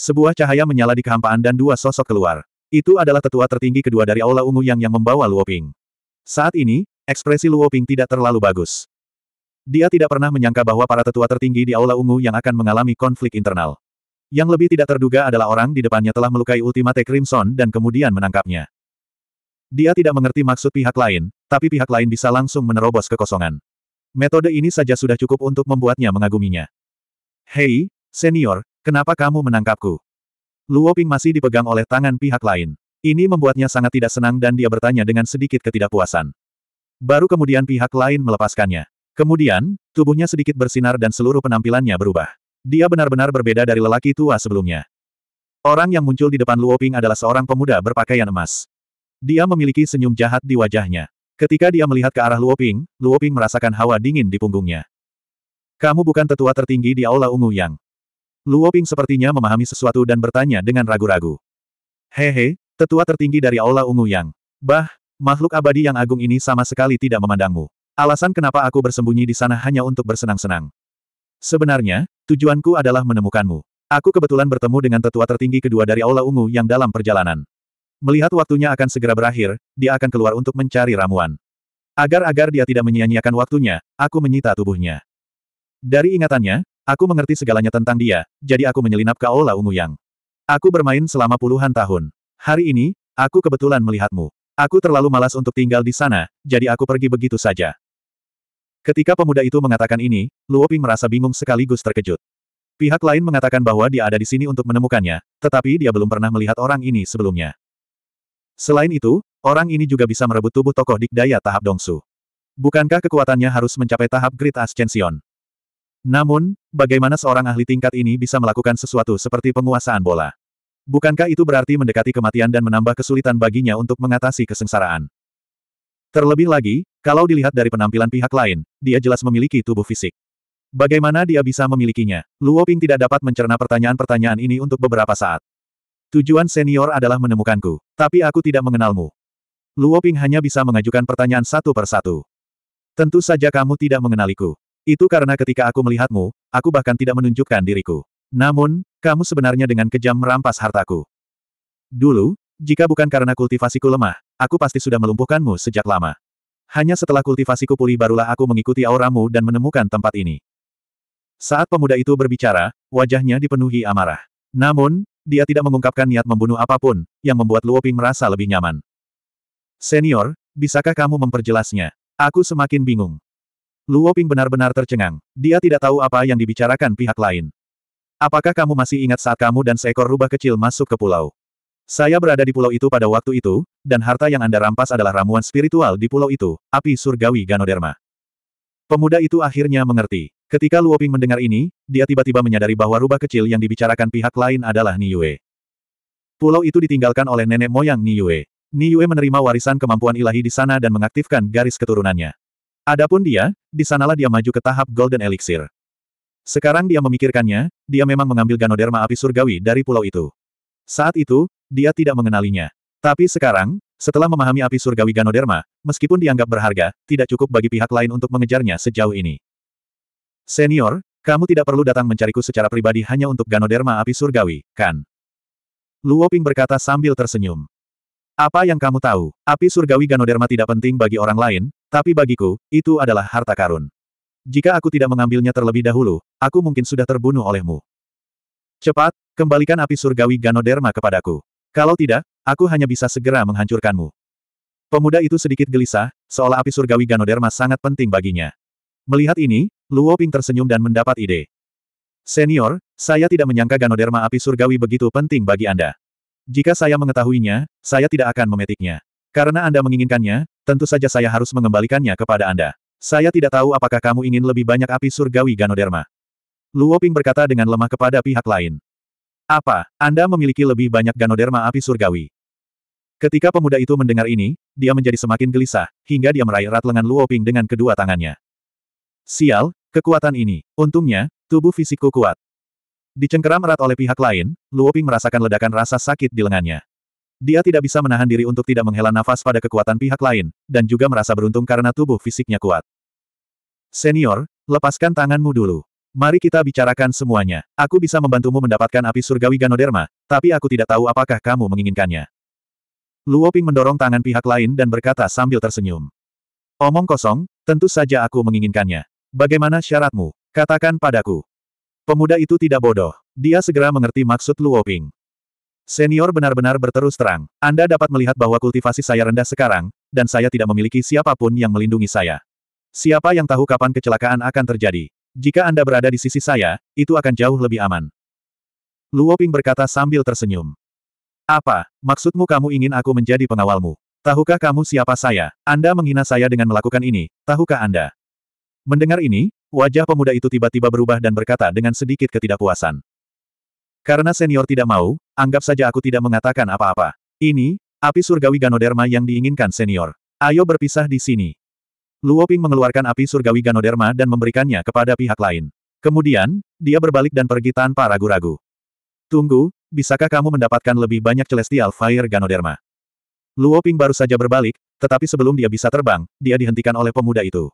Sebuah cahaya menyala di kehampaan dan dua sosok keluar. Itu adalah tetua tertinggi kedua dari Aula Ungu yang yang membawa Luoping. Saat ini, ekspresi Luoping tidak terlalu bagus. Dia tidak pernah menyangka bahwa para tetua tertinggi di Aula Ungu yang akan mengalami konflik internal. Yang lebih tidak terduga adalah orang di depannya telah melukai Ultimate Crimson dan kemudian menangkapnya. Dia tidak mengerti maksud pihak lain, tapi pihak lain bisa langsung menerobos kekosongan. Metode ini saja sudah cukup untuk membuatnya mengaguminya. Hei, senior, Kenapa kamu menangkapku? Luo Ping masih dipegang oleh tangan pihak lain. Ini membuatnya sangat tidak senang dan dia bertanya dengan sedikit ketidakpuasan. Baru kemudian pihak lain melepaskannya. Kemudian, tubuhnya sedikit bersinar dan seluruh penampilannya berubah. Dia benar-benar berbeda dari lelaki tua sebelumnya. Orang yang muncul di depan Luo Ping adalah seorang pemuda berpakaian emas. Dia memiliki senyum jahat di wajahnya. Ketika dia melihat ke arah Luoping, Luoping merasakan hawa dingin di punggungnya. Kamu bukan tetua tertinggi di Aula Ungu Yang. Luo Ping sepertinya memahami sesuatu dan bertanya dengan ragu-ragu. Hehe, tetua tertinggi dari Aula Ungu Yang. Bah, makhluk abadi yang agung ini sama sekali tidak memandangmu. Alasan kenapa aku bersembunyi di sana hanya untuk bersenang-senang. Sebenarnya, tujuanku adalah menemukanmu. Aku kebetulan bertemu dengan tetua tertinggi kedua dari Aula Ungu yang dalam perjalanan. Melihat waktunya akan segera berakhir, dia akan keluar untuk mencari ramuan. Agar-agar dia tidak menyia-nyiakan waktunya, aku menyita tubuhnya. Dari ingatannya, Aku mengerti segalanya tentang dia, jadi aku menyelinap ke Aula Ungu Yang. Aku bermain selama puluhan tahun. Hari ini, aku kebetulan melihatmu. Aku terlalu malas untuk tinggal di sana, jadi aku pergi begitu saja. Ketika pemuda itu mengatakan ini, Luo Ping merasa bingung sekaligus terkejut. Pihak lain mengatakan bahwa dia ada di sini untuk menemukannya, tetapi dia belum pernah melihat orang ini sebelumnya. Selain itu, orang ini juga bisa merebut tubuh tokoh dikdaya tahap dongsu. Bukankah kekuatannya harus mencapai tahap Great Ascension? Namun, bagaimana seorang ahli tingkat ini bisa melakukan sesuatu seperti penguasaan bola? Bukankah itu berarti mendekati kematian dan menambah kesulitan baginya untuk mengatasi kesengsaraan? Terlebih lagi, kalau dilihat dari penampilan pihak lain, dia jelas memiliki tubuh fisik. Bagaimana dia bisa memilikinya? Luo Ping tidak dapat mencerna pertanyaan-pertanyaan ini untuk beberapa saat. Tujuan senior adalah menemukanku, tapi aku tidak mengenalmu. Luo Ping hanya bisa mengajukan pertanyaan satu per satu. Tentu saja kamu tidak mengenaliku. Itu karena ketika aku melihatmu, aku bahkan tidak menunjukkan diriku. Namun, kamu sebenarnya dengan kejam merampas hartaku. Dulu, jika bukan karena kultivasiku lemah, aku pasti sudah melumpuhkanmu sejak lama. Hanya setelah kultivasiku pulih barulah aku mengikuti auramu dan menemukan tempat ini. Saat pemuda itu berbicara, wajahnya dipenuhi amarah. Namun, dia tidak mengungkapkan niat membunuh apapun, yang membuat Luoping merasa lebih nyaman. Senior, bisakah kamu memperjelasnya? Aku semakin bingung. Luo Ping benar-benar tercengang. Dia tidak tahu apa yang dibicarakan pihak lain. Apakah kamu masih ingat saat kamu dan seekor rubah kecil masuk ke pulau? Saya berada di pulau itu pada waktu itu, dan harta yang Anda rampas adalah ramuan spiritual di pulau itu, api surgawi Ganoderma. Pemuda itu akhirnya mengerti. Ketika Luo Ping mendengar ini, dia tiba-tiba menyadari bahwa rubah kecil yang dibicarakan pihak lain adalah Yue. Pulau itu ditinggalkan oleh nenek moyang Niue. Yue menerima warisan kemampuan ilahi di sana dan mengaktifkan garis keturunannya. Adapun dia, di sanalah dia maju ke tahap Golden Elixir. Sekarang dia memikirkannya, dia memang mengambil Ganoderma api surgawi dari pulau itu. Saat itu, dia tidak mengenalinya. Tapi sekarang, setelah memahami api surgawi Ganoderma, meskipun dianggap berharga, tidak cukup bagi pihak lain untuk mengejarnya sejauh ini. Senior, kamu tidak perlu datang mencariku secara pribadi hanya untuk Ganoderma api surgawi, kan? Luo Ping berkata sambil tersenyum. Apa yang kamu tahu? Api surgawi Ganoderma tidak penting bagi orang lain, tapi bagiku, itu adalah harta karun. Jika aku tidak mengambilnya terlebih dahulu, aku mungkin sudah terbunuh olehmu. Cepat, kembalikan api surgawi Ganoderma kepadaku. Kalau tidak, aku hanya bisa segera menghancurkanmu. Pemuda itu sedikit gelisah, seolah api surgawi Ganoderma sangat penting baginya. Melihat ini, Luo Ping tersenyum dan mendapat ide. Senior, saya tidak menyangka Ganoderma api surgawi begitu penting bagi Anda. Jika saya mengetahuinya, saya tidak akan memetiknya. Karena Anda menginginkannya, tentu saja saya harus mengembalikannya kepada Anda. Saya tidak tahu apakah kamu ingin lebih banyak api surgawi Ganoderma. Luo Ping berkata dengan lemah kepada pihak lain. Apa, Anda memiliki lebih banyak Ganoderma api surgawi? Ketika pemuda itu mendengar ini, dia menjadi semakin gelisah, hingga dia meraih erat lengan Luo Ping dengan kedua tangannya. Sial, kekuatan ini. Untungnya, tubuh fisikku kuat. Dicengkeram erat oleh pihak lain, Luo Ping merasakan ledakan rasa sakit di lengannya. Dia tidak bisa menahan diri untuk tidak menghela nafas pada kekuatan pihak lain, dan juga merasa beruntung karena tubuh fisiknya kuat. Senior, lepaskan tanganmu dulu. Mari kita bicarakan semuanya. Aku bisa membantumu mendapatkan api surgawi Ganoderma, tapi aku tidak tahu apakah kamu menginginkannya. Luo Ping mendorong tangan pihak lain dan berkata sambil tersenyum. Omong kosong, tentu saja aku menginginkannya. Bagaimana syaratmu? Katakan padaku. Pemuda itu tidak bodoh. Dia segera mengerti maksud Luo Ping. Senior benar-benar berterus terang. Anda dapat melihat bahwa kultivasi saya rendah sekarang, dan saya tidak memiliki siapapun yang melindungi saya. Siapa yang tahu kapan kecelakaan akan terjadi? Jika Anda berada di sisi saya, itu akan jauh lebih aman. Luo Ping berkata sambil tersenyum. Apa, maksudmu kamu ingin aku menjadi pengawalmu? Tahukah kamu siapa saya? Anda menghina saya dengan melakukan ini, tahukah Anda? Mendengar ini, wajah pemuda itu tiba-tiba berubah dan berkata dengan sedikit ketidakpuasan. Karena senior tidak mau, anggap saja aku tidak mengatakan apa-apa. Ini, api surgawi Ganoderma yang diinginkan senior. Ayo berpisah di sini. Luoping mengeluarkan api surgawi Ganoderma dan memberikannya kepada pihak lain. Kemudian, dia berbalik dan pergi tanpa ragu-ragu. Tunggu, bisakah kamu mendapatkan lebih banyak Celestial Fire Ganoderma? Luoping baru saja berbalik, tetapi sebelum dia bisa terbang, dia dihentikan oleh pemuda itu.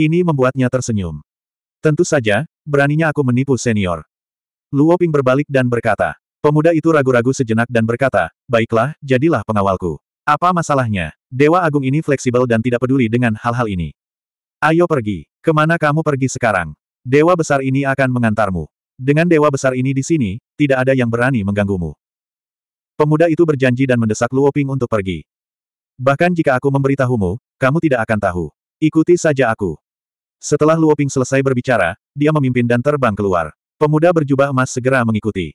Ini membuatnya tersenyum. Tentu saja, beraninya aku menipu senior. Luo Ping berbalik dan berkata. Pemuda itu ragu-ragu sejenak dan berkata, baiklah, jadilah pengawalku. Apa masalahnya? Dewa Agung ini fleksibel dan tidak peduli dengan hal-hal ini. Ayo pergi. Kemana kamu pergi sekarang? Dewa besar ini akan mengantarmu. Dengan dewa besar ini di sini, tidak ada yang berani mengganggumu. Pemuda itu berjanji dan mendesak Luo Ping untuk pergi. Bahkan jika aku memberitahumu, kamu tidak akan tahu. Ikuti saja aku. Setelah Luo Ping selesai berbicara, dia memimpin dan terbang keluar. Pemuda berjubah emas segera mengikuti.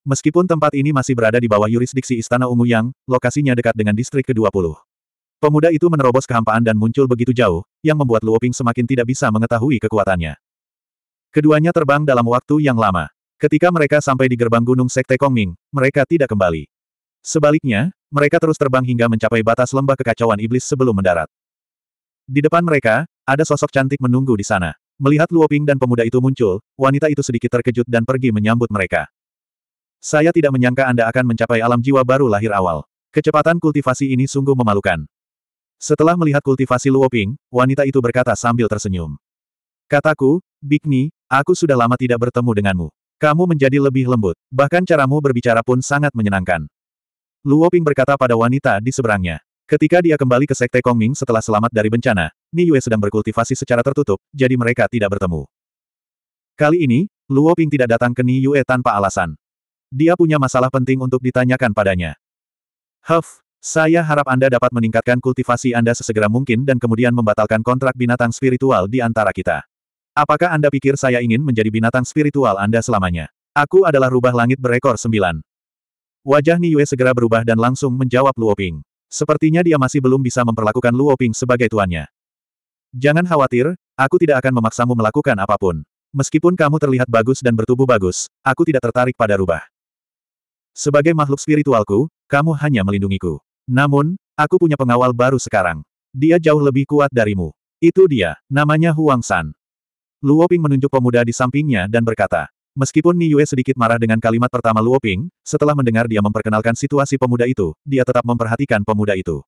Meskipun tempat ini masih berada di bawah yurisdiksi Istana Ungu Yang, lokasinya dekat dengan distrik ke-20. Pemuda itu menerobos kehampaan dan muncul begitu jauh, yang membuat Luoping semakin tidak bisa mengetahui kekuatannya. Keduanya terbang dalam waktu yang lama. Ketika mereka sampai di gerbang gunung Sekte Kongming, mereka tidak kembali. Sebaliknya, mereka terus terbang hingga mencapai batas lembah kekacauan iblis sebelum mendarat. Di depan mereka, ada sosok cantik menunggu di sana. Melihat Luoping dan pemuda itu muncul, wanita itu sedikit terkejut dan pergi menyambut mereka. Saya tidak menyangka Anda akan mencapai alam jiwa baru lahir awal. Kecepatan kultivasi ini sungguh memalukan. Setelah melihat kultivasi Luoping, wanita itu berkata sambil tersenyum. Kataku, Bikni, aku sudah lama tidak bertemu denganmu. Kamu menjadi lebih lembut, bahkan caramu berbicara pun sangat menyenangkan. Luoping berkata pada wanita di seberangnya. Ketika dia kembali ke Sekte Kongming setelah selamat dari bencana, Ni Yue sedang berkultivasi secara tertutup, jadi mereka tidak bertemu. Kali ini, Luo Ping tidak datang ke Ni Yue tanpa alasan. Dia punya masalah penting untuk ditanyakan padanya. Huff, saya harap Anda dapat meningkatkan kultivasi Anda sesegera mungkin dan kemudian membatalkan kontrak binatang spiritual di antara kita. Apakah Anda pikir saya ingin menjadi binatang spiritual Anda selamanya? Aku adalah rubah langit berekor sembilan. Wajah Ni Yue segera berubah dan langsung menjawab Luo Ping. Sepertinya dia masih belum bisa memperlakukan Luoping sebagai tuannya. Jangan khawatir, aku tidak akan memaksamu melakukan apapun. Meskipun kamu terlihat bagus dan bertubuh bagus, aku tidak tertarik pada rubah. Sebagai makhluk spiritualku, kamu hanya melindungiku. Namun, aku punya pengawal baru sekarang. Dia jauh lebih kuat darimu. Itu dia, namanya Huang San. Luo menunjuk pemuda di sampingnya dan berkata, Meskipun Yue sedikit marah dengan kalimat pertama Luo Ping, setelah mendengar dia memperkenalkan situasi pemuda itu, dia tetap memperhatikan pemuda itu.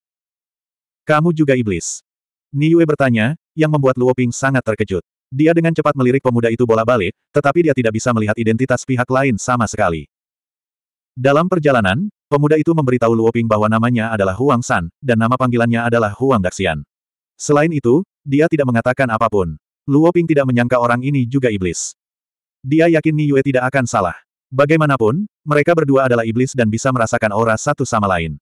Kamu juga iblis. Yue bertanya, yang membuat Luo Ping sangat terkejut. Dia dengan cepat melirik pemuda itu bola balik, tetapi dia tidak bisa melihat identitas pihak lain sama sekali. Dalam perjalanan, pemuda itu memberitahu Luo Ping bahwa namanya adalah Huang San, dan nama panggilannya adalah Huang Daxian. Selain itu, dia tidak mengatakan apapun. Luo Ping tidak menyangka orang ini juga iblis. Dia yakin Ni Yue tidak akan salah. Bagaimanapun, mereka berdua adalah iblis dan bisa merasakan aura satu sama lain.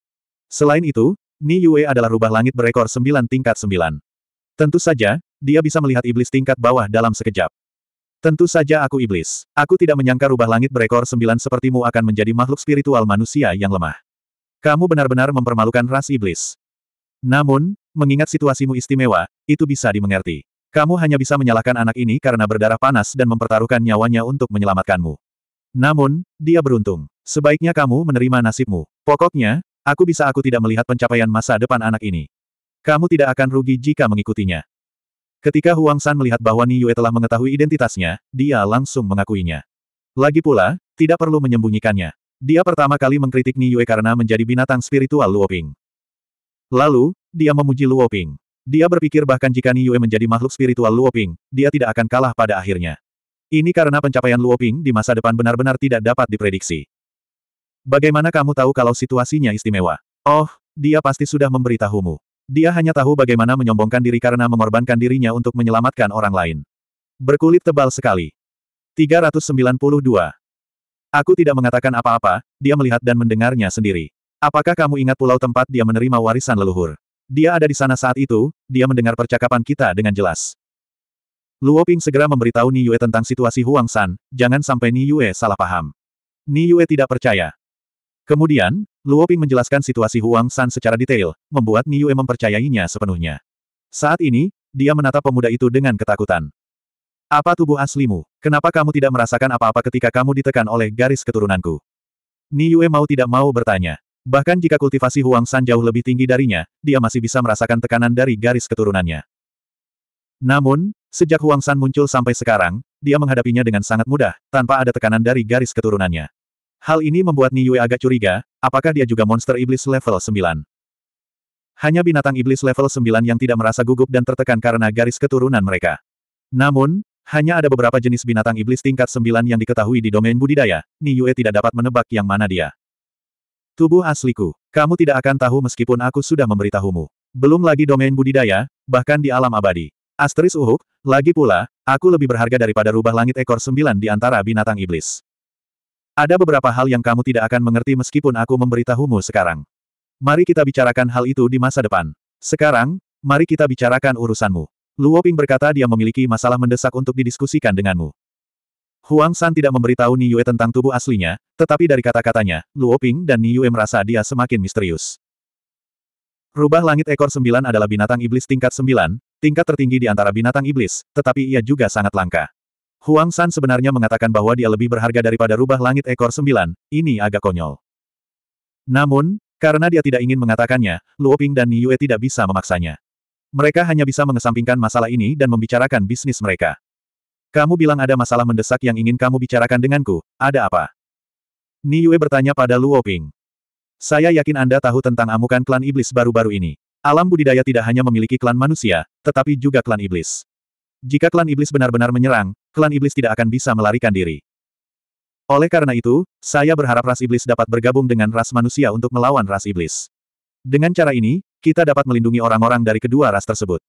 Selain itu, Ni Yue adalah rubah langit berekor sembilan tingkat sembilan. Tentu saja, dia bisa melihat iblis tingkat bawah dalam sekejap. Tentu saja aku iblis. Aku tidak menyangka rubah langit berekor sembilan sepertimu akan menjadi makhluk spiritual manusia yang lemah. Kamu benar-benar mempermalukan ras iblis. Namun, mengingat situasimu istimewa, itu bisa dimengerti. Kamu hanya bisa menyalahkan anak ini karena berdarah panas dan mempertaruhkan nyawanya untuk menyelamatkanmu. Namun, dia beruntung. Sebaiknya kamu menerima nasibmu. Pokoknya, aku bisa aku tidak melihat pencapaian masa depan anak ini. Kamu tidak akan rugi jika mengikutinya. Ketika Huang San melihat bahwa Ni Yue telah mengetahui identitasnya, dia langsung mengakuinya. Lagi pula, tidak perlu menyembunyikannya. Dia pertama kali mengkritik Ni Yue karena menjadi binatang spiritual Luoping. Lalu, dia memuji Luoping. Dia berpikir bahkan jika Niue menjadi makhluk spiritual Luoping, dia tidak akan kalah pada akhirnya. Ini karena pencapaian Luoping di masa depan benar-benar tidak dapat diprediksi. Bagaimana kamu tahu kalau situasinya istimewa? Oh, dia pasti sudah memberitahumu. Dia hanya tahu bagaimana menyombongkan diri karena mengorbankan dirinya untuk menyelamatkan orang lain. Berkulit tebal sekali. 392. Aku tidak mengatakan apa-apa, dia melihat dan mendengarnya sendiri. Apakah kamu ingat pulau tempat dia menerima warisan leluhur? Dia ada di sana saat itu, dia mendengar percakapan kita dengan jelas. Luo Ping segera memberitahu Ni Yue tentang situasi Huang San, jangan sampai Ni Yue salah paham. Ni Yue tidak percaya. Kemudian, Luo Ping menjelaskan situasi Huang San secara detail, membuat Ni Yue mempercayainya sepenuhnya. Saat ini, dia menatap pemuda itu dengan ketakutan. Apa tubuh aslimu? Kenapa kamu tidak merasakan apa-apa ketika kamu ditekan oleh garis keturunanku? Ni Yue mau tidak mau bertanya. Bahkan jika kultivasi Huang San jauh lebih tinggi darinya, dia masih bisa merasakan tekanan dari garis keturunannya. Namun, sejak Huang San muncul sampai sekarang, dia menghadapinya dengan sangat mudah, tanpa ada tekanan dari garis keturunannya. Hal ini membuat Ni Yue agak curiga, apakah dia juga monster iblis level 9. Hanya binatang iblis level 9 yang tidak merasa gugup dan tertekan karena garis keturunan mereka. Namun, hanya ada beberapa jenis binatang iblis tingkat 9 yang diketahui di domain budidaya, Ni Yue tidak dapat menebak yang mana dia. Tubuh asliku. Kamu tidak akan tahu meskipun aku sudah memberitahumu. Belum lagi domain budidaya, bahkan di alam abadi. Asteris Uhuk, lagi pula, aku lebih berharga daripada rubah langit ekor sembilan di antara binatang iblis. Ada beberapa hal yang kamu tidak akan mengerti meskipun aku memberitahumu sekarang. Mari kita bicarakan hal itu di masa depan. Sekarang, mari kita bicarakan urusanmu. Luoping berkata dia memiliki masalah mendesak untuk didiskusikan denganmu. Huang San tidak memberitahu Ni Yue tentang tubuh aslinya, tetapi dari kata-katanya, Luo Ping dan Ni Yue merasa dia semakin misterius. Rubah langit ekor sembilan adalah binatang iblis tingkat sembilan, tingkat tertinggi di antara binatang iblis, tetapi ia juga sangat langka. Huang San sebenarnya mengatakan bahwa dia lebih berharga daripada rubah langit ekor sembilan, ini agak konyol. Namun, karena dia tidak ingin mengatakannya, Luo Ping dan Ni Yue tidak bisa memaksanya. Mereka hanya bisa mengesampingkan masalah ini dan membicarakan bisnis mereka. Kamu bilang ada masalah mendesak yang ingin kamu bicarakan denganku, ada apa? Yue bertanya pada Luo Ping. Saya yakin Anda tahu tentang amukan klan iblis baru-baru ini. Alam budidaya tidak hanya memiliki klan manusia, tetapi juga klan iblis. Jika klan iblis benar-benar menyerang, klan iblis tidak akan bisa melarikan diri. Oleh karena itu, saya berharap ras iblis dapat bergabung dengan ras manusia untuk melawan ras iblis. Dengan cara ini, kita dapat melindungi orang-orang dari kedua ras tersebut.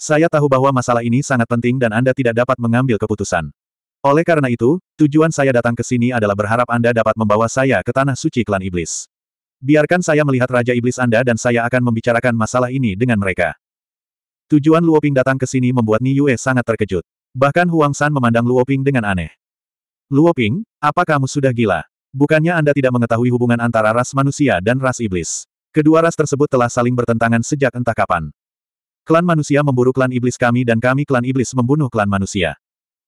Saya tahu bahwa masalah ini sangat penting dan Anda tidak dapat mengambil keputusan. Oleh karena itu, tujuan saya datang ke sini adalah berharap Anda dapat membawa saya ke tanah suci klan iblis. Biarkan saya melihat Raja Iblis Anda dan saya akan membicarakan masalah ini dengan mereka. Tujuan Luoping datang ke sini membuat Ni Yue sangat terkejut. Bahkan Huang San memandang Luoping dengan aneh. Luoping, apa kamu sudah gila? Bukannya Anda tidak mengetahui hubungan antara ras manusia dan ras iblis. Kedua ras tersebut telah saling bertentangan sejak entah kapan. Klan manusia memburu klan iblis kami dan kami klan iblis membunuh klan manusia.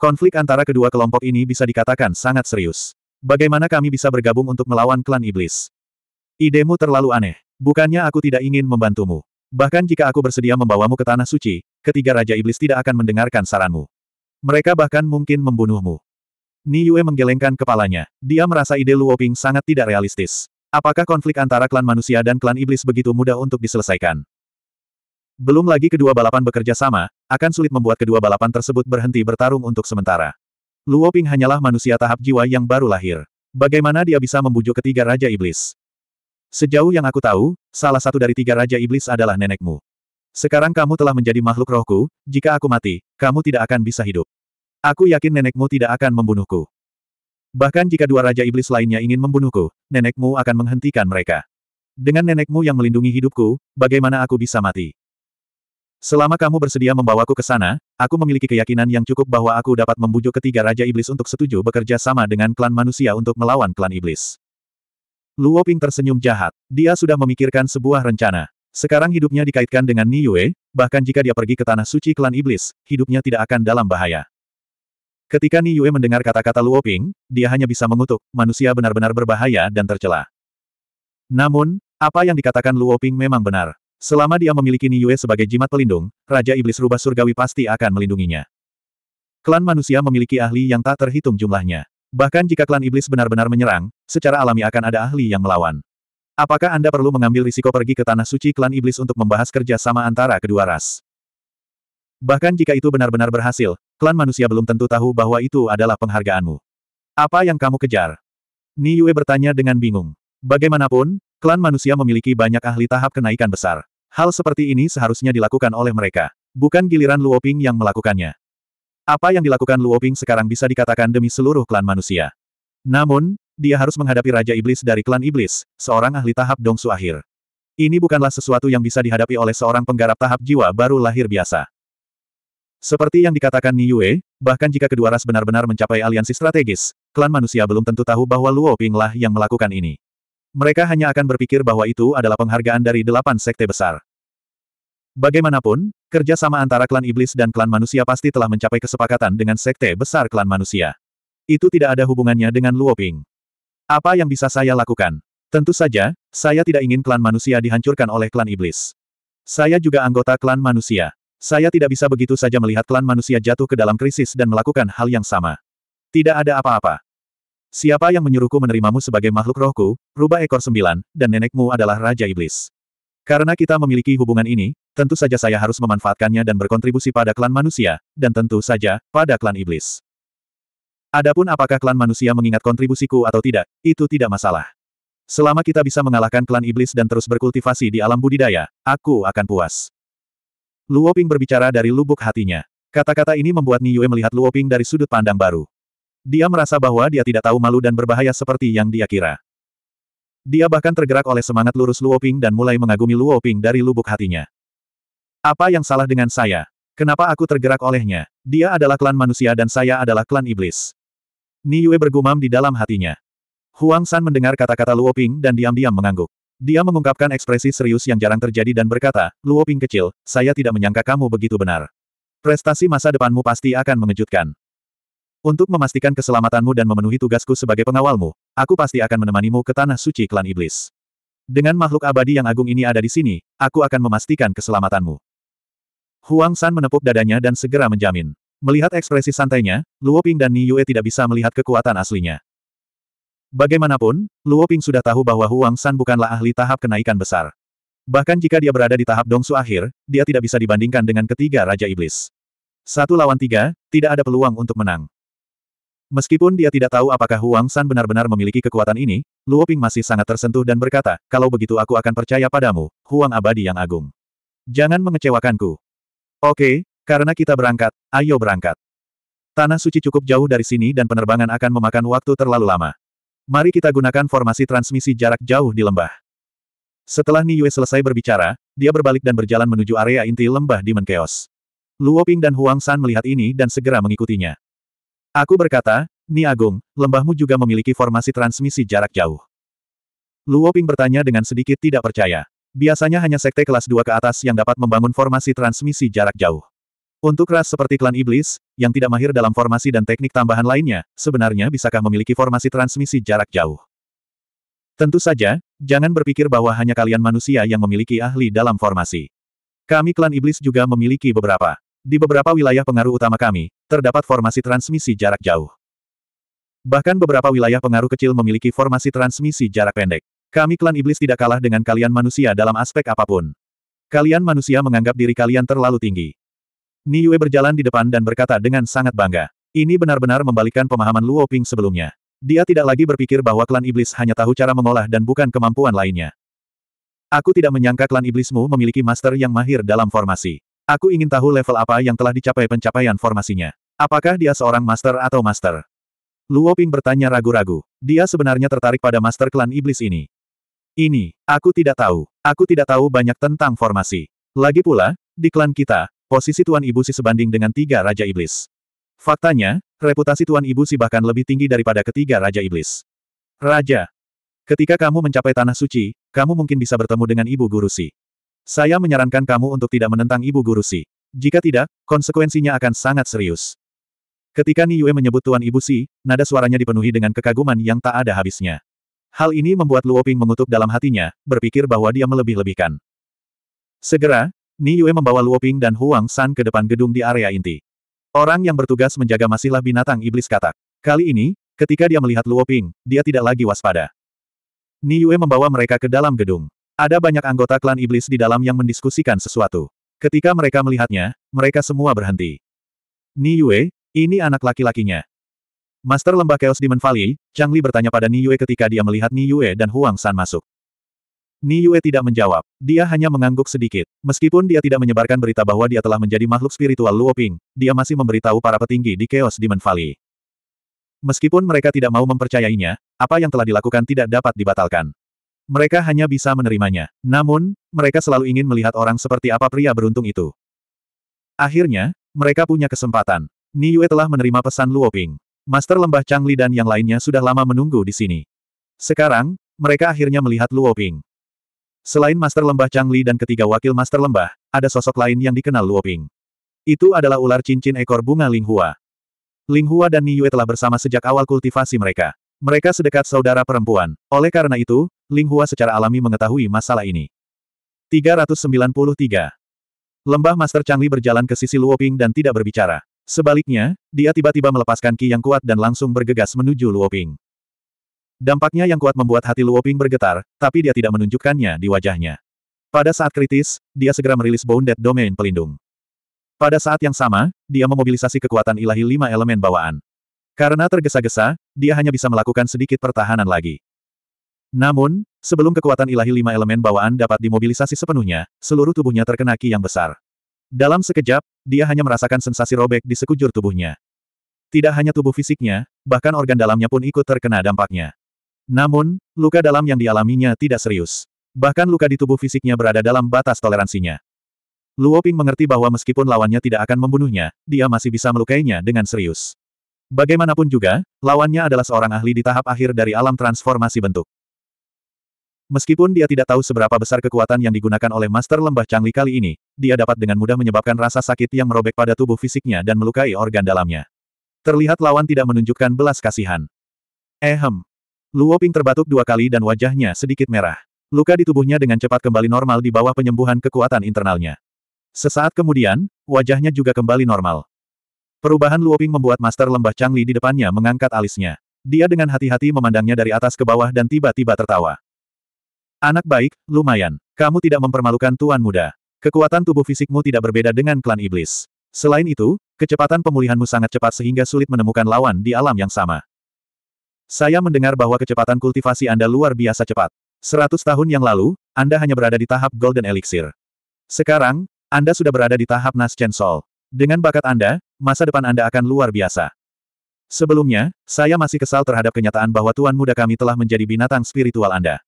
Konflik antara kedua kelompok ini bisa dikatakan sangat serius. Bagaimana kami bisa bergabung untuk melawan klan iblis? Idemu terlalu aneh. Bukannya aku tidak ingin membantumu. Bahkan jika aku bersedia membawamu ke tanah suci, ketiga raja iblis tidak akan mendengarkan saranmu. Mereka bahkan mungkin membunuhmu. Ni Yue menggelengkan kepalanya. Dia merasa ide Luoping sangat tidak realistis. Apakah konflik antara klan manusia dan klan iblis begitu mudah untuk diselesaikan? Belum lagi kedua balapan bekerja sama, akan sulit membuat kedua balapan tersebut berhenti bertarung untuk sementara. Luo Ping hanyalah manusia tahap jiwa yang baru lahir. Bagaimana dia bisa membujuk ketiga Raja Iblis? Sejauh yang aku tahu, salah satu dari tiga Raja Iblis adalah nenekmu. Sekarang kamu telah menjadi makhluk rohku, jika aku mati, kamu tidak akan bisa hidup. Aku yakin nenekmu tidak akan membunuhku. Bahkan jika dua Raja Iblis lainnya ingin membunuhku, nenekmu akan menghentikan mereka. Dengan nenekmu yang melindungi hidupku, bagaimana aku bisa mati? Selama kamu bersedia membawaku ke sana, aku memiliki keyakinan yang cukup bahwa aku dapat membujuk ketiga Raja Iblis untuk setuju bekerja sama dengan klan manusia untuk melawan klan Iblis. Luo Ping tersenyum jahat. Dia sudah memikirkan sebuah rencana. Sekarang hidupnya dikaitkan dengan Ni Yue, bahkan jika dia pergi ke tanah suci klan Iblis, hidupnya tidak akan dalam bahaya. Ketika Ni Yue mendengar kata-kata Luo Ping, dia hanya bisa mengutuk, manusia benar-benar berbahaya dan tercela. Namun, apa yang dikatakan Luo Ping memang benar. Selama dia memiliki Niyue sebagai jimat pelindung, Raja Iblis Rubah Surgawi pasti akan melindunginya. Klan manusia memiliki ahli yang tak terhitung jumlahnya. Bahkan jika klan iblis benar-benar menyerang, secara alami akan ada ahli yang melawan. Apakah Anda perlu mengambil risiko pergi ke tanah suci klan iblis untuk membahas kerja sama antara kedua ras? Bahkan jika itu benar-benar berhasil, klan manusia belum tentu tahu bahwa itu adalah penghargaanmu. Apa yang kamu kejar? Ni Yue bertanya dengan bingung. Bagaimanapun, klan manusia memiliki banyak ahli tahap kenaikan besar. Hal seperti ini seharusnya dilakukan oleh mereka. Bukan giliran Luoping yang melakukannya. Apa yang dilakukan Luoping sekarang bisa dikatakan demi seluruh klan manusia. Namun, dia harus menghadapi Raja Iblis dari klan Iblis, seorang ahli tahap dongsu akhir. Ini bukanlah sesuatu yang bisa dihadapi oleh seorang penggarap tahap jiwa baru lahir biasa. Seperti yang dikatakan Ni Yue, bahkan jika kedua ras benar-benar mencapai aliansi strategis, klan manusia belum tentu tahu bahwa Luo Ping lah yang melakukan ini. Mereka hanya akan berpikir bahwa itu adalah penghargaan dari delapan sekte besar. Bagaimanapun, kerjasama antara klan iblis dan klan manusia pasti telah mencapai kesepakatan dengan sekte besar klan manusia. Itu tidak ada hubungannya dengan Luoping. Apa yang bisa saya lakukan? Tentu saja, saya tidak ingin klan manusia dihancurkan oleh klan iblis. Saya juga anggota klan manusia. Saya tidak bisa begitu saja melihat klan manusia jatuh ke dalam krisis dan melakukan hal yang sama. Tidak ada apa-apa. Siapa yang menyuruhku menerimamu sebagai makhluk rohku, rubah ekor sembilan, dan nenekmu adalah Raja Iblis. Karena kita memiliki hubungan ini, tentu saja saya harus memanfaatkannya dan berkontribusi pada klan manusia, dan tentu saja, pada klan iblis. Adapun apakah klan manusia mengingat kontribusiku atau tidak, itu tidak masalah. Selama kita bisa mengalahkan klan iblis dan terus berkultivasi di alam budidaya, aku akan puas. Luoping berbicara dari lubuk hatinya. Kata-kata ini membuat Niue melihat Luoping dari sudut pandang baru. Dia merasa bahwa dia tidak tahu malu dan berbahaya seperti yang dia kira. Dia bahkan tergerak oleh semangat lurus Luoping dan mulai mengagumi Luoping dari lubuk hatinya. Apa yang salah dengan saya? Kenapa aku tergerak olehnya? Dia adalah klan manusia dan saya adalah klan iblis. Niue bergumam di dalam hatinya. Huang San mendengar kata-kata Luoping dan diam-diam mengangguk. Dia mengungkapkan ekspresi serius yang jarang terjadi dan berkata, Luoping kecil, saya tidak menyangka kamu begitu benar. Prestasi masa depanmu pasti akan mengejutkan. Untuk memastikan keselamatanmu dan memenuhi tugasku sebagai pengawalmu, aku pasti akan menemanimu ke tanah suci klan iblis. Dengan makhluk abadi yang agung ini ada di sini, aku akan memastikan keselamatanmu. Huang San menepuk dadanya dan segera menjamin. Melihat ekspresi santainya, Luo Ping dan Ni Yue tidak bisa melihat kekuatan aslinya. Bagaimanapun, Luo Ping sudah tahu bahwa Huang San bukanlah ahli tahap kenaikan besar. Bahkan jika dia berada di tahap dongsu akhir, dia tidak bisa dibandingkan dengan ketiga Raja Iblis. Satu lawan tiga, tidak ada peluang untuk menang. Meskipun dia tidak tahu apakah Huang San benar-benar memiliki kekuatan ini, Luo Ping masih sangat tersentuh dan berkata, kalau begitu aku akan percaya padamu, Huang Abadi yang Agung. Jangan mengecewakanku. Oke, karena kita berangkat, ayo berangkat. Tanah suci cukup jauh dari sini dan penerbangan akan memakan waktu terlalu lama. Mari kita gunakan formasi transmisi jarak jauh di lembah. Setelah Niue selesai berbicara, dia berbalik dan berjalan menuju area inti lembah di Menkeos. Luo Ping dan Huang San melihat ini dan segera mengikutinya. Aku berkata, Ni Agung, lembahmu juga memiliki formasi transmisi jarak jauh. Luo Ping bertanya dengan sedikit tidak percaya. Biasanya hanya sekte kelas 2 ke atas yang dapat membangun formasi transmisi jarak jauh. Untuk ras seperti klan iblis, yang tidak mahir dalam formasi dan teknik tambahan lainnya, sebenarnya bisakah memiliki formasi transmisi jarak jauh? Tentu saja, jangan berpikir bahwa hanya kalian manusia yang memiliki ahli dalam formasi. Kami klan iblis juga memiliki beberapa. Di beberapa wilayah pengaruh utama kami, terdapat formasi transmisi jarak jauh. Bahkan beberapa wilayah pengaruh kecil memiliki formasi transmisi jarak pendek. Kami klan iblis tidak kalah dengan kalian manusia dalam aspek apapun. Kalian manusia menganggap diri kalian terlalu tinggi. Niue berjalan di depan dan berkata dengan sangat bangga. Ini benar-benar membalikkan pemahaman Luo Ping sebelumnya. Dia tidak lagi berpikir bahwa klan iblis hanya tahu cara mengolah dan bukan kemampuan lainnya. Aku tidak menyangka klan iblismu memiliki master yang mahir dalam formasi. Aku ingin tahu level apa yang telah dicapai pencapaian formasinya. Apakah dia seorang master atau master? Luo Ping bertanya ragu-ragu. Dia sebenarnya tertarik pada master klan iblis ini. Ini, aku tidak tahu. Aku tidak tahu banyak tentang formasi. Lagi pula, di klan kita, posisi Tuan Ibu Si sebanding dengan tiga Raja Iblis. Faktanya, reputasi Tuan Ibu Si bahkan lebih tinggi daripada ketiga Raja Iblis. Raja, ketika kamu mencapai Tanah Suci, kamu mungkin bisa bertemu dengan Ibu Guru Si. Saya menyarankan kamu untuk tidak menentang ibu guru Si. Jika tidak, konsekuensinya akan sangat serius. Ketika Ni Yue menyebut Tuan Ibu Si, nada suaranya dipenuhi dengan kekaguman yang tak ada habisnya. Hal ini membuat Luoping mengutuk dalam hatinya, berpikir bahwa dia melebih-lebihkan. Segera, Ni Yue membawa Luoping dan Huang San ke depan gedung di area inti. Orang yang bertugas menjaga masihlah binatang iblis katak. Kali ini, ketika dia melihat Luoping, dia tidak lagi waspada. Ni Yue membawa mereka ke dalam gedung. Ada banyak anggota klan iblis di dalam yang mendiskusikan sesuatu. Ketika mereka melihatnya, mereka semua berhenti. Ni Yue, ini anak laki-lakinya. Master Lembah Chaos Demon Valley, Chang Li bertanya pada Ni Yue ketika dia melihat Ni Yue dan Huang San masuk. Ni Yue tidak menjawab. Dia hanya mengangguk sedikit. Meskipun dia tidak menyebarkan berita bahwa dia telah menjadi makhluk spiritual Luo Ping, dia masih memberitahu para petinggi di Chaos Demon Valley. Meskipun mereka tidak mau mempercayainya, apa yang telah dilakukan tidak dapat dibatalkan mereka hanya bisa menerimanya. Namun, mereka selalu ingin melihat orang seperti apa pria beruntung itu. Akhirnya, mereka punya kesempatan. Ni Yue telah menerima pesan Luo Ping. Master Lembah Changli dan yang lainnya sudah lama menunggu di sini. Sekarang, mereka akhirnya melihat Luo Ping. Selain Master Lembah Changli dan ketiga wakil Master Lembah, ada sosok lain yang dikenal Luo Ping. Itu adalah ular cincin ekor bunga Linghua. Linghua dan Ni Yue telah bersama sejak awal kultivasi mereka. Mereka sedekat saudara perempuan. Oleh karena itu, Ling Hua secara alami mengetahui masalah ini. 393. Lembah Master Changli berjalan ke sisi Luoping dan tidak berbicara. Sebaliknya, dia tiba-tiba melepaskan ki yang kuat dan langsung bergegas menuju Luoping. Dampaknya yang kuat membuat hati Luoping bergetar, tapi dia tidak menunjukkannya di wajahnya. Pada saat kritis, dia segera merilis Bounded Domain Pelindung. Pada saat yang sama, dia memobilisasi kekuatan ilahi lima elemen bawaan. Karena tergesa-gesa, dia hanya bisa melakukan sedikit pertahanan lagi. Namun, sebelum kekuatan ilahi lima elemen bawaan dapat dimobilisasi sepenuhnya, seluruh tubuhnya terkena ki yang besar. Dalam sekejap, dia hanya merasakan sensasi robek di sekujur tubuhnya. Tidak hanya tubuh fisiknya, bahkan organ dalamnya pun ikut terkena dampaknya. Namun, luka dalam yang dialaminya tidak serius. Bahkan luka di tubuh fisiknya berada dalam batas toleransinya. Luo Ping mengerti bahwa meskipun lawannya tidak akan membunuhnya, dia masih bisa melukainya dengan serius. Bagaimanapun juga, lawannya adalah seorang ahli di tahap akhir dari alam transformasi bentuk. Meskipun dia tidak tahu seberapa besar kekuatan yang digunakan oleh Master Lembah Changli kali ini, dia dapat dengan mudah menyebabkan rasa sakit yang merobek pada tubuh fisiknya dan melukai organ dalamnya. Terlihat lawan tidak menunjukkan belas kasihan. Ehem. Luo Ping terbatuk dua kali dan wajahnya sedikit merah. Luka di tubuhnya dengan cepat kembali normal di bawah penyembuhan kekuatan internalnya. Sesaat kemudian, wajahnya juga kembali normal. Perubahan Luo Ping membuat Master Lembah Changli di depannya mengangkat alisnya. Dia dengan hati-hati memandangnya dari atas ke bawah dan tiba-tiba tertawa. Anak baik, lumayan. Kamu tidak mempermalukan tuan muda. Kekuatan tubuh fisikmu tidak berbeda dengan klan iblis. Selain itu, kecepatan pemulihanmu sangat cepat sehingga sulit menemukan lawan di alam yang sama. Saya mendengar bahwa kecepatan kultivasi Anda luar biasa cepat. Seratus tahun yang lalu, Anda hanya berada di tahap Golden Elixir. Sekarang, Anda sudah berada di tahap Nascent Soul. Dengan bakat Anda, masa depan Anda akan luar biasa. Sebelumnya, saya masih kesal terhadap kenyataan bahwa Tuan Muda kami telah menjadi binatang spiritual Anda.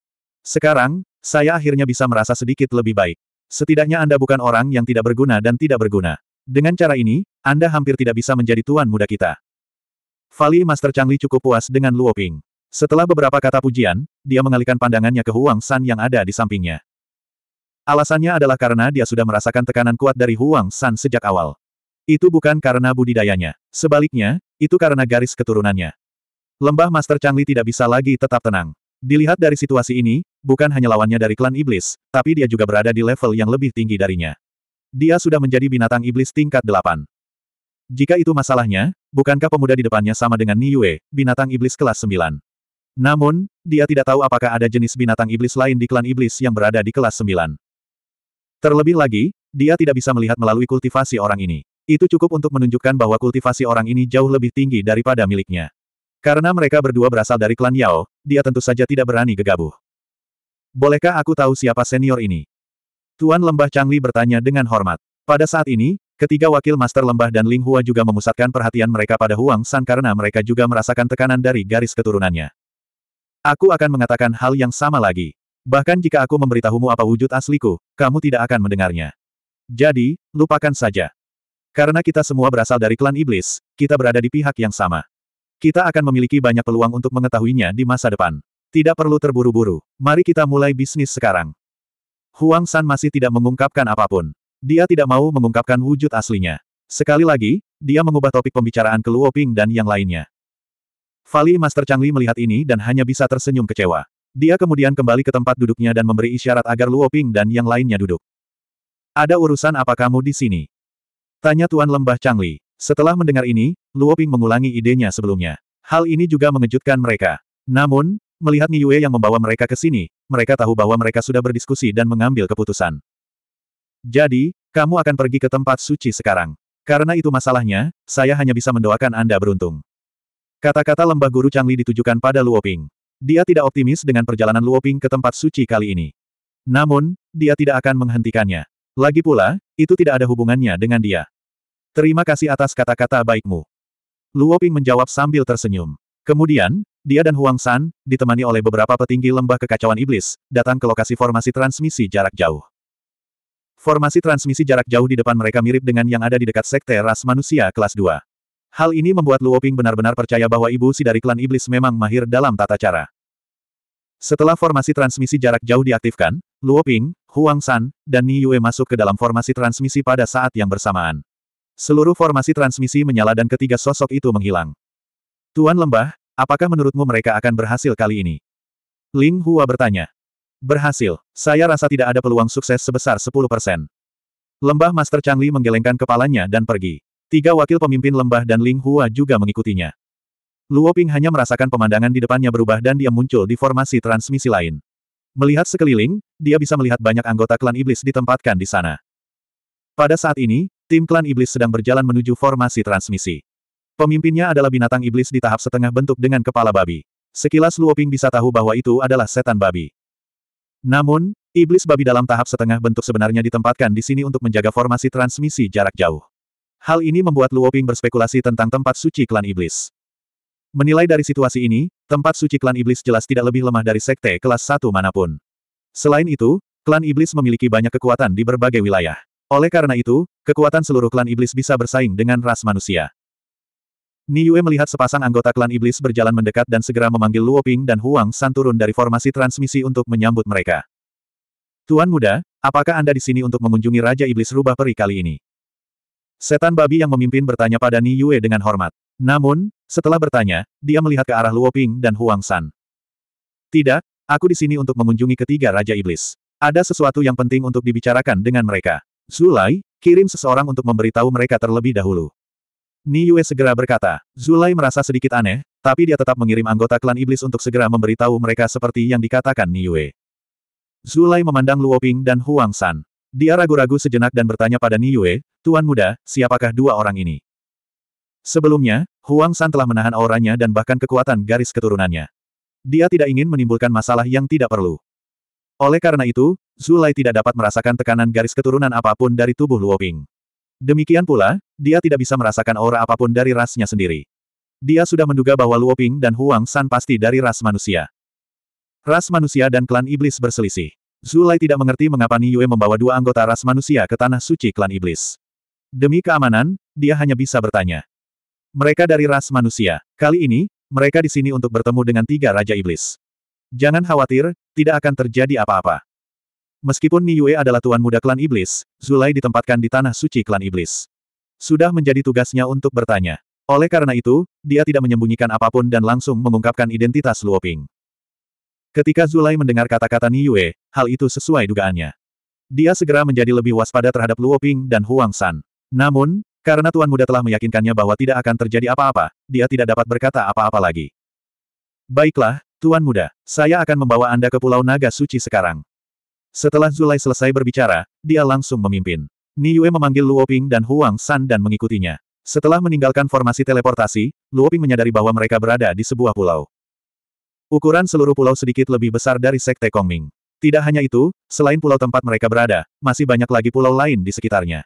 Sekarang, saya akhirnya bisa merasa sedikit lebih baik. Setidaknya Anda bukan orang yang tidak berguna dan tidak berguna. Dengan cara ini, Anda hampir tidak bisa menjadi tuan muda kita. Vali Master Changli cukup puas dengan Luoping. Setelah beberapa kata pujian, dia mengalihkan pandangannya ke Huang San yang ada di sampingnya. Alasannya adalah karena dia sudah merasakan tekanan kuat dari Huang San sejak awal. Itu bukan karena budidayanya. Sebaliknya, itu karena garis keturunannya. Lembah Master Changli tidak bisa lagi tetap tenang. Dilihat dari situasi ini, bukan hanya lawannya dari klan iblis, tapi dia juga berada di level yang lebih tinggi darinya. Dia sudah menjadi binatang iblis tingkat delapan. Jika itu masalahnya, bukankah pemuda di depannya sama dengan Yue, binatang iblis kelas sembilan? Namun, dia tidak tahu apakah ada jenis binatang iblis lain di klan iblis yang berada di kelas sembilan. Terlebih lagi, dia tidak bisa melihat melalui kultivasi orang ini. Itu cukup untuk menunjukkan bahwa kultivasi orang ini jauh lebih tinggi daripada miliknya. Karena mereka berdua berasal dari klan Yao, dia tentu saja tidak berani gegabah. Bolehkah aku tahu siapa senior ini? Tuan Lembah Changli bertanya dengan hormat. Pada saat ini, ketiga wakil Master Lembah dan Ling Hua juga memusatkan perhatian mereka pada Huang San karena mereka juga merasakan tekanan dari garis keturunannya. Aku akan mengatakan hal yang sama lagi. Bahkan jika aku memberitahumu apa wujud asliku, kamu tidak akan mendengarnya. Jadi, lupakan saja. Karena kita semua berasal dari klan iblis, kita berada di pihak yang sama. Kita akan memiliki banyak peluang untuk mengetahuinya di masa depan. Tidak perlu terburu-buru. Mari kita mulai bisnis sekarang. Huang San masih tidak mengungkapkan apapun. Dia tidak mau mengungkapkan wujud aslinya. Sekali lagi, dia mengubah topik pembicaraan ke Luo dan yang lainnya. Fali Master Changli melihat ini dan hanya bisa tersenyum kecewa. Dia kemudian kembali ke tempat duduknya dan memberi isyarat agar Luoping dan yang lainnya duduk. Ada urusan apa kamu di sini? Tanya Tuan Lembah Changli. Setelah mendengar ini, Luoping Ping mengulangi idenya sebelumnya. Hal ini juga mengejutkan mereka. Namun, melihat Yue yang membawa mereka ke sini, mereka tahu bahwa mereka sudah berdiskusi dan mengambil keputusan. Jadi, kamu akan pergi ke tempat suci sekarang. Karena itu masalahnya, saya hanya bisa mendoakan Anda beruntung. Kata-kata lembah guru Changli ditujukan pada Luoping. Dia tidak optimis dengan perjalanan Luoping ke tempat suci kali ini. Namun, dia tidak akan menghentikannya. Lagi pula, itu tidak ada hubungannya dengan dia. Terima kasih atas kata-kata baikmu. Luo Ping menjawab sambil tersenyum. Kemudian, dia dan Huang San, ditemani oleh beberapa petinggi lembah kekacauan iblis, datang ke lokasi formasi transmisi jarak jauh. Formasi transmisi jarak jauh di depan mereka mirip dengan yang ada di dekat sekte ras manusia kelas 2. Hal ini membuat Luo Ping benar-benar percaya bahwa ibu si dari klan iblis memang mahir dalam tata cara. Setelah formasi transmisi jarak jauh diaktifkan, Luo Ping, Huang San, dan Ni Yue masuk ke dalam formasi transmisi pada saat yang bersamaan. Seluruh formasi transmisi menyala dan ketiga sosok itu menghilang. Tuan Lembah, apakah menurutmu mereka akan berhasil kali ini? Ling Hua bertanya. Berhasil. Saya rasa tidak ada peluang sukses sebesar 10 Lembah Master Changli menggelengkan kepalanya dan pergi. Tiga wakil pemimpin lembah dan Ling Hua juga mengikutinya. Luo Ping hanya merasakan pemandangan di depannya berubah dan dia muncul di formasi transmisi lain. Melihat sekeliling, dia bisa melihat banyak anggota klan iblis ditempatkan di sana. Pada saat ini, Tim klan iblis sedang berjalan menuju formasi transmisi. Pemimpinnya adalah binatang iblis di tahap setengah bentuk dengan kepala babi. Sekilas Luoping bisa tahu bahwa itu adalah setan babi. Namun, iblis babi dalam tahap setengah bentuk sebenarnya ditempatkan di sini untuk menjaga formasi transmisi jarak jauh. Hal ini membuat Luoping berspekulasi tentang tempat suci klan iblis. Menilai dari situasi ini, tempat suci klan iblis jelas tidak lebih lemah dari sekte kelas Satu manapun. Selain itu, klan iblis memiliki banyak kekuatan di berbagai wilayah. Oleh karena itu, kekuatan seluruh klan iblis bisa bersaing dengan ras manusia. Niue melihat sepasang anggota klan iblis berjalan mendekat dan segera memanggil Luo Ping dan Huang San turun dari formasi transmisi untuk menyambut mereka. Tuan muda, apakah Anda di sini untuk mengunjungi Raja Iblis Rubah Peri kali ini? Setan babi yang memimpin bertanya pada Ni Yue dengan hormat. Namun, setelah bertanya, dia melihat ke arah Luo Ping dan Huang San. Tidak, Aku di sini untuk mengunjungi ketiga Raja Iblis. Ada sesuatu yang penting untuk dibicarakan dengan mereka. Zulai, kirim seseorang untuk memberitahu mereka terlebih dahulu. Ni Yue segera berkata, Zulai merasa sedikit aneh, tapi dia tetap mengirim anggota klan iblis untuk segera memberitahu mereka seperti yang dikatakan Ni Yue. Zulai memandang Luoping dan Huang San. Dia ragu-ragu sejenak dan bertanya pada Ni Yue, Tuan Muda, siapakah dua orang ini? Sebelumnya, Huang San telah menahan auranya dan bahkan kekuatan garis keturunannya. Dia tidak ingin menimbulkan masalah yang tidak perlu. Oleh karena itu, Zulai tidak dapat merasakan tekanan garis keturunan apapun dari tubuh Luoping. Demikian pula, dia tidak bisa merasakan aura apapun dari rasnya sendiri. Dia sudah menduga bahwa Luoping dan Huang San pasti dari ras manusia. Ras manusia dan klan iblis berselisih. Zulai tidak mengerti mengapa Ni Yue membawa dua anggota ras manusia ke tanah suci klan iblis. Demi keamanan, dia hanya bisa bertanya. Mereka dari ras manusia. Kali ini, mereka di sini untuk bertemu dengan tiga Raja Iblis. Jangan khawatir, tidak akan terjadi apa-apa. Meskipun Yue adalah tuan muda klan iblis, Zulai ditempatkan di tanah suci klan iblis. Sudah menjadi tugasnya untuk bertanya. Oleh karena itu, dia tidak menyembunyikan apapun dan langsung mengungkapkan identitas Luoping. Ketika Zulai mendengar kata-kata Yue, hal itu sesuai dugaannya. Dia segera menjadi lebih waspada terhadap Luoping dan Huang San. Namun, karena tuan muda telah meyakinkannya bahwa tidak akan terjadi apa-apa, dia tidak dapat berkata apa-apa lagi. Baiklah, Tuan muda, saya akan membawa Anda ke Pulau Naga Suci sekarang. Setelah Zulai selesai berbicara, dia langsung memimpin. Yue memanggil Luoping dan Huang San dan mengikutinya. Setelah meninggalkan formasi teleportasi, Luoping menyadari bahwa mereka berada di sebuah pulau. Ukuran seluruh pulau sedikit lebih besar dari Sekte Kongming. Tidak hanya itu, selain pulau tempat mereka berada, masih banyak lagi pulau lain di sekitarnya.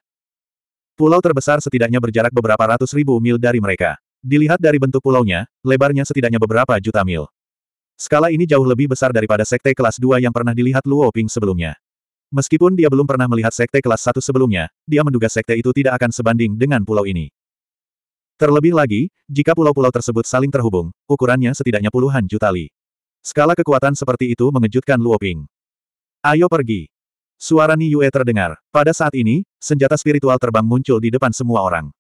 Pulau terbesar setidaknya berjarak beberapa ratus ribu mil dari mereka. Dilihat dari bentuk pulaunya, lebarnya setidaknya beberapa juta mil. Skala ini jauh lebih besar daripada sekte kelas 2 yang pernah dilihat Luo Ping sebelumnya. Meskipun dia belum pernah melihat sekte kelas 1 sebelumnya, dia menduga sekte itu tidak akan sebanding dengan pulau ini. Terlebih lagi, jika pulau-pulau tersebut saling terhubung, ukurannya setidaknya puluhan juta li. Skala kekuatan seperti itu mengejutkan Luo Ping. Ayo pergi. Suara Ni Yue terdengar. Pada saat ini, senjata spiritual terbang muncul di depan semua orang.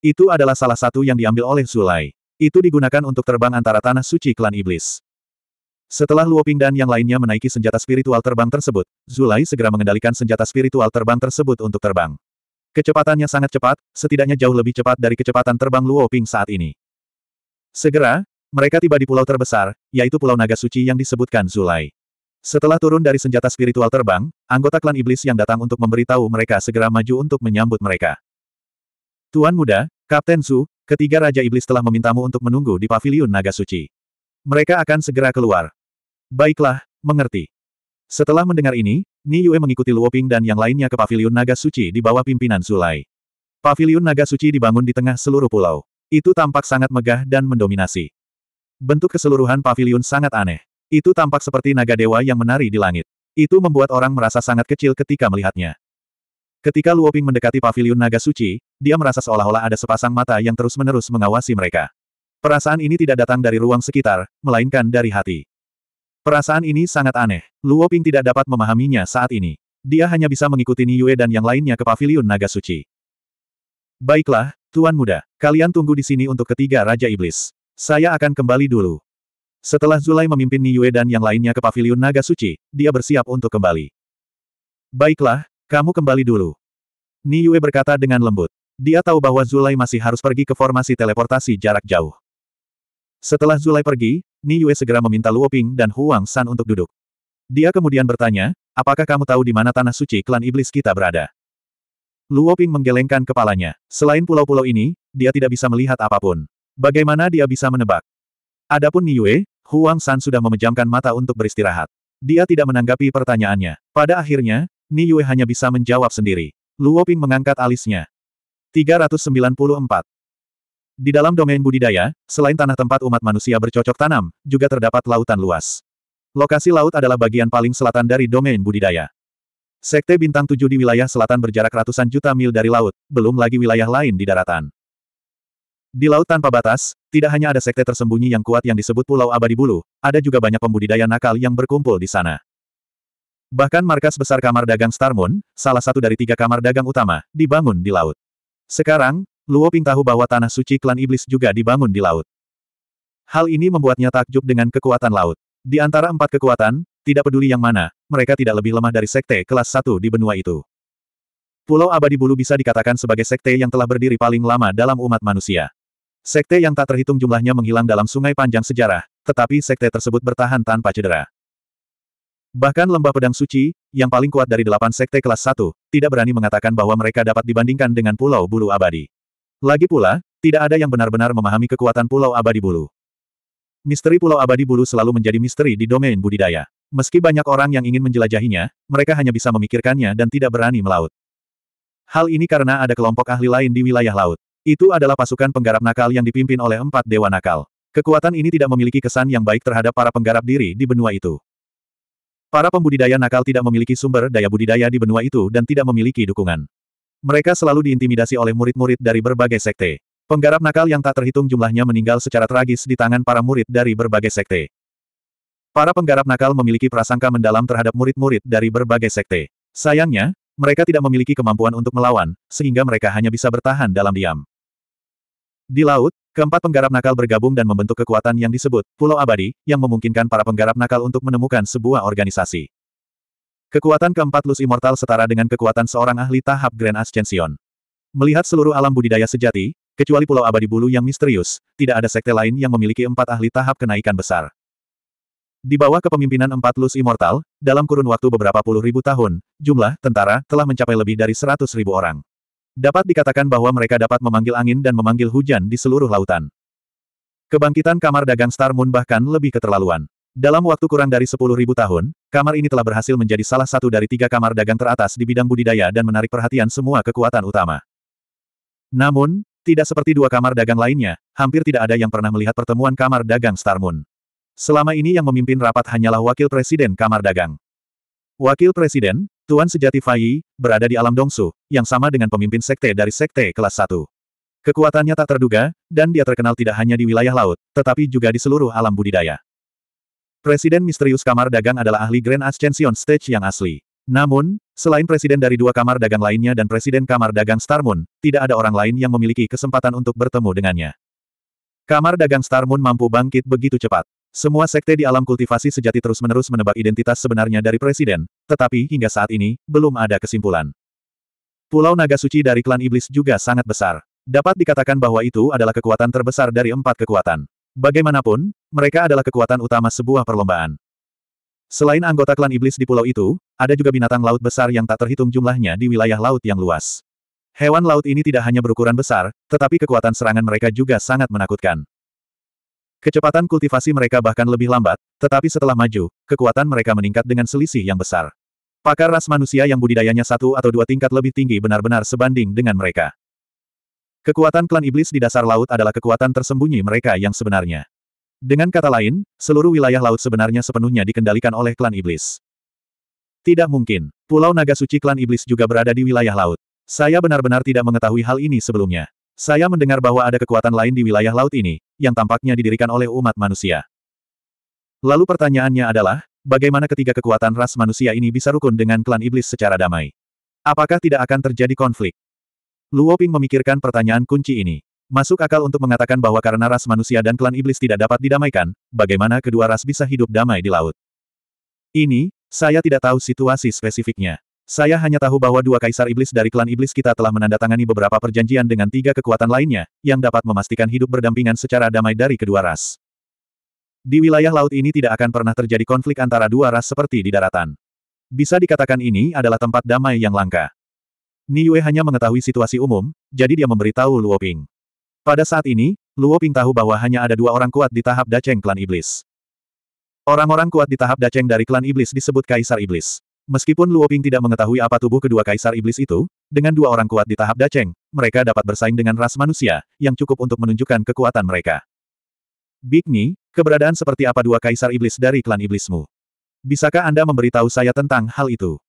Itu adalah salah satu yang diambil oleh Zulai. Itu digunakan untuk terbang antara tanah suci klan iblis. Setelah Luo Ping dan yang lainnya menaiki senjata spiritual terbang tersebut, Zulai segera mengendalikan senjata spiritual terbang tersebut untuk terbang. Kecepatannya sangat cepat, setidaknya jauh lebih cepat dari kecepatan terbang Luo Ping saat ini. Segera, mereka tiba di pulau terbesar, yaitu Pulau Naga Suci yang disebutkan Zulai. Setelah turun dari senjata spiritual terbang, anggota klan iblis yang datang untuk memberitahu mereka segera maju untuk menyambut mereka. Tuan muda, Kapten Su, ketiga Raja Iblis telah memintamu untuk menunggu di paviliun Naga Suci. Mereka akan segera keluar. Baiklah, mengerti. Setelah mendengar ini, Ni Yue mengikuti Luoping dan yang lainnya ke paviliun naga suci di bawah pimpinan Zulai. Paviliun naga suci dibangun di tengah seluruh pulau. Itu tampak sangat megah dan mendominasi. Bentuk keseluruhan paviliun sangat aneh. Itu tampak seperti naga dewa yang menari di langit. Itu membuat orang merasa sangat kecil ketika melihatnya. Ketika Luoping mendekati paviliun naga suci, dia merasa seolah-olah ada sepasang mata yang terus-menerus mengawasi mereka. Perasaan ini tidak datang dari ruang sekitar, melainkan dari hati. Perasaan ini sangat aneh. Luo Ping tidak dapat memahaminya saat ini. Dia hanya bisa mengikuti Niue dan yang lainnya ke paviliun naga suci. Baiklah, Tuan Muda, kalian tunggu di sini untuk ketiga Raja Iblis. Saya akan kembali dulu. Setelah Zulai memimpin Niue dan yang lainnya ke paviliun naga suci, dia bersiap untuk kembali. Baiklah, kamu kembali dulu. Niue berkata dengan lembut. Dia tahu bahwa Zulai masih harus pergi ke formasi teleportasi jarak jauh. Setelah Zulai pergi, Ni Yue segera meminta Luo Ping dan Huang San untuk duduk. Dia kemudian bertanya, apakah kamu tahu di mana tanah suci klan iblis kita berada? Luo Ping menggelengkan kepalanya. Selain pulau-pulau ini, dia tidak bisa melihat apapun. Bagaimana dia bisa menebak? Adapun Ni Yue, Huang San sudah memejamkan mata untuk beristirahat. Dia tidak menanggapi pertanyaannya. Pada akhirnya, Ni Yue hanya bisa menjawab sendiri. Luo Ping mengangkat alisnya. 394. Di dalam domain budidaya, selain tanah tempat umat manusia bercocok tanam, juga terdapat lautan luas. Lokasi laut adalah bagian paling selatan dari domain budidaya. Sekte Bintang Tujuh di wilayah selatan berjarak ratusan juta mil dari laut, belum lagi wilayah lain di daratan. Di laut tanpa batas, tidak hanya ada sekte tersembunyi yang kuat yang disebut Pulau Abadi Bulu, ada juga banyak pembudidaya nakal yang berkumpul di sana. Bahkan markas besar kamar dagang Star Moon, salah satu dari tiga kamar dagang utama, dibangun di laut. Sekarang, Luo Ping tahu bahwa tanah suci klan iblis juga dibangun di laut. Hal ini membuatnya takjub dengan kekuatan laut. Di antara empat kekuatan, tidak peduli yang mana, mereka tidak lebih lemah dari sekte kelas satu di benua itu. Pulau Abadi Bulu bisa dikatakan sebagai sekte yang telah berdiri paling lama dalam umat manusia. Sekte yang tak terhitung jumlahnya menghilang dalam sungai panjang sejarah, tetapi sekte tersebut bertahan tanpa cedera. Bahkan lembah pedang suci, yang paling kuat dari delapan sekte kelas satu, tidak berani mengatakan bahwa mereka dapat dibandingkan dengan Pulau Bulu Abadi. Lagi pula, tidak ada yang benar-benar memahami kekuatan Pulau Abadi Bulu. Misteri Pulau Abadi Bulu selalu menjadi misteri di domain budidaya. Meski banyak orang yang ingin menjelajahinya, mereka hanya bisa memikirkannya dan tidak berani melaut. Hal ini karena ada kelompok ahli lain di wilayah laut. Itu adalah pasukan penggarap nakal yang dipimpin oleh empat dewa nakal. Kekuatan ini tidak memiliki kesan yang baik terhadap para penggarap diri di benua itu. Para pembudidaya nakal tidak memiliki sumber daya budidaya di benua itu dan tidak memiliki dukungan. Mereka selalu diintimidasi oleh murid-murid dari berbagai sekte. Penggarap nakal yang tak terhitung jumlahnya meninggal secara tragis di tangan para murid dari berbagai sekte. Para penggarap nakal memiliki prasangka mendalam terhadap murid-murid dari berbagai sekte. Sayangnya, mereka tidak memiliki kemampuan untuk melawan, sehingga mereka hanya bisa bertahan dalam diam. Di laut, keempat penggarap nakal bergabung dan membentuk kekuatan yang disebut Pulau Abadi, yang memungkinkan para penggarap nakal untuk menemukan sebuah organisasi. Kekuatan keempat Luz Immortal setara dengan kekuatan seorang ahli tahap Grand Ascension. Melihat seluruh alam budidaya sejati, kecuali Pulau Abadi Bulu yang misterius, tidak ada sekte lain yang memiliki empat ahli tahap kenaikan besar. Di bawah kepemimpinan empat Luz Immortal, dalam kurun waktu beberapa puluh ribu tahun, jumlah tentara telah mencapai lebih dari seratus ribu orang. Dapat dikatakan bahwa mereka dapat memanggil angin dan memanggil hujan di seluruh lautan. Kebangkitan kamar dagang Star Moon bahkan lebih keterlaluan. Dalam waktu kurang dari 10.000 tahun, kamar ini telah berhasil menjadi salah satu dari tiga kamar dagang teratas di bidang budidaya dan menarik perhatian semua kekuatan utama. Namun, tidak seperti dua kamar dagang lainnya, hampir tidak ada yang pernah melihat pertemuan kamar dagang Star Moon. Selama ini yang memimpin rapat hanyalah Wakil Presiden Kamar Dagang. Wakil Presiden, Tuan Sejati Fai, berada di alam Dongsu, yang sama dengan pemimpin sekte dari sekte kelas 1. Kekuatannya tak terduga, dan dia terkenal tidak hanya di wilayah laut, tetapi juga di seluruh alam budidaya. Presiden misterius kamar dagang adalah ahli Grand Ascension Stage yang asli. Namun, selain presiden dari dua kamar dagang lainnya dan presiden kamar dagang Star Moon, tidak ada orang lain yang memiliki kesempatan untuk bertemu dengannya. Kamar dagang Star Moon mampu bangkit begitu cepat. Semua sekte di alam kultivasi sejati terus-menerus menebak identitas sebenarnya dari presiden, tetapi hingga saat ini, belum ada kesimpulan. Pulau Naga Suci dari klan Iblis juga sangat besar. Dapat dikatakan bahwa itu adalah kekuatan terbesar dari empat kekuatan. Bagaimanapun, mereka adalah kekuatan utama sebuah perlombaan. Selain anggota klan iblis di pulau itu, ada juga binatang laut besar yang tak terhitung jumlahnya di wilayah laut yang luas. Hewan laut ini tidak hanya berukuran besar, tetapi kekuatan serangan mereka juga sangat menakutkan. Kecepatan kultivasi mereka bahkan lebih lambat, tetapi setelah maju, kekuatan mereka meningkat dengan selisih yang besar. Pakar ras manusia yang budidayanya satu atau dua tingkat lebih tinggi benar-benar sebanding dengan mereka. Kekuatan klan iblis di dasar laut adalah kekuatan tersembunyi mereka yang sebenarnya. Dengan kata lain, seluruh wilayah laut sebenarnya sepenuhnya dikendalikan oleh klan iblis. Tidak mungkin. Pulau Naga Suci klan iblis juga berada di wilayah laut. Saya benar-benar tidak mengetahui hal ini sebelumnya. Saya mendengar bahwa ada kekuatan lain di wilayah laut ini, yang tampaknya didirikan oleh umat manusia. Lalu pertanyaannya adalah, bagaimana ketiga kekuatan ras manusia ini bisa rukun dengan klan iblis secara damai? Apakah tidak akan terjadi konflik? Luo Ping memikirkan pertanyaan kunci ini. Masuk akal untuk mengatakan bahwa karena ras manusia dan klan iblis tidak dapat didamaikan, bagaimana kedua ras bisa hidup damai di laut? Ini, saya tidak tahu situasi spesifiknya. Saya hanya tahu bahwa dua kaisar iblis dari klan iblis kita telah menandatangani beberapa perjanjian dengan tiga kekuatan lainnya, yang dapat memastikan hidup berdampingan secara damai dari kedua ras. Di wilayah laut ini tidak akan pernah terjadi konflik antara dua ras seperti di daratan. Bisa dikatakan ini adalah tempat damai yang langka. Ni Yue hanya mengetahui situasi umum, jadi dia memberitahu Luo Ping. Pada saat ini, Luo Ping tahu bahwa hanya ada dua orang kuat di tahap Daceng klan iblis. Orang-orang kuat di tahap Daceng dari klan iblis disebut Kaisar Iblis. Meskipun Luo Ping tidak mengetahui apa tubuh kedua Kaisar Iblis itu, dengan dua orang kuat di tahap Daceng, mereka dapat bersaing dengan ras manusia, yang cukup untuk menunjukkan kekuatan mereka. Big Ni, keberadaan seperti apa dua Kaisar Iblis dari klan iblismu? Bisakah Anda memberitahu saya tentang hal itu?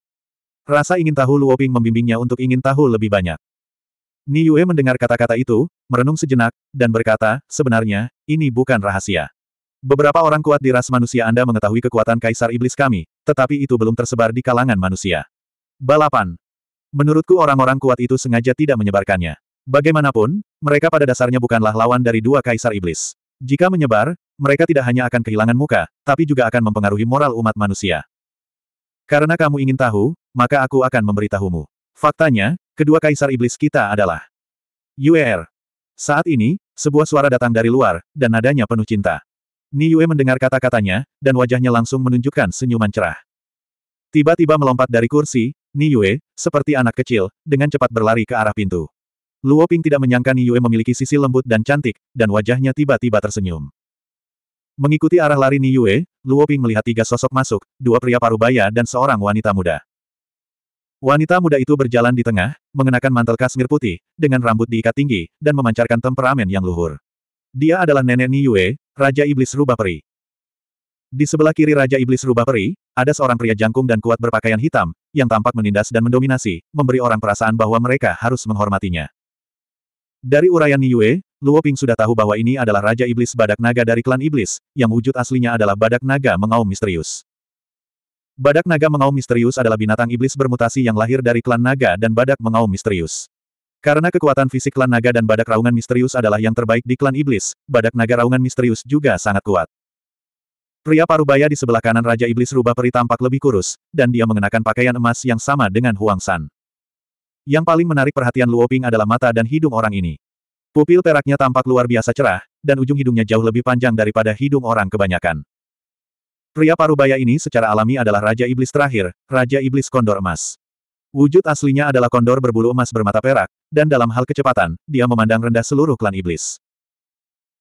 Rasa ingin tahu Luoping membimbingnya untuk ingin tahu lebih banyak. Ni Yue mendengar kata-kata itu, merenung sejenak, dan berkata, sebenarnya, ini bukan rahasia. Beberapa orang kuat di ras manusia Anda mengetahui kekuatan kaisar iblis kami, tetapi itu belum tersebar di kalangan manusia. Balapan. Menurutku orang-orang kuat itu sengaja tidak menyebarkannya. Bagaimanapun, mereka pada dasarnya bukanlah lawan dari dua kaisar iblis. Jika menyebar, mereka tidak hanya akan kehilangan muka, tapi juga akan mempengaruhi moral umat manusia. Karena kamu ingin tahu, maka aku akan memberitahumu. Faktanya, kedua kaisar iblis kita adalah Yuer. Er. Saat ini, sebuah suara datang dari luar, dan nadanya penuh cinta. Ni Yue mendengar kata-katanya, dan wajahnya langsung menunjukkan senyuman cerah. Tiba-tiba melompat dari kursi, Ni Yue, seperti anak kecil, dengan cepat berlari ke arah pintu. Luo Ping tidak menyangka Ni Yue memiliki sisi lembut dan cantik, dan wajahnya tiba-tiba tersenyum. Mengikuti arah lari Ni Yue, Luo Ping melihat tiga sosok masuk, dua pria parubaya dan seorang wanita muda. Wanita muda itu berjalan di tengah, mengenakan mantel kasmir putih, dengan rambut diikat tinggi, dan memancarkan temperamen yang luhur. Dia adalah nenek Ni Yue, Raja Iblis Rubah Peri. Di sebelah kiri Raja Iblis Rubah Peri, ada seorang pria jangkung dan kuat berpakaian hitam, yang tampak menindas dan mendominasi, memberi orang perasaan bahwa mereka harus menghormatinya. Dari uraian Niue, Luo Ping sudah tahu bahwa ini adalah Raja Iblis Badak Naga dari klan Iblis, yang wujud aslinya adalah Badak Naga Mengaum Misterius. Badak Naga Mengaum Misterius adalah binatang iblis bermutasi yang lahir dari klan Naga dan Badak Mengaum Misterius. Karena kekuatan fisik klan Naga dan Badak Raungan Misterius adalah yang terbaik di klan Iblis, Badak Naga Raungan Misterius juga sangat kuat. Pria parubaya di sebelah kanan Raja Iblis rubah peri tampak lebih kurus, dan dia mengenakan pakaian emas yang sama dengan Huang San. Yang paling menarik perhatian Luoping adalah mata dan hidung orang ini. Pupil peraknya tampak luar biasa cerah, dan ujung hidungnya jauh lebih panjang daripada hidung orang kebanyakan. Pria parubaya ini secara alami adalah Raja Iblis terakhir, Raja Iblis Kondor Emas. Wujud aslinya adalah kondor berbulu emas bermata perak, dan dalam hal kecepatan, dia memandang rendah seluruh klan iblis.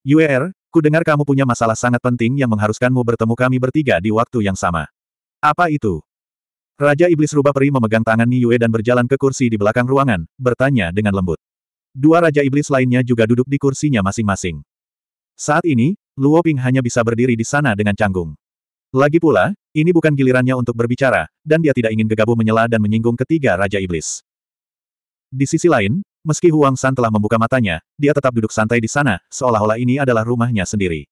UER, ku dengar kamu punya masalah sangat penting yang mengharuskanmu bertemu kami bertiga di waktu yang sama. Apa itu? Raja Iblis Rubah Peri memegang tangan Niue dan berjalan ke kursi di belakang ruangan, bertanya dengan lembut. Dua Raja Iblis lainnya juga duduk di kursinya masing-masing. Saat ini, Luo Ping hanya bisa berdiri di sana dengan canggung. Lagi pula, ini bukan gilirannya untuk berbicara, dan dia tidak ingin gegabah menyela dan menyinggung ketiga Raja Iblis. Di sisi lain, meski Huang San telah membuka matanya, dia tetap duduk santai di sana, seolah-olah ini adalah rumahnya sendiri.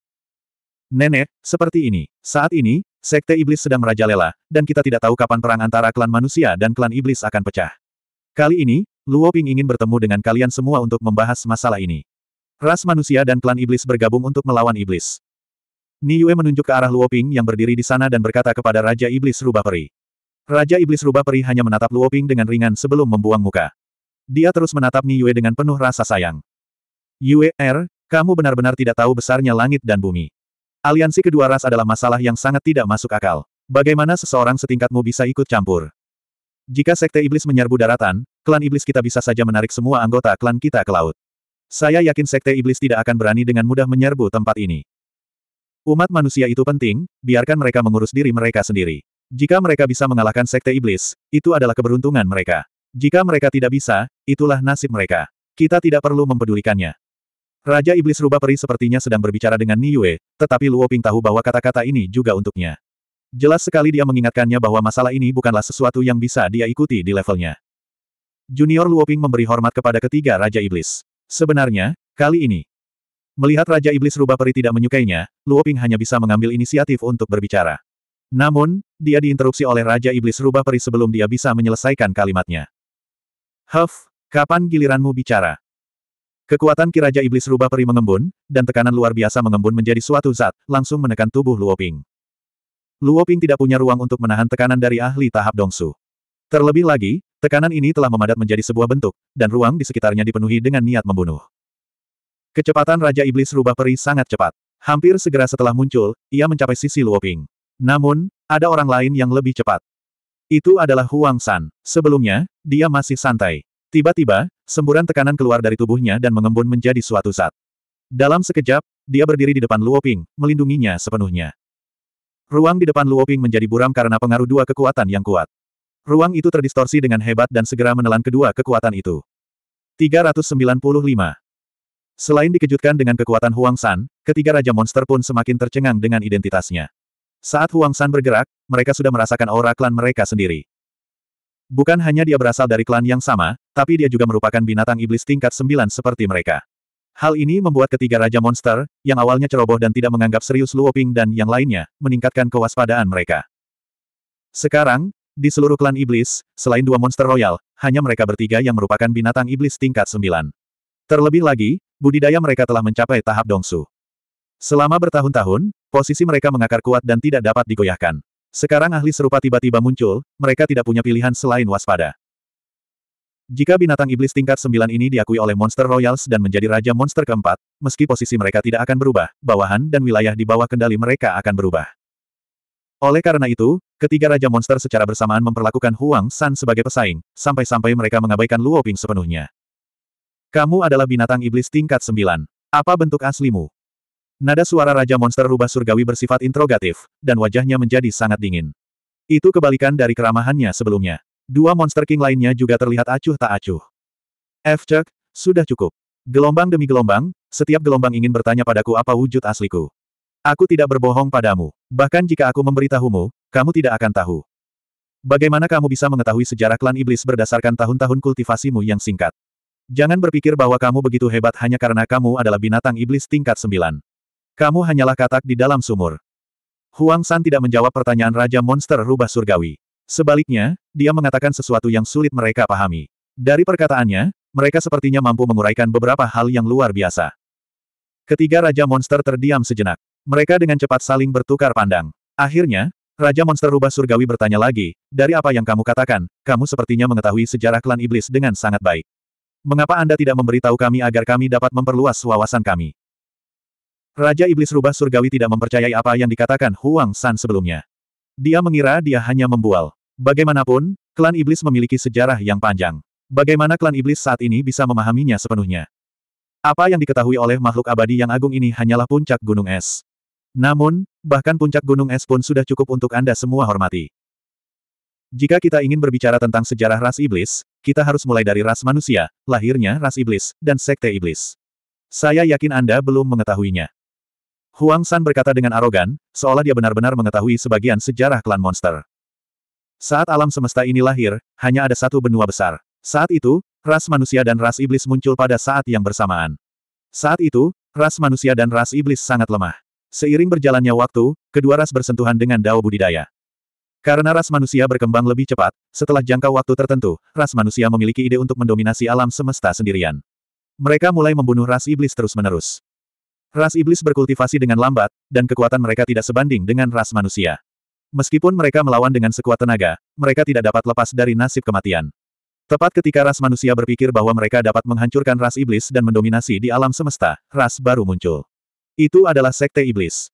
Nenek, seperti ini. Saat ini, Sekte Iblis sedang merajalela, dan kita tidak tahu kapan perang antara klan manusia dan klan iblis akan pecah. Kali ini, Luo Ping ingin bertemu dengan kalian semua untuk membahas masalah ini. Ras manusia dan klan iblis bergabung untuk melawan iblis. Ni Yue menunjuk ke arah Luo Ping yang berdiri di sana dan berkata kepada Raja Iblis Rubah Peri. Raja Iblis Rubah Peri hanya menatap Luo Ping dengan ringan sebelum membuang muka. Dia terus menatap Ni Yue dengan penuh rasa sayang. Yue, R, er, kamu benar-benar tidak tahu besarnya langit dan bumi. Aliansi kedua ras adalah masalah yang sangat tidak masuk akal. Bagaimana seseorang setingkatmu bisa ikut campur? Jika sekte iblis menyerbu daratan, klan iblis kita bisa saja menarik semua anggota klan kita ke laut. Saya yakin sekte iblis tidak akan berani dengan mudah menyerbu tempat ini. Umat manusia itu penting, biarkan mereka mengurus diri mereka sendiri. Jika mereka bisa mengalahkan sekte iblis, itu adalah keberuntungan mereka. Jika mereka tidak bisa, itulah nasib mereka. Kita tidak perlu mempedulikannya. Raja Iblis Rubah Peri sepertinya sedang berbicara dengan Yue, tetapi Luo Ping tahu bahwa kata-kata ini juga untuknya. Jelas sekali dia mengingatkannya bahwa masalah ini bukanlah sesuatu yang bisa dia ikuti di levelnya. Junior Luo Ping memberi hormat kepada ketiga Raja Iblis. Sebenarnya, kali ini, Melihat Raja Iblis Rubah Peri tidak menyukainya, Luo Ping hanya bisa mengambil inisiatif untuk berbicara. Namun, dia diinterupsi oleh Raja Iblis Rubah Peri sebelum dia bisa menyelesaikan kalimatnya. Huff, kapan giliranmu bicara? Kekuatan Kiraja Iblis Rubah Peri mengembun, dan tekanan luar biasa mengembun menjadi suatu zat, langsung menekan tubuh Luoping. Luoping tidak punya ruang untuk menahan tekanan dari ahli tahap Dongsu. Terlebih lagi, tekanan ini telah memadat menjadi sebuah bentuk, dan ruang di sekitarnya dipenuhi dengan niat membunuh. Kecepatan Raja Iblis Rubah Peri sangat cepat. Hampir segera setelah muncul, ia mencapai sisi Luoping. Namun, ada orang lain yang lebih cepat. Itu adalah Huang San. Sebelumnya, dia masih santai. Tiba-tiba, semburan tekanan keluar dari tubuhnya dan mengembun menjadi suatu saat. Dalam sekejap, dia berdiri di depan Luoping, melindunginya sepenuhnya. Ruang di depan Luoping menjadi buram karena pengaruh dua kekuatan yang kuat. Ruang itu terdistorsi dengan hebat dan segera menelan kedua kekuatan itu. 395. Selain dikejutkan dengan kekuatan Huang San, ketiga Raja Monster pun semakin tercengang dengan identitasnya. Saat Huang San bergerak, mereka sudah merasakan aura klan mereka sendiri. Bukan hanya dia berasal dari klan yang sama, tapi dia juga merupakan binatang iblis tingkat sembilan seperti mereka. Hal ini membuat ketiga Raja Monster, yang awalnya ceroboh dan tidak menganggap serius Luoping dan yang lainnya, meningkatkan kewaspadaan mereka. Sekarang, di seluruh klan iblis, selain dua monster royal, hanya mereka bertiga yang merupakan binatang iblis tingkat sembilan. Terlebih lagi, budidaya mereka telah mencapai tahap dongsu. Selama bertahun-tahun, posisi mereka mengakar kuat dan tidak dapat digoyahkan. Sekarang ahli serupa tiba-tiba muncul, mereka tidak punya pilihan selain waspada. Jika binatang iblis tingkat 9 ini diakui oleh Monster Royals dan menjadi raja monster keempat, meski posisi mereka tidak akan berubah, bawahan dan wilayah di bawah kendali mereka akan berubah. Oleh karena itu, ketiga raja monster secara bersamaan memperlakukan Huang San sebagai pesaing, sampai-sampai mereka mengabaikan Luo Ping sepenuhnya. Kamu adalah binatang iblis tingkat 9. Apa bentuk aslimu? Nada suara Raja Monster Rubah Surgawi bersifat interrogatif, dan wajahnya menjadi sangat dingin. Itu kebalikan dari keramahannya sebelumnya. Dua Monster King lainnya juga terlihat acuh tak acuh. F. sudah cukup. Gelombang demi gelombang, setiap gelombang ingin bertanya padaku apa wujud asliku. Aku tidak berbohong padamu. Bahkan jika aku memberitahumu, kamu tidak akan tahu. Bagaimana kamu bisa mengetahui sejarah klan iblis berdasarkan tahun-tahun kultivasimu yang singkat? Jangan berpikir bahwa kamu begitu hebat hanya karena kamu adalah binatang iblis tingkat sembilan. Kamu hanyalah katak di dalam sumur. Huang San tidak menjawab pertanyaan Raja Monster Rubah Surgawi. Sebaliknya, dia mengatakan sesuatu yang sulit mereka pahami. Dari perkataannya, mereka sepertinya mampu menguraikan beberapa hal yang luar biasa. Ketiga Raja Monster terdiam sejenak. Mereka dengan cepat saling bertukar pandang. Akhirnya, Raja Monster Rubah Surgawi bertanya lagi, dari apa yang kamu katakan, kamu sepertinya mengetahui sejarah klan iblis dengan sangat baik. Mengapa Anda tidak memberitahu kami agar kami dapat memperluas wawasan kami? Raja Iblis Rubah Surgawi tidak mempercayai apa yang dikatakan Huang San sebelumnya. Dia mengira dia hanya membual. Bagaimanapun, klan iblis memiliki sejarah yang panjang. Bagaimana klan iblis saat ini bisa memahaminya sepenuhnya? Apa yang diketahui oleh makhluk abadi yang agung ini hanyalah puncak gunung es. Namun, bahkan puncak gunung es pun sudah cukup untuk Anda semua hormati. Jika kita ingin berbicara tentang sejarah ras iblis, kita harus mulai dari ras manusia, lahirnya ras iblis, dan sekte iblis. Saya yakin Anda belum mengetahuinya. Huang San berkata dengan arogan, seolah dia benar-benar mengetahui sebagian sejarah klan monster. Saat alam semesta ini lahir, hanya ada satu benua besar. Saat itu, ras manusia dan ras iblis muncul pada saat yang bersamaan. Saat itu, ras manusia dan ras iblis sangat lemah. Seiring berjalannya waktu, kedua ras bersentuhan dengan dao budidaya. Karena ras manusia berkembang lebih cepat, setelah jangka waktu tertentu, ras manusia memiliki ide untuk mendominasi alam semesta sendirian. Mereka mulai membunuh ras iblis terus-menerus. Ras iblis berkultivasi dengan lambat, dan kekuatan mereka tidak sebanding dengan ras manusia. Meskipun mereka melawan dengan sekuat tenaga, mereka tidak dapat lepas dari nasib kematian. Tepat ketika ras manusia berpikir bahwa mereka dapat menghancurkan ras iblis dan mendominasi di alam semesta, ras baru muncul. Itu adalah sekte iblis.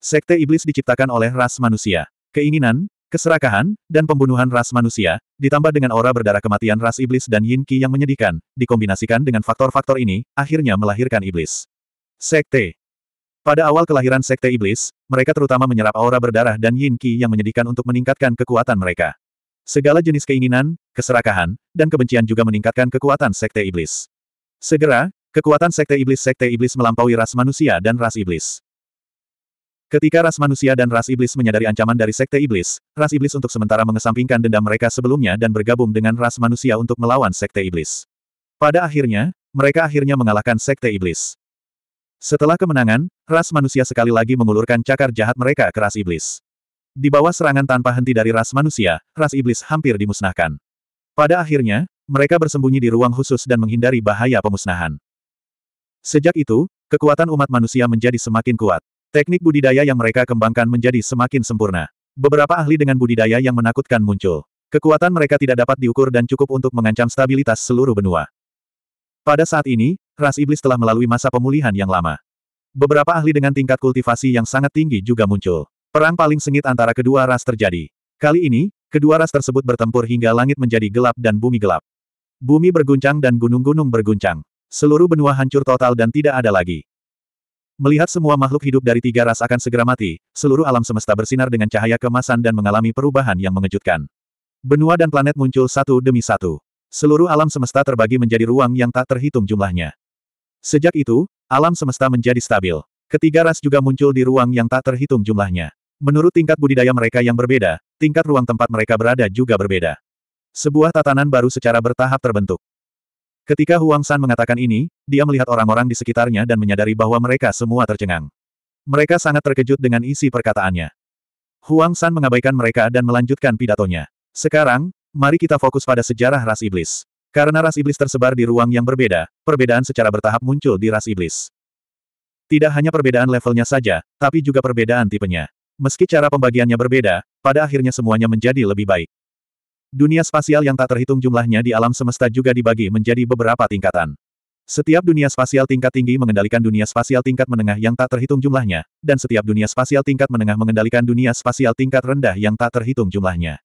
Sekte iblis diciptakan oleh ras manusia. Keinginan, keserakahan, dan pembunuhan ras manusia, ditambah dengan aura berdarah kematian ras iblis dan yin qi yang menyedihkan, dikombinasikan dengan faktor-faktor ini, akhirnya melahirkan iblis. Sekte pada awal kelahiran Sekte Iblis, mereka terutama menyerap aura berdarah dan yin qi yang menyedihkan untuk meningkatkan kekuatan mereka. Segala jenis keinginan, keserakahan, dan kebencian juga meningkatkan kekuatan Sekte Iblis. Segera, kekuatan Sekte Iblis Sekte Iblis melampaui ras manusia dan ras iblis. Ketika ras manusia dan ras iblis menyadari ancaman dari sekte iblis, ras iblis untuk sementara mengesampingkan dendam mereka sebelumnya dan bergabung dengan ras manusia untuk melawan sekte iblis. Pada akhirnya, mereka akhirnya mengalahkan sekte iblis. Setelah kemenangan, ras manusia sekali lagi mengulurkan cakar jahat mereka ke ras iblis. Di bawah serangan tanpa henti dari ras manusia, ras iblis hampir dimusnahkan. Pada akhirnya, mereka bersembunyi di ruang khusus dan menghindari bahaya pemusnahan. Sejak itu, kekuatan umat manusia menjadi semakin kuat. Teknik budidaya yang mereka kembangkan menjadi semakin sempurna. Beberapa ahli dengan budidaya yang menakutkan muncul. Kekuatan mereka tidak dapat diukur dan cukup untuk mengancam stabilitas seluruh benua. Pada saat ini, ras iblis telah melalui masa pemulihan yang lama. Beberapa ahli dengan tingkat kultivasi yang sangat tinggi juga muncul. Perang paling sengit antara kedua ras terjadi. Kali ini, kedua ras tersebut bertempur hingga langit menjadi gelap dan bumi gelap. Bumi berguncang dan gunung-gunung berguncang. Seluruh benua hancur total dan tidak ada lagi. Melihat semua makhluk hidup dari tiga ras akan segera mati, seluruh alam semesta bersinar dengan cahaya kemasan dan mengalami perubahan yang mengejutkan. Benua dan planet muncul satu demi satu. Seluruh alam semesta terbagi menjadi ruang yang tak terhitung jumlahnya. Sejak itu, alam semesta menjadi stabil. Ketiga ras juga muncul di ruang yang tak terhitung jumlahnya. Menurut tingkat budidaya mereka yang berbeda, tingkat ruang tempat mereka berada juga berbeda. Sebuah tatanan baru secara bertahap terbentuk. Ketika Huang San mengatakan ini, dia melihat orang-orang di sekitarnya dan menyadari bahwa mereka semua tercengang. Mereka sangat terkejut dengan isi perkataannya. Huang San mengabaikan mereka dan melanjutkan pidatonya. Sekarang, mari kita fokus pada sejarah ras iblis. Karena ras iblis tersebar di ruang yang berbeda, perbedaan secara bertahap muncul di ras iblis. Tidak hanya perbedaan levelnya saja, tapi juga perbedaan tipenya. Meski cara pembagiannya berbeda, pada akhirnya semuanya menjadi lebih baik. Dunia spasial yang tak terhitung jumlahnya di alam semesta juga dibagi menjadi beberapa tingkatan. Setiap dunia spasial tingkat tinggi mengendalikan dunia spasial tingkat menengah yang tak terhitung jumlahnya, dan setiap dunia spasial tingkat menengah mengendalikan dunia spasial tingkat rendah yang tak terhitung jumlahnya.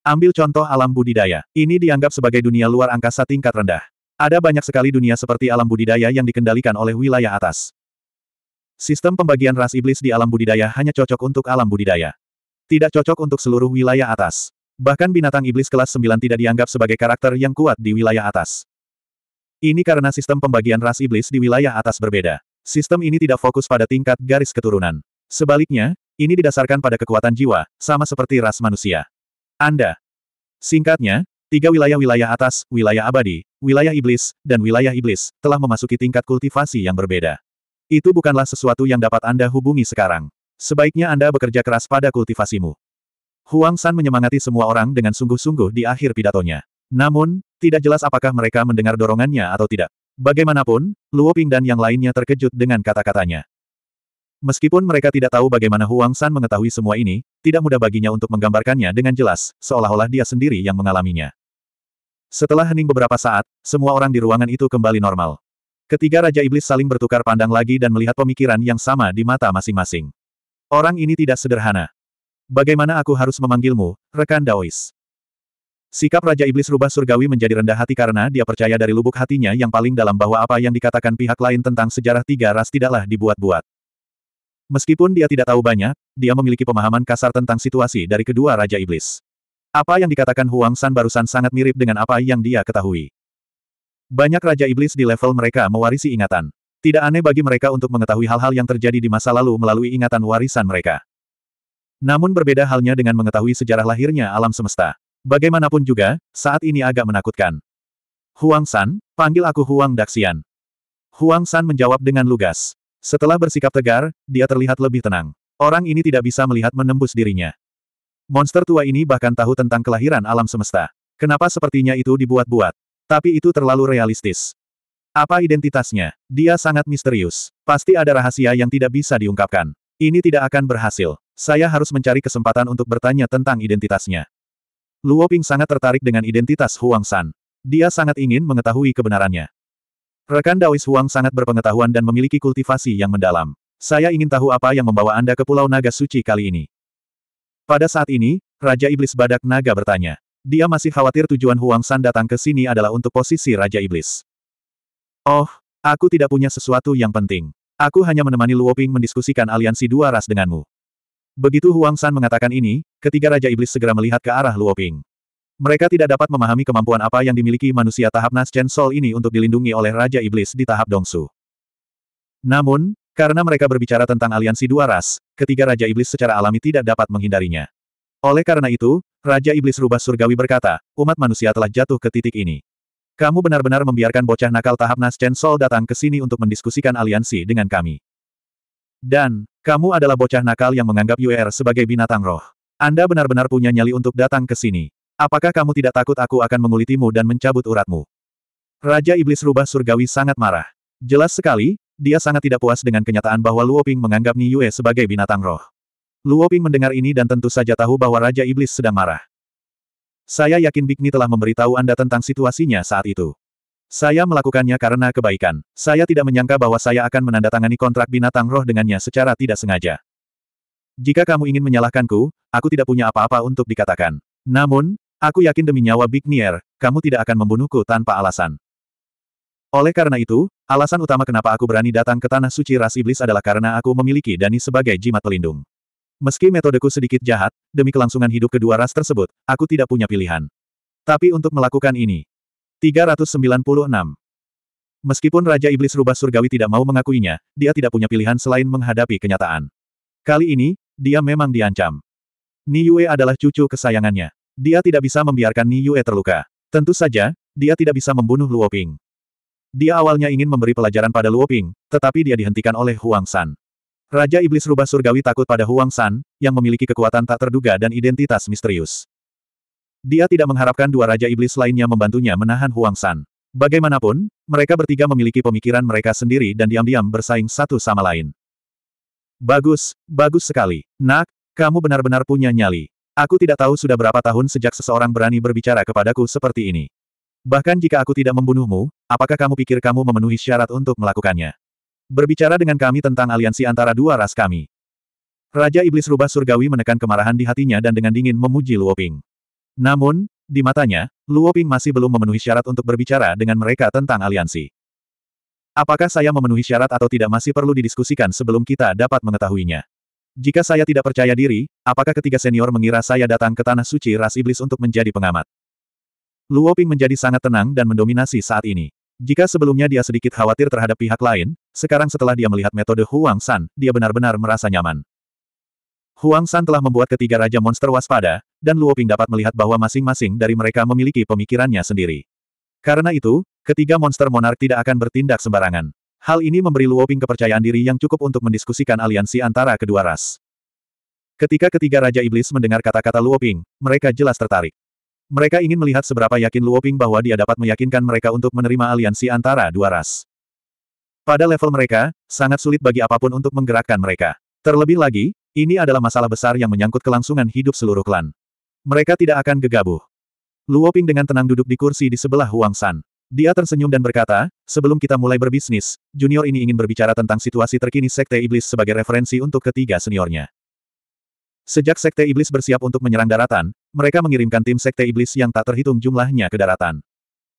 Ambil contoh alam budidaya. Ini dianggap sebagai dunia luar angkasa tingkat rendah. Ada banyak sekali dunia seperti alam budidaya yang dikendalikan oleh wilayah atas. Sistem pembagian ras iblis di alam budidaya hanya cocok untuk alam budidaya. Tidak cocok untuk seluruh wilayah atas. Bahkan binatang iblis kelas 9 tidak dianggap sebagai karakter yang kuat di wilayah atas. Ini karena sistem pembagian ras iblis di wilayah atas berbeda. Sistem ini tidak fokus pada tingkat garis keturunan. Sebaliknya, ini didasarkan pada kekuatan jiwa, sama seperti ras manusia. Anda. Singkatnya, tiga wilayah-wilayah atas, wilayah abadi, wilayah iblis, dan wilayah iblis, telah memasuki tingkat kultivasi yang berbeda. Itu bukanlah sesuatu yang dapat Anda hubungi sekarang. Sebaiknya Anda bekerja keras pada kultivasimu. Huang San menyemangati semua orang dengan sungguh-sungguh di akhir pidatonya. Namun, tidak jelas apakah mereka mendengar dorongannya atau tidak. Bagaimanapun, Luo Ping dan yang lainnya terkejut dengan kata-katanya. Meskipun mereka tidak tahu bagaimana Huang San mengetahui semua ini, tidak mudah baginya untuk menggambarkannya dengan jelas, seolah-olah dia sendiri yang mengalaminya. Setelah hening beberapa saat, semua orang di ruangan itu kembali normal. Ketiga Raja Iblis saling bertukar pandang lagi dan melihat pemikiran yang sama di mata masing-masing. Orang ini tidak sederhana. Bagaimana aku harus memanggilmu, rekan Daois? Sikap Raja Iblis rubah surgawi menjadi rendah hati karena dia percaya dari lubuk hatinya yang paling dalam bahwa apa yang dikatakan pihak lain tentang sejarah tiga ras tidaklah dibuat-buat. Meskipun dia tidak tahu banyak, dia memiliki pemahaman kasar tentang situasi dari kedua Raja Iblis. Apa yang dikatakan Huang San barusan sangat mirip dengan apa yang dia ketahui. Banyak Raja Iblis di level mereka mewarisi ingatan. Tidak aneh bagi mereka untuk mengetahui hal-hal yang terjadi di masa lalu melalui ingatan warisan mereka. Namun berbeda halnya dengan mengetahui sejarah lahirnya alam semesta. Bagaimanapun juga, saat ini agak menakutkan. Huang San, panggil aku Huang Daxian. Huang San menjawab dengan lugas. Setelah bersikap tegar, dia terlihat lebih tenang. Orang ini tidak bisa melihat menembus dirinya. Monster tua ini bahkan tahu tentang kelahiran alam semesta. Kenapa sepertinya itu dibuat-buat? Tapi itu terlalu realistis. Apa identitasnya? Dia sangat misterius. Pasti ada rahasia yang tidak bisa diungkapkan. Ini tidak akan berhasil. Saya harus mencari kesempatan untuk bertanya tentang identitasnya. Luo Ping sangat tertarik dengan identitas Huang San. Dia sangat ingin mengetahui kebenarannya. Rekan Daois Huang sangat berpengetahuan dan memiliki kultivasi yang mendalam. Saya ingin tahu apa yang membawa Anda ke Pulau Naga Suci kali ini. Pada saat ini, Raja Iblis Badak Naga bertanya. Dia masih khawatir tujuan Huang San datang ke sini adalah untuk posisi Raja Iblis. Oh, aku tidak punya sesuatu yang penting. Aku hanya menemani Luoping mendiskusikan aliansi dua ras denganmu. Begitu Huang San mengatakan ini, ketiga Raja Iblis segera melihat ke arah Luoping. Mereka tidak dapat memahami kemampuan apa yang dimiliki manusia tahap Naschen sol ini untuk dilindungi oleh Raja Iblis di tahap Dongsu. Namun, karena mereka berbicara tentang aliansi dua ras, ketiga Raja Iblis secara alami tidak dapat menghindarinya. Oleh karena itu, Raja Iblis Rubah Surgawi berkata, umat manusia telah jatuh ke titik ini. Kamu benar-benar membiarkan bocah nakal tahap Naschen sol datang ke sini untuk mendiskusikan aliansi dengan kami. Dan, kamu adalah bocah nakal yang menganggap UR sebagai binatang roh. Anda benar-benar punya nyali untuk datang ke sini. Apakah kamu tidak takut aku akan mengulitimu dan mencabut uratmu? Raja Iblis Rubah Surgawi sangat marah. Jelas sekali, dia sangat tidak puas dengan kenyataan bahwa Luoping menganggap Ni Yue sebagai binatang roh. Luoping mendengar ini dan tentu saja tahu bahwa Raja Iblis sedang marah. Saya yakin Bikni telah memberitahu Anda tentang situasinya saat itu. Saya melakukannya karena kebaikan. Saya tidak menyangka bahwa saya akan menandatangani kontrak binatang roh dengannya secara tidak sengaja. Jika kamu ingin menyalahkanku, aku tidak punya apa-apa untuk dikatakan. Namun, Aku yakin demi nyawa Big Nier, kamu tidak akan membunuhku tanpa alasan. Oleh karena itu, alasan utama kenapa aku berani datang ke Tanah Suci Ras Iblis adalah karena aku memiliki Dani sebagai jimat pelindung. Meski metodeku sedikit jahat, demi kelangsungan hidup kedua ras tersebut, aku tidak punya pilihan. Tapi untuk melakukan ini. 396. Meskipun Raja Iblis Rubah Surgawi tidak mau mengakuinya, dia tidak punya pilihan selain menghadapi kenyataan. Kali ini, dia memang diancam. Yue adalah cucu kesayangannya. Dia tidak bisa membiarkan Ni Yue terluka. Tentu saja, dia tidak bisa membunuh Luo Ping. Dia awalnya ingin memberi pelajaran pada Luo Ping, tetapi dia dihentikan oleh Huang San. Raja Iblis Rubah Surgawi takut pada Huang San, yang memiliki kekuatan tak terduga dan identitas misterius. Dia tidak mengharapkan dua Raja Iblis lainnya membantunya menahan Huang San. Bagaimanapun, mereka bertiga memiliki pemikiran mereka sendiri dan diam-diam bersaing satu sama lain. Bagus, bagus sekali. Nak, kamu benar-benar punya nyali. Aku tidak tahu sudah berapa tahun sejak seseorang berani berbicara kepadaku seperti ini. Bahkan jika aku tidak membunuhmu, apakah kamu pikir kamu memenuhi syarat untuk melakukannya? Berbicara dengan kami tentang aliansi antara dua ras kami. Raja Iblis Rubah Surgawi menekan kemarahan di hatinya dan dengan dingin memuji Luoping. Namun, di matanya, Luoping masih belum memenuhi syarat untuk berbicara dengan mereka tentang aliansi. Apakah saya memenuhi syarat atau tidak masih perlu didiskusikan sebelum kita dapat mengetahuinya. Jika saya tidak percaya diri, apakah ketiga senior mengira saya datang ke Tanah Suci Ras Iblis untuk menjadi pengamat? Luo Ping menjadi sangat tenang dan mendominasi saat ini. Jika sebelumnya dia sedikit khawatir terhadap pihak lain, sekarang setelah dia melihat metode Huang San, dia benar-benar merasa nyaman. Huang San telah membuat ketiga Raja Monster waspada, dan Luo Ping dapat melihat bahwa masing-masing dari mereka memiliki pemikirannya sendiri. Karena itu, ketiga monster monark tidak akan bertindak sembarangan. Hal ini memberi Luoping kepercayaan diri yang cukup untuk mendiskusikan aliansi antara kedua ras. Ketika ketiga Raja Iblis mendengar kata-kata Luoping, mereka jelas tertarik. Mereka ingin melihat seberapa yakin Luoping bahwa dia dapat meyakinkan mereka untuk menerima aliansi antara dua ras. Pada level mereka, sangat sulit bagi apapun untuk menggerakkan mereka. Terlebih lagi, ini adalah masalah besar yang menyangkut kelangsungan hidup seluruh klan. Mereka tidak akan gegabah. Luoping dengan tenang duduk di kursi di sebelah Huang San. Dia tersenyum dan berkata, sebelum kita mulai berbisnis, junior ini ingin berbicara tentang situasi terkini Sekte Iblis sebagai referensi untuk ketiga seniornya. Sejak Sekte Iblis bersiap untuk menyerang daratan, mereka mengirimkan tim Sekte Iblis yang tak terhitung jumlahnya ke daratan.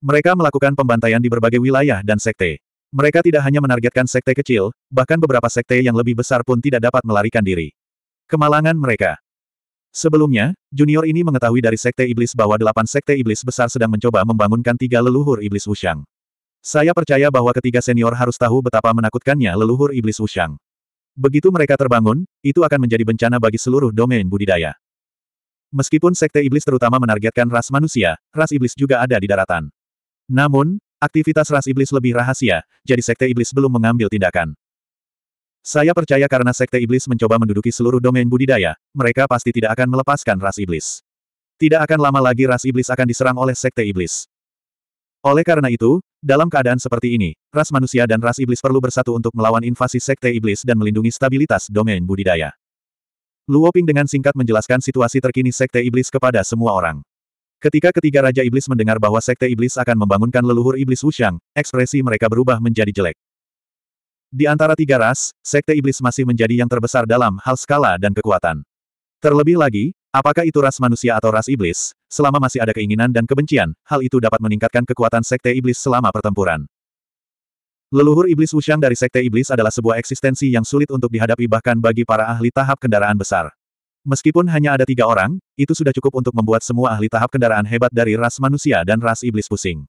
Mereka melakukan pembantaian di berbagai wilayah dan sekte. Mereka tidak hanya menargetkan sekte kecil, bahkan beberapa sekte yang lebih besar pun tidak dapat melarikan diri. Kemalangan mereka. Sebelumnya, junior ini mengetahui dari Sekte Iblis bahwa delapan Sekte Iblis besar sedang mencoba membangunkan tiga leluhur Iblis Wushang. Saya percaya bahwa ketiga senior harus tahu betapa menakutkannya leluhur Iblis Wushang. Begitu mereka terbangun, itu akan menjadi bencana bagi seluruh domain budidaya. Meskipun Sekte Iblis terutama menargetkan ras manusia, ras Iblis juga ada di daratan. Namun, aktivitas ras Iblis lebih rahasia, jadi Sekte Iblis belum mengambil tindakan. Saya percaya karena Sekte Iblis mencoba menduduki seluruh domain budidaya, mereka pasti tidak akan melepaskan ras iblis. Tidak akan lama lagi ras iblis akan diserang oleh Sekte Iblis. Oleh karena itu, dalam keadaan seperti ini, ras manusia dan ras iblis perlu bersatu untuk melawan invasi Sekte Iblis dan melindungi stabilitas domain budidaya. Luoping dengan singkat menjelaskan situasi terkini Sekte Iblis kepada semua orang. Ketika ketiga Raja Iblis mendengar bahwa Sekte Iblis akan membangunkan leluhur Iblis Wushang, ekspresi mereka berubah menjadi jelek. Di antara tiga ras, Sekte Iblis masih menjadi yang terbesar dalam hal skala dan kekuatan. Terlebih lagi, apakah itu ras manusia atau ras iblis, selama masih ada keinginan dan kebencian, hal itu dapat meningkatkan kekuatan Sekte Iblis selama pertempuran. Leluhur Iblis Wushang dari Sekte Iblis adalah sebuah eksistensi yang sulit untuk dihadapi bahkan bagi para ahli tahap kendaraan besar. Meskipun hanya ada tiga orang, itu sudah cukup untuk membuat semua ahli tahap kendaraan hebat dari ras manusia dan ras iblis pusing.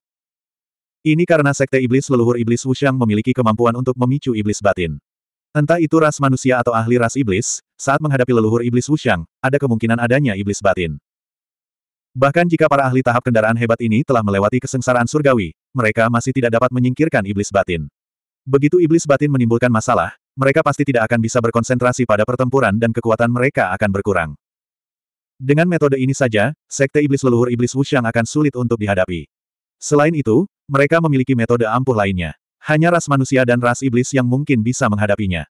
Ini karena sekte iblis leluhur iblis Wushang memiliki kemampuan untuk memicu iblis batin. Entah itu ras manusia atau ahli ras iblis, saat menghadapi leluhur iblis Wushang, ada kemungkinan adanya iblis batin. Bahkan jika para ahli tahap kendaraan hebat ini telah melewati kesengsaraan surgawi, mereka masih tidak dapat menyingkirkan iblis batin. Begitu iblis batin menimbulkan masalah, mereka pasti tidak akan bisa berkonsentrasi pada pertempuran dan kekuatan mereka akan berkurang. Dengan metode ini saja, sekte iblis leluhur iblis Wushang akan sulit untuk dihadapi. Selain itu, mereka memiliki metode ampuh lainnya. Hanya ras manusia dan ras iblis yang mungkin bisa menghadapinya.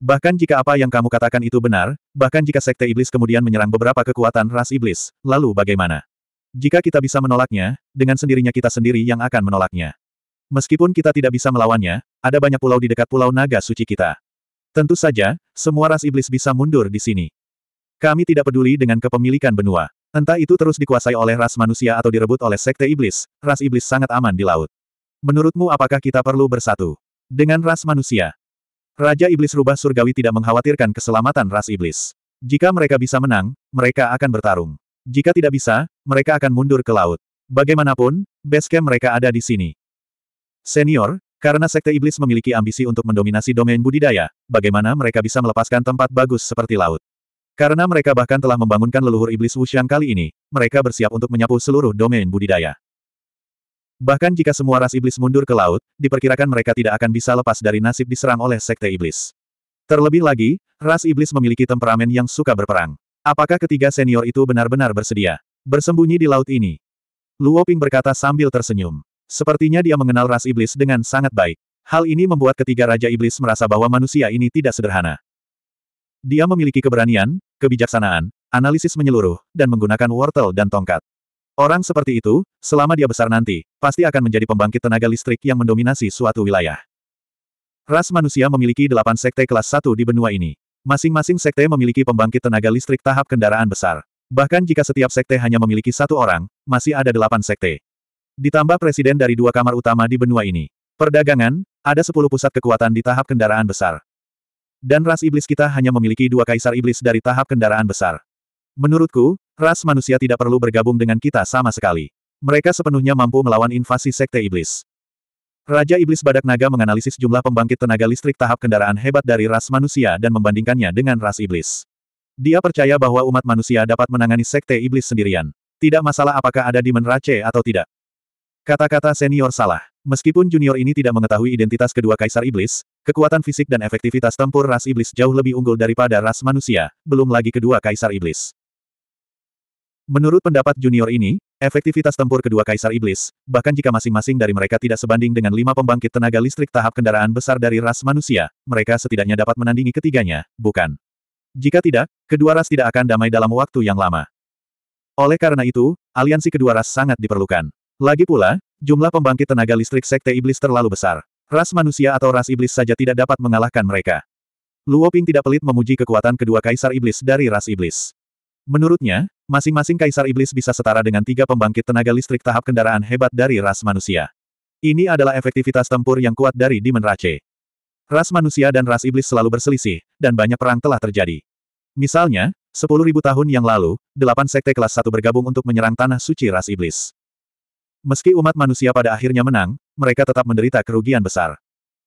Bahkan jika apa yang kamu katakan itu benar, bahkan jika sekte iblis kemudian menyerang beberapa kekuatan ras iblis, lalu bagaimana? Jika kita bisa menolaknya, dengan sendirinya kita sendiri yang akan menolaknya. Meskipun kita tidak bisa melawannya, ada banyak pulau di dekat pulau naga suci kita. Tentu saja, semua ras iblis bisa mundur di sini. Kami tidak peduli dengan kepemilikan benua. Entah itu terus dikuasai oleh ras manusia atau direbut oleh sekte iblis, ras iblis sangat aman di laut. Menurutmu apakah kita perlu bersatu? Dengan ras manusia. Raja Iblis Rubah Surgawi tidak mengkhawatirkan keselamatan ras iblis. Jika mereka bisa menang, mereka akan bertarung. Jika tidak bisa, mereka akan mundur ke laut. Bagaimanapun, base camp mereka ada di sini. Senior, karena sekte iblis memiliki ambisi untuk mendominasi domain budidaya, bagaimana mereka bisa melepaskan tempat bagus seperti laut? Karena mereka bahkan telah membangunkan leluhur iblis Wuxiang kali ini, mereka bersiap untuk menyapu seluruh domain budidaya. Bahkan jika semua ras iblis mundur ke laut, diperkirakan mereka tidak akan bisa lepas dari nasib diserang oleh sekte iblis. Terlebih lagi, ras iblis memiliki temperamen yang suka berperang. Apakah ketiga senior itu benar-benar bersedia bersembunyi di laut ini? Luo Ping berkata sambil tersenyum. Sepertinya dia mengenal ras iblis dengan sangat baik. Hal ini membuat ketiga raja iblis merasa bahwa manusia ini tidak sederhana. Dia memiliki keberanian, kebijaksanaan, analisis menyeluruh, dan menggunakan wortel dan tongkat. Orang seperti itu, selama dia besar nanti, pasti akan menjadi pembangkit tenaga listrik yang mendominasi suatu wilayah. Ras manusia memiliki delapan sekte kelas satu di benua ini. Masing-masing sekte memiliki pembangkit tenaga listrik tahap kendaraan besar. Bahkan jika setiap sekte hanya memiliki satu orang, masih ada delapan sekte. Ditambah presiden dari dua kamar utama di benua ini. Perdagangan, ada sepuluh pusat kekuatan di tahap kendaraan besar. Dan ras iblis kita hanya memiliki dua kaisar iblis dari tahap kendaraan besar. Menurutku, ras manusia tidak perlu bergabung dengan kita sama sekali. Mereka sepenuhnya mampu melawan invasi sekte iblis. Raja Iblis Badak Naga menganalisis jumlah pembangkit tenaga listrik tahap kendaraan hebat dari ras manusia dan membandingkannya dengan ras iblis. Dia percaya bahwa umat manusia dapat menangani sekte iblis sendirian. Tidak masalah apakah ada di menrace atau tidak. Kata-kata senior salah. Meskipun junior ini tidak mengetahui identitas kedua kaisar iblis, Kekuatan fisik dan efektivitas tempur ras iblis jauh lebih unggul daripada ras manusia, belum lagi kedua kaisar iblis. Menurut pendapat junior ini, efektivitas tempur kedua kaisar iblis, bahkan jika masing-masing dari mereka tidak sebanding dengan lima pembangkit tenaga listrik tahap kendaraan besar dari ras manusia, mereka setidaknya dapat menandingi ketiganya, bukan? Jika tidak, kedua ras tidak akan damai dalam waktu yang lama. Oleh karena itu, aliansi kedua ras sangat diperlukan. Lagi pula, jumlah pembangkit tenaga listrik sekte iblis terlalu besar. Ras manusia atau ras iblis saja tidak dapat mengalahkan mereka. Luo Ping tidak pelit memuji kekuatan kedua kaisar iblis dari ras iblis. Menurutnya, masing-masing kaisar iblis bisa setara dengan tiga pembangkit tenaga listrik tahap kendaraan hebat dari ras manusia. Ini adalah efektivitas tempur yang kuat dari Demon Rache. Ras manusia dan ras iblis selalu berselisih, dan banyak perang telah terjadi. Misalnya, 10.000 tahun yang lalu, delapan sekte kelas satu bergabung untuk menyerang tanah suci ras iblis. Meski umat manusia pada akhirnya menang, mereka tetap menderita kerugian besar.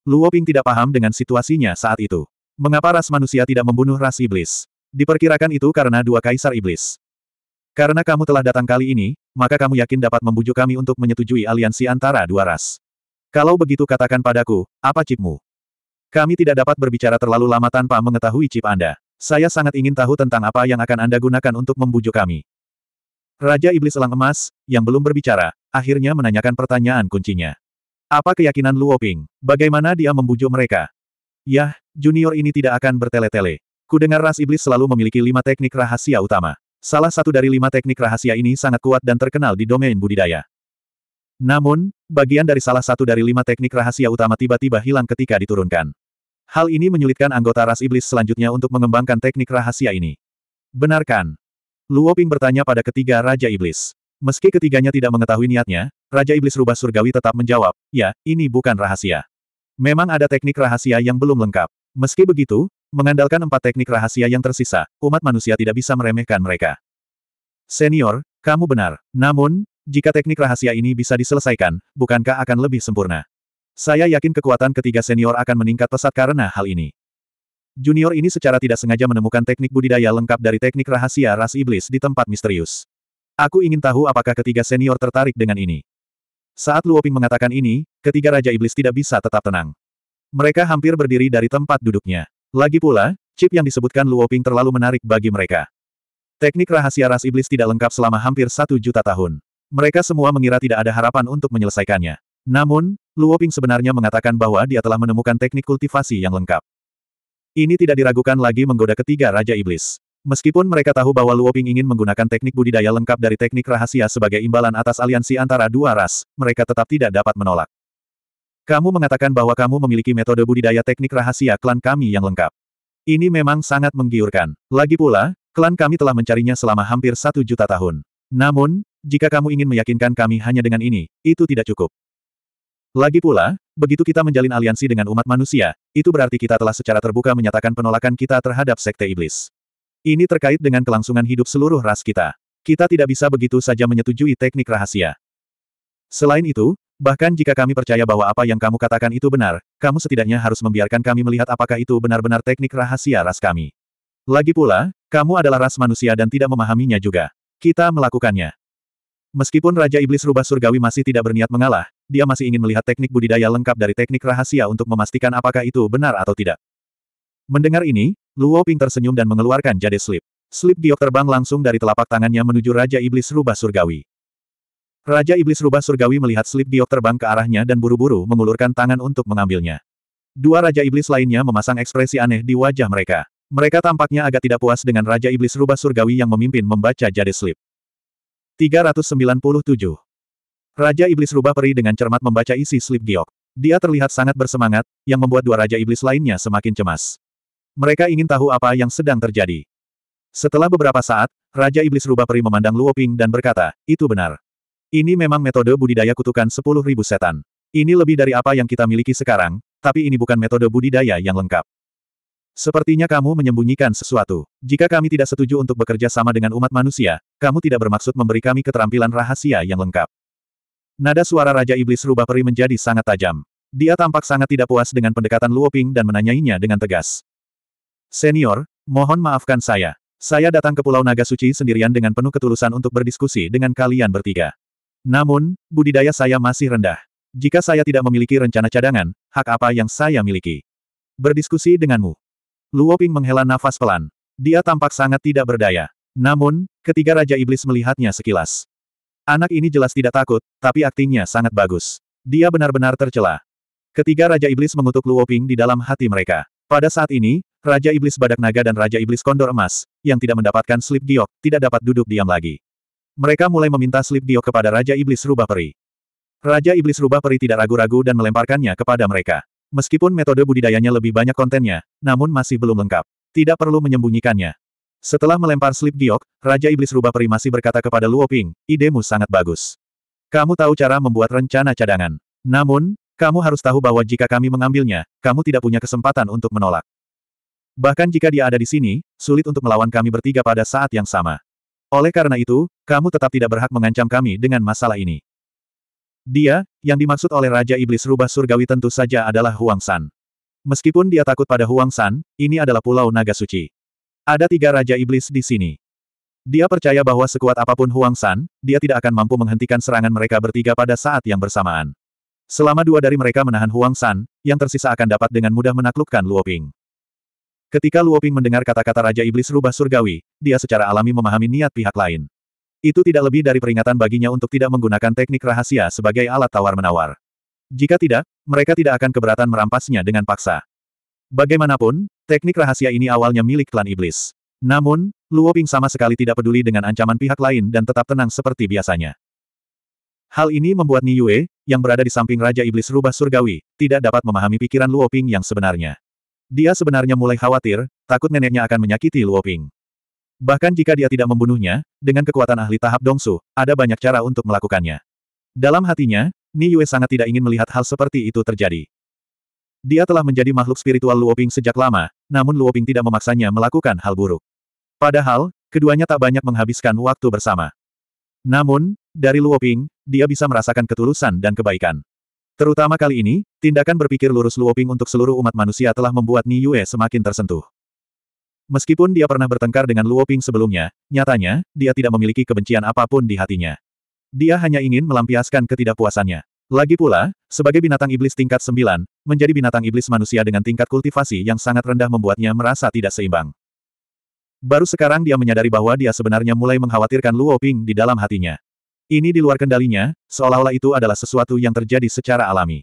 Luo Ping tidak paham dengan situasinya saat itu. Mengapa ras manusia tidak membunuh ras iblis? Diperkirakan itu karena dua kaisar iblis. Karena kamu telah datang kali ini, maka kamu yakin dapat membujuk kami untuk menyetujui aliansi antara dua ras. Kalau begitu katakan padaku, apa chipmu? Kami tidak dapat berbicara terlalu lama tanpa mengetahui chip Anda. Saya sangat ingin tahu tentang apa yang akan Anda gunakan untuk membujuk kami. Raja Iblis Elang Emas, yang belum berbicara, akhirnya menanyakan pertanyaan kuncinya. Apa keyakinan Luoping? Bagaimana dia membujuk mereka? Yah, junior ini tidak akan bertele-tele. Kudengar ras iblis selalu memiliki lima teknik rahasia utama. Salah satu dari lima teknik rahasia ini sangat kuat dan terkenal di domain budidaya. Namun, bagian dari salah satu dari lima teknik rahasia utama tiba-tiba hilang ketika diturunkan. Hal ini menyulitkan anggota ras iblis selanjutnya untuk mengembangkan teknik rahasia ini. Benarkan? Luoping bertanya pada ketiga Raja Iblis. Meski ketiganya tidak mengetahui niatnya, Raja Iblis Rubah Surgawi tetap menjawab, ya, ini bukan rahasia. Memang ada teknik rahasia yang belum lengkap. Meski begitu, mengandalkan empat teknik rahasia yang tersisa, umat manusia tidak bisa meremehkan mereka. Senior, kamu benar. Namun, jika teknik rahasia ini bisa diselesaikan, bukankah akan lebih sempurna? Saya yakin kekuatan ketiga senior akan meningkat pesat karena hal ini. Junior ini secara tidak sengaja menemukan teknik budidaya lengkap dari teknik rahasia ras iblis di tempat misterius. Aku ingin tahu apakah ketiga senior tertarik dengan ini. Saat Luoping mengatakan ini, ketiga Raja Iblis tidak bisa tetap tenang. Mereka hampir berdiri dari tempat duduknya. Lagi pula, chip yang disebutkan Luoping terlalu menarik bagi mereka. Teknik rahasia ras iblis tidak lengkap selama hampir satu juta tahun. Mereka semua mengira tidak ada harapan untuk menyelesaikannya. Namun, Luoping sebenarnya mengatakan bahwa dia telah menemukan teknik kultivasi yang lengkap. Ini tidak diragukan lagi menggoda ketiga Raja Iblis. Meskipun mereka tahu bahwa Luoping ingin menggunakan teknik budidaya lengkap dari teknik rahasia sebagai imbalan atas aliansi antara dua ras, mereka tetap tidak dapat menolak. Kamu mengatakan bahwa kamu memiliki metode budidaya teknik rahasia klan kami yang lengkap. Ini memang sangat menggiurkan. Lagi pula, klan kami telah mencarinya selama hampir satu juta tahun. Namun, jika kamu ingin meyakinkan kami hanya dengan ini, itu tidak cukup. Lagi pula, begitu kita menjalin aliansi dengan umat manusia, itu berarti kita telah secara terbuka menyatakan penolakan kita terhadap Sekte Iblis. Ini terkait dengan kelangsungan hidup seluruh ras kita. Kita tidak bisa begitu saja menyetujui teknik rahasia. Selain itu, bahkan jika kami percaya bahwa apa yang kamu katakan itu benar, kamu setidaknya harus membiarkan kami melihat apakah itu benar-benar teknik rahasia ras kami. Lagi pula, kamu adalah ras manusia dan tidak memahaminya juga. Kita melakukannya. Meskipun Raja Iblis Rubah Surgawi masih tidak berniat mengalah, dia masih ingin melihat teknik budidaya lengkap dari teknik rahasia untuk memastikan apakah itu benar atau tidak. Mendengar ini, Luo Ping tersenyum dan mengeluarkan jade slip. Slip giok terbang langsung dari telapak tangannya menuju Raja Iblis Rubah Surgawi. Raja Iblis Rubah Surgawi melihat slip giok terbang ke arahnya dan buru-buru mengulurkan tangan untuk mengambilnya. Dua Raja Iblis lainnya memasang ekspresi aneh di wajah mereka. Mereka tampaknya agak tidak puas dengan Raja Iblis Rubah Surgawi yang memimpin membaca jade slip. 397. Raja Iblis Rubah Peri dengan cermat membaca isi slip giok. Dia terlihat sangat bersemangat, yang membuat dua Raja Iblis lainnya semakin cemas. Mereka ingin tahu apa yang sedang terjadi. Setelah beberapa saat, Raja Iblis Rubah Peri memandang Luoping dan berkata, itu benar. Ini memang metode budidaya kutukan 10.000 setan. Ini lebih dari apa yang kita miliki sekarang, tapi ini bukan metode budidaya yang lengkap. Sepertinya kamu menyembunyikan sesuatu. Jika kami tidak setuju untuk bekerja sama dengan umat manusia, kamu tidak bermaksud memberi kami keterampilan rahasia yang lengkap. Nada suara Raja Iblis Rubah Peri menjadi sangat tajam. Dia tampak sangat tidak puas dengan pendekatan Luoping dan menanyainya dengan tegas. Senior, mohon maafkan saya. Saya datang ke Pulau Naga Suci sendirian dengan penuh ketulusan untuk berdiskusi dengan kalian bertiga. Namun, budidaya saya masih rendah. Jika saya tidak memiliki rencana cadangan, hak apa yang saya miliki? Berdiskusi denganmu. Luoping menghela nafas pelan. Dia tampak sangat tidak berdaya. Namun, ketiga Raja Iblis melihatnya sekilas. Anak ini jelas tidak takut, tapi aktingnya sangat bagus. Dia benar-benar tercela. Ketiga Raja Iblis mengutuk Luoping di dalam hati mereka. Pada saat ini, Raja Iblis Badak Naga dan Raja Iblis Kondor Emas, yang tidak mendapatkan slip giok, tidak dapat duduk diam lagi. Mereka mulai meminta slip giok kepada Raja Iblis Rubah Peri. Raja Iblis Rubah Peri tidak ragu-ragu dan melemparkannya kepada mereka. Meskipun metode budidayanya lebih banyak kontennya, namun masih belum lengkap. Tidak perlu menyembunyikannya. Setelah melempar slip giok, Raja Iblis Rubah Peri masih berkata kepada Luo Ping, idemu sangat bagus. Kamu tahu cara membuat rencana cadangan. Namun, kamu harus tahu bahwa jika kami mengambilnya, kamu tidak punya kesempatan untuk menolak. Bahkan jika dia ada di sini, sulit untuk melawan kami bertiga pada saat yang sama. Oleh karena itu, kamu tetap tidak berhak mengancam kami dengan masalah ini. Dia, yang dimaksud oleh Raja Iblis Rubah Surgawi tentu saja adalah Huang San. Meskipun dia takut pada Huang San, ini adalah Pulau Naga Suci. Ada tiga Raja Iblis di sini. Dia percaya bahwa sekuat apapun Huang San, dia tidak akan mampu menghentikan serangan mereka bertiga pada saat yang bersamaan. Selama dua dari mereka menahan Huang San, yang tersisa akan dapat dengan mudah menaklukkan Luo Ping. Ketika Luoping mendengar kata-kata Raja Iblis Rubah Surgawi, dia secara alami memahami niat pihak lain. Itu tidak lebih dari peringatan baginya untuk tidak menggunakan teknik rahasia sebagai alat tawar-menawar. Jika tidak, mereka tidak akan keberatan merampasnya dengan paksa. Bagaimanapun, teknik rahasia ini awalnya milik klan iblis. Namun, Luoping sama sekali tidak peduli dengan ancaman pihak lain dan tetap tenang seperti biasanya. Hal ini membuat Niue, yang berada di samping Raja Iblis Rubah Surgawi, tidak dapat memahami pikiran Luoping yang sebenarnya. Dia sebenarnya mulai khawatir, takut neneknya akan menyakiti Luoping. Bahkan jika dia tidak membunuhnya, dengan kekuatan ahli tahap dongsu, ada banyak cara untuk melakukannya. Dalam hatinya, Ni Yue sangat tidak ingin melihat hal seperti itu terjadi. Dia telah menjadi makhluk spiritual Luoping sejak lama, namun Luoping tidak memaksanya melakukan hal buruk. Padahal, keduanya tak banyak menghabiskan waktu bersama. Namun, dari Luoping, dia bisa merasakan ketulusan dan kebaikan. Terutama kali ini, tindakan berpikir lurus Luoping untuk seluruh umat manusia telah membuat Ni Yue semakin tersentuh. Meskipun dia pernah bertengkar dengan Luoping sebelumnya, nyatanya, dia tidak memiliki kebencian apapun di hatinya. Dia hanya ingin melampiaskan ketidakpuasannya. Lagi pula, sebagai binatang iblis tingkat 9, menjadi binatang iblis manusia dengan tingkat kultivasi yang sangat rendah membuatnya merasa tidak seimbang. Baru sekarang dia menyadari bahwa dia sebenarnya mulai mengkhawatirkan Luoping di dalam hatinya. Ini di luar kendalinya, seolah-olah itu adalah sesuatu yang terjadi secara alami.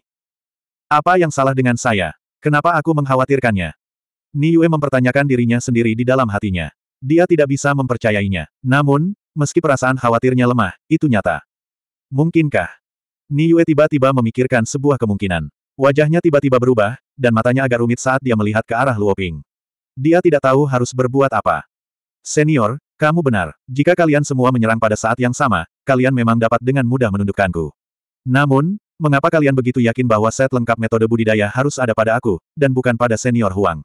Apa yang salah dengan saya? Kenapa aku mengkhawatirkannya? Niue mempertanyakan dirinya sendiri di dalam hatinya. Dia tidak bisa mempercayainya. Namun, meski perasaan khawatirnya lemah, itu nyata. Mungkinkah? Niue tiba-tiba memikirkan sebuah kemungkinan. Wajahnya tiba-tiba berubah, dan matanya agak rumit saat dia melihat ke arah Luoping. Dia tidak tahu harus berbuat apa. Senior, kamu benar. Jika kalian semua menyerang pada saat yang sama, kalian memang dapat dengan mudah menundukkanku. Namun, mengapa kalian begitu yakin bahwa set lengkap metode budidaya harus ada pada aku, dan bukan pada senior Huang?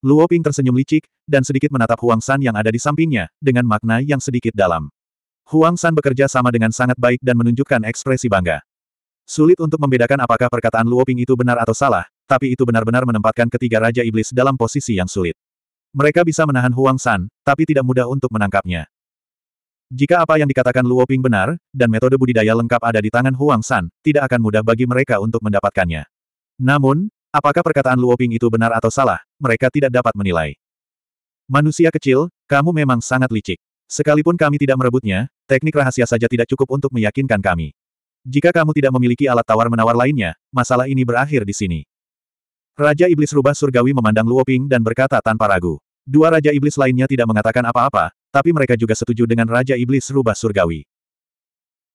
Luo Ping tersenyum licik, dan sedikit menatap Huang San yang ada di sampingnya, dengan makna yang sedikit dalam. Huang San bekerja sama dengan sangat baik dan menunjukkan ekspresi bangga. Sulit untuk membedakan apakah perkataan Luo Ping itu benar atau salah, tapi itu benar-benar menempatkan ketiga Raja Iblis dalam posisi yang sulit. Mereka bisa menahan Huang San, tapi tidak mudah untuk menangkapnya. Jika apa yang dikatakan Luo Ping benar, dan metode budidaya lengkap ada di tangan Huang San, tidak akan mudah bagi mereka untuk mendapatkannya. Namun, apakah perkataan Luo Ping itu benar atau salah, mereka tidak dapat menilai. Manusia kecil, kamu memang sangat licik. Sekalipun kami tidak merebutnya, teknik rahasia saja tidak cukup untuk meyakinkan kami. Jika kamu tidak memiliki alat tawar-menawar lainnya, masalah ini berakhir di sini. Raja Iblis Rubah Surgawi memandang Luo Ping dan berkata tanpa ragu. Dua Raja Iblis lainnya tidak mengatakan apa-apa, tapi mereka juga setuju dengan Raja Iblis rubah surgawi.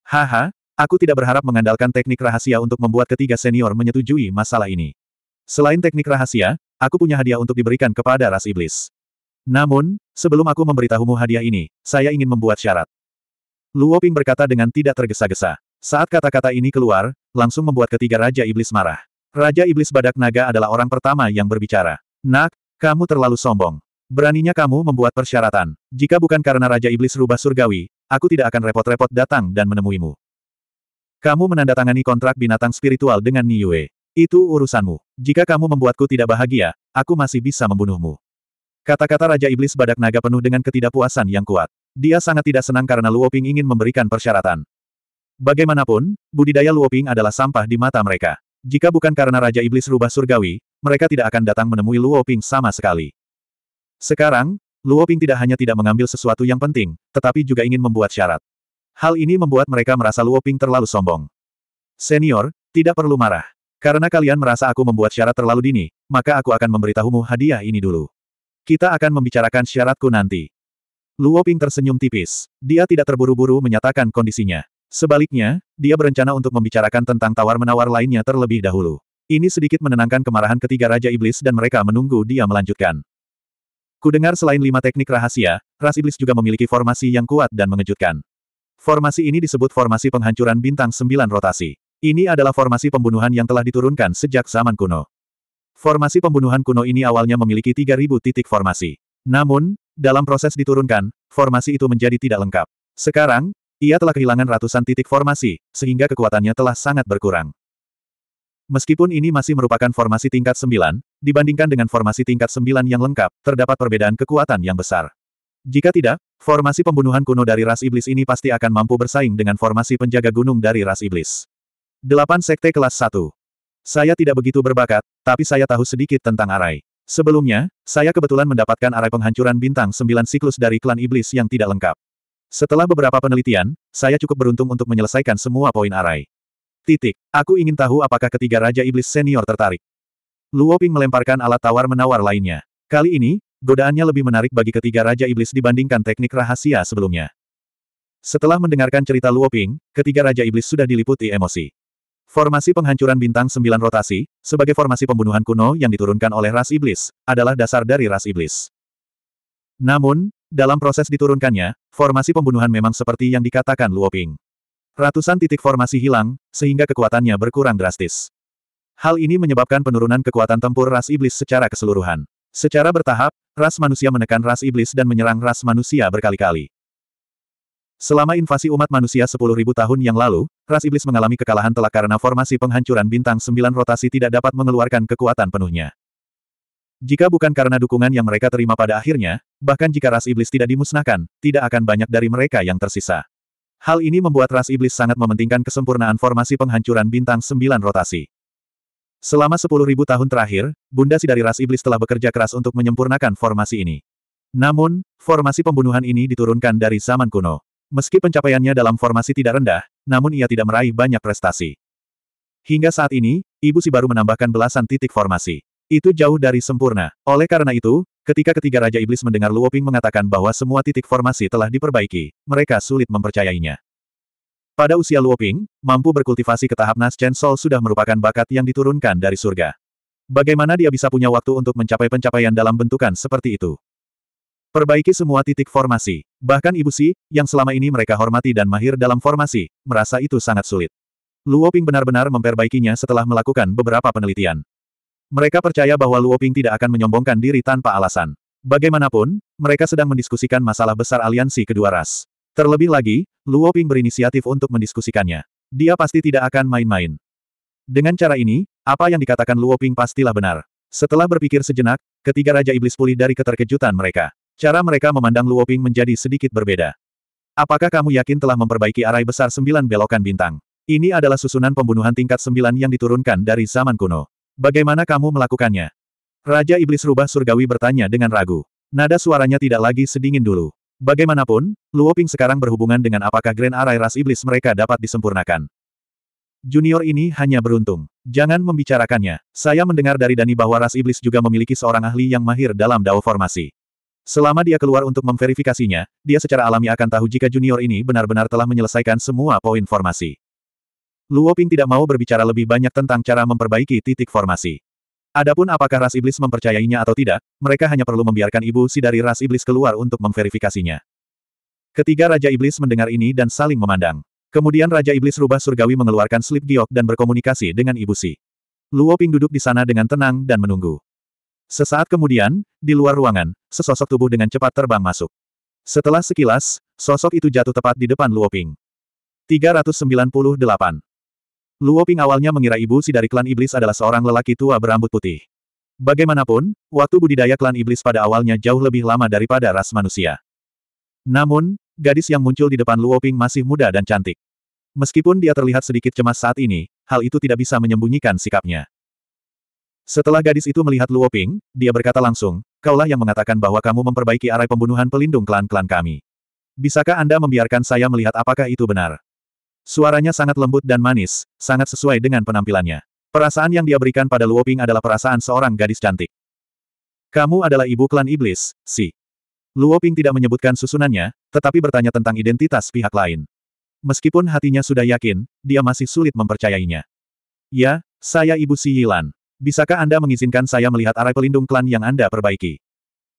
Haha, aku tidak berharap mengandalkan teknik rahasia untuk membuat ketiga senior menyetujui masalah ini. Selain teknik rahasia, aku punya hadiah untuk diberikan kepada ras iblis. Namun, sebelum aku memberitahumu hadiah ini, saya ingin membuat syarat. Luo Ping berkata dengan tidak tergesa-gesa. Saat kata-kata ini keluar, langsung membuat ketiga Raja Iblis marah. Raja Iblis Badak Naga adalah orang pertama yang berbicara. Nak, kamu terlalu sombong. Beraninya kamu membuat persyaratan. Jika bukan karena Raja Iblis rubah surgawi, aku tidak akan repot-repot datang dan menemuimu. Kamu menandatangani kontrak binatang spiritual dengan Yue. Itu urusanmu. Jika kamu membuatku tidak bahagia, aku masih bisa membunuhmu. Kata-kata Raja Iblis badak naga penuh dengan ketidakpuasan yang kuat. Dia sangat tidak senang karena Luoping ingin memberikan persyaratan. Bagaimanapun, budidaya Luoping adalah sampah di mata mereka. Jika bukan karena Raja Iblis rubah surgawi, mereka tidak akan datang menemui Luoping sama sekali. Sekarang, Luo Ping tidak hanya tidak mengambil sesuatu yang penting, tetapi juga ingin membuat syarat. Hal ini membuat mereka merasa Luo Ping terlalu sombong. Senior, tidak perlu marah. Karena kalian merasa aku membuat syarat terlalu dini, maka aku akan memberitahumu hadiah ini dulu. Kita akan membicarakan syaratku nanti. Luo Ping tersenyum tipis. Dia tidak terburu-buru menyatakan kondisinya. Sebaliknya, dia berencana untuk membicarakan tentang tawar-menawar lainnya terlebih dahulu. Ini sedikit menenangkan kemarahan ketiga Raja Iblis dan mereka menunggu dia melanjutkan. Kudengar selain lima teknik rahasia, ras iblis juga memiliki formasi yang kuat dan mengejutkan. Formasi ini disebut formasi penghancuran bintang sembilan rotasi. Ini adalah formasi pembunuhan yang telah diturunkan sejak zaman kuno. Formasi pembunuhan kuno ini awalnya memiliki 3.000 titik formasi. Namun, dalam proses diturunkan, formasi itu menjadi tidak lengkap. Sekarang, ia telah kehilangan ratusan titik formasi, sehingga kekuatannya telah sangat berkurang. Meskipun ini masih merupakan formasi tingkat 9, dibandingkan dengan formasi tingkat 9 yang lengkap, terdapat perbedaan kekuatan yang besar. Jika tidak, formasi pembunuhan kuno dari ras iblis ini pasti akan mampu bersaing dengan formasi penjaga gunung dari ras iblis. 8 Sekte Kelas 1 Saya tidak begitu berbakat, tapi saya tahu sedikit tentang arai. Sebelumnya, saya kebetulan mendapatkan arai penghancuran bintang 9 siklus dari klan iblis yang tidak lengkap. Setelah beberapa penelitian, saya cukup beruntung untuk menyelesaikan semua poin arai. Titik. Aku ingin tahu apakah ketiga Raja Iblis senior tertarik. Luo Ping melemparkan alat tawar-menawar lainnya. Kali ini, godaannya lebih menarik bagi ketiga Raja Iblis dibandingkan teknik rahasia sebelumnya. Setelah mendengarkan cerita Luo Ping, ketiga Raja Iblis sudah diliputi emosi. Formasi penghancuran bintang sembilan rotasi, sebagai formasi pembunuhan kuno yang diturunkan oleh ras iblis, adalah dasar dari ras iblis. Namun, dalam proses diturunkannya, formasi pembunuhan memang seperti yang dikatakan Luoping. Ping. Ratusan titik formasi hilang, sehingga kekuatannya berkurang drastis. Hal ini menyebabkan penurunan kekuatan tempur ras iblis secara keseluruhan. Secara bertahap, ras manusia menekan ras iblis dan menyerang ras manusia berkali-kali. Selama invasi umat manusia 10.000 tahun yang lalu, ras iblis mengalami kekalahan telak karena formasi penghancuran bintang 9 rotasi tidak dapat mengeluarkan kekuatan penuhnya. Jika bukan karena dukungan yang mereka terima pada akhirnya, bahkan jika ras iblis tidak dimusnahkan, tidak akan banyak dari mereka yang tersisa. Hal ini membuat ras iblis sangat mementingkan kesempurnaan formasi penghancuran bintang sembilan rotasi. Selama sepuluh ribu tahun terakhir, Bunda Si dari ras iblis telah bekerja keras untuk menyempurnakan formasi ini. Namun, formasi pembunuhan ini diturunkan dari zaman kuno. Meski pencapaiannya dalam formasi tidak rendah, namun ia tidak meraih banyak prestasi. Hingga saat ini, Ibu Si baru menambahkan belasan titik formasi. Itu jauh dari sempurna. Oleh karena itu, Ketika ketiga Raja Iblis mendengar Luoping mengatakan bahwa semua titik formasi telah diperbaiki, mereka sulit mempercayainya. Pada usia Luoping, mampu berkultivasi ke tahap Nas Chen Sol sudah merupakan bakat yang diturunkan dari surga. Bagaimana dia bisa punya waktu untuk mencapai pencapaian dalam bentukan seperti itu? Perbaiki semua titik formasi. Bahkan Ibu Si, yang selama ini mereka hormati dan mahir dalam formasi, merasa itu sangat sulit. Luoping benar-benar memperbaikinya setelah melakukan beberapa penelitian. Mereka percaya bahwa Luoping tidak akan menyombongkan diri tanpa alasan. Bagaimanapun, mereka sedang mendiskusikan masalah besar aliansi kedua ras. Terlebih lagi, Luoping berinisiatif untuk mendiskusikannya. Dia pasti tidak akan main-main. Dengan cara ini, apa yang dikatakan Luoping pastilah benar. Setelah berpikir sejenak, ketiga Raja Iblis pulih dari keterkejutan mereka. Cara mereka memandang Luoping menjadi sedikit berbeda. Apakah kamu yakin telah memperbaiki arai besar sembilan belokan bintang? Ini adalah susunan pembunuhan tingkat sembilan yang diturunkan dari zaman kuno. Bagaimana kamu melakukannya? Raja Iblis Rubah Surgawi bertanya dengan ragu. Nada suaranya tidak lagi sedingin dulu. Bagaimanapun, Luoping sekarang berhubungan dengan apakah Grand Array ras iblis mereka dapat disempurnakan. Junior ini hanya beruntung. Jangan membicarakannya. Saya mendengar dari Dani bahwa ras iblis juga memiliki seorang ahli yang mahir dalam dao formasi. Selama dia keluar untuk memverifikasinya, dia secara alami akan tahu jika junior ini benar-benar telah menyelesaikan semua poin formasi. Luo Ping tidak mau berbicara lebih banyak tentang cara memperbaiki titik formasi. Adapun apakah ras iblis mempercayainya atau tidak, mereka hanya perlu membiarkan ibu si dari ras iblis keluar untuk memverifikasinya. Ketiga Raja Iblis mendengar ini dan saling memandang. Kemudian Raja Iblis rubah surgawi mengeluarkan slip giok dan berkomunikasi dengan ibu si. Luo Ping duduk di sana dengan tenang dan menunggu. Sesaat kemudian, di luar ruangan, sesosok tubuh dengan cepat terbang masuk. Setelah sekilas, sosok itu jatuh tepat di depan Luo Ping. 398 Luo Ping awalnya mengira ibu si dari klan iblis adalah seorang lelaki tua berambut putih. Bagaimanapun, waktu budidaya klan iblis pada awalnya jauh lebih lama daripada ras manusia. Namun, gadis yang muncul di depan Luo Ping masih muda dan cantik. Meskipun dia terlihat sedikit cemas saat ini, hal itu tidak bisa menyembunyikan sikapnya. Setelah gadis itu melihat Luo Ping, dia berkata langsung, kaulah yang mengatakan bahwa kamu memperbaiki arai pembunuhan pelindung klan-klan kami. Bisakah Anda membiarkan saya melihat apakah itu benar? Suaranya sangat lembut dan manis, sangat sesuai dengan penampilannya. Perasaan yang dia berikan pada Luoping adalah perasaan seorang gadis cantik. Kamu adalah ibu klan iblis, si. Luoping tidak menyebutkan susunannya, tetapi bertanya tentang identitas pihak lain. Meskipun hatinya sudah yakin, dia masih sulit mempercayainya. Ya, saya ibu si Yilan. Bisakah Anda mengizinkan saya melihat arah pelindung klan yang Anda perbaiki?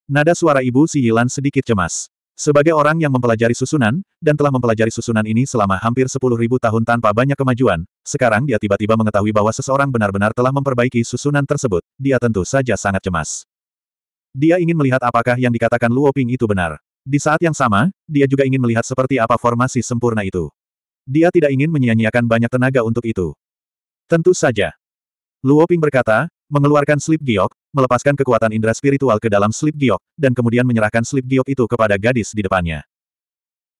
Nada suara ibu si Yilan sedikit cemas. Sebagai orang yang mempelajari susunan, dan telah mempelajari susunan ini selama hampir sepuluh ribu tahun tanpa banyak kemajuan, sekarang dia tiba-tiba mengetahui bahwa seseorang benar-benar telah memperbaiki susunan tersebut, dia tentu saja sangat cemas. Dia ingin melihat apakah yang dikatakan Luo Ping itu benar. Di saat yang sama, dia juga ingin melihat seperti apa formasi sempurna itu. Dia tidak ingin menyia-nyiakan banyak tenaga untuk itu. Tentu saja. Luo Ping berkata, Mengeluarkan slip giok, melepaskan kekuatan indera spiritual ke dalam slip giok, dan kemudian menyerahkan slip giok itu kepada gadis di depannya.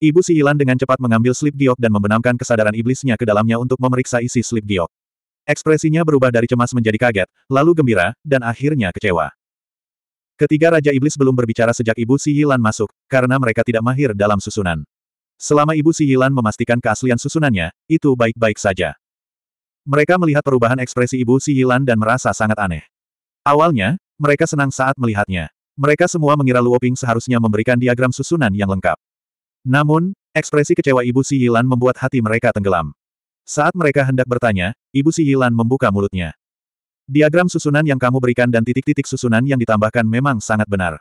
Ibu Si Ilan dengan cepat mengambil slip giok dan membenamkan kesadaran iblisnya ke dalamnya untuk memeriksa isi slip giok. Ekspresinya berubah dari cemas menjadi kaget, lalu gembira, dan akhirnya kecewa. Ketiga Raja Iblis belum berbicara sejak Ibu Si Yilan masuk, karena mereka tidak mahir dalam susunan. Selama Ibu Si Yilan memastikan keaslian susunannya, itu baik-baik saja. Mereka melihat perubahan ekspresi ibu Si Yilan dan merasa sangat aneh. Awalnya, mereka senang saat melihatnya. Mereka semua mengira Luoping seharusnya memberikan diagram susunan yang lengkap. Namun, ekspresi kecewa ibu Si Yilan membuat hati mereka tenggelam. Saat mereka hendak bertanya, ibu Si Yilan membuka mulutnya. Diagram susunan yang kamu berikan dan titik-titik susunan yang ditambahkan memang sangat benar.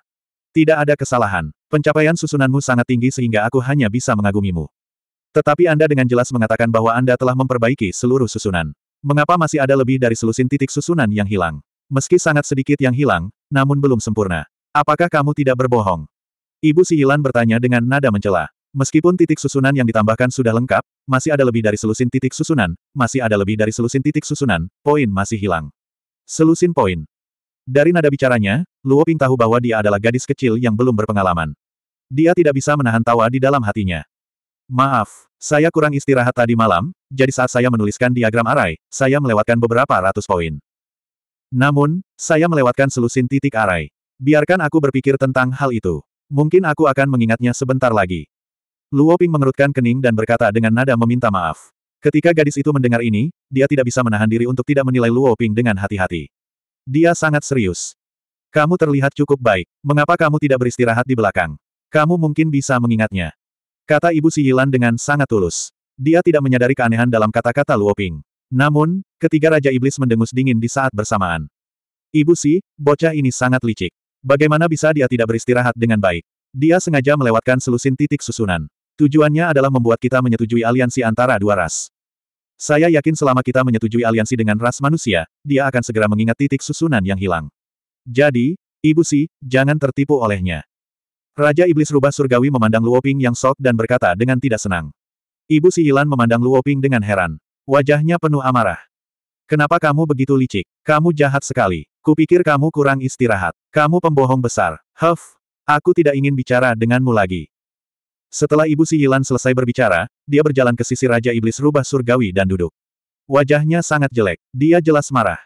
Tidak ada kesalahan. Pencapaian susunanmu sangat tinggi sehingga aku hanya bisa mengagumimu. Tetapi Anda dengan jelas mengatakan bahwa Anda telah memperbaiki seluruh susunan. Mengapa masih ada lebih dari selusin titik susunan yang hilang? Meski sangat sedikit yang hilang, namun belum sempurna. Apakah kamu tidak berbohong? Ibu Si Hilan bertanya dengan nada mencela. Meskipun titik susunan yang ditambahkan sudah lengkap, masih ada lebih dari selusin titik susunan, masih ada lebih dari selusin titik susunan, poin masih hilang. Selusin poin. Dari nada bicaranya, Luo Ping tahu bahwa dia adalah gadis kecil yang belum berpengalaman. Dia tidak bisa menahan tawa di dalam hatinya. Maaf, saya kurang istirahat tadi malam, jadi saat saya menuliskan diagram arai, saya melewatkan beberapa ratus poin. Namun, saya melewatkan selusin titik arai. Biarkan aku berpikir tentang hal itu. Mungkin aku akan mengingatnya sebentar lagi. Luo Ping mengerutkan kening dan berkata dengan nada meminta maaf. Ketika gadis itu mendengar ini, dia tidak bisa menahan diri untuk tidak menilai Luo Ping dengan hati-hati. Dia sangat serius. Kamu terlihat cukup baik. Mengapa kamu tidak beristirahat di belakang? Kamu mungkin bisa mengingatnya. Kata Ibu Si Yilan dengan sangat tulus. Dia tidak menyadari keanehan dalam kata-kata Luoping. Namun, ketiga Raja Iblis mendengus dingin di saat bersamaan. Ibu Si, bocah ini sangat licik. Bagaimana bisa dia tidak beristirahat dengan baik? Dia sengaja melewatkan selusin titik susunan. Tujuannya adalah membuat kita menyetujui aliansi antara dua ras. Saya yakin selama kita menyetujui aliansi dengan ras manusia, dia akan segera mengingat titik susunan yang hilang. Jadi, Ibu Si, jangan tertipu olehnya. Raja Iblis Rubah Surgawi memandang Luoping yang sok dan berkata dengan tidak senang. Ibu Si Ilan memandang Luoping dengan heran. Wajahnya penuh amarah. Kenapa kamu begitu licik? Kamu jahat sekali. Kupikir kamu kurang istirahat. Kamu pembohong besar. Huff. Aku tidak ingin bicara denganmu lagi. Setelah Ibu Si Ilan selesai berbicara, dia berjalan ke sisi Raja Iblis Rubah Surgawi dan duduk. Wajahnya sangat jelek. Dia jelas marah.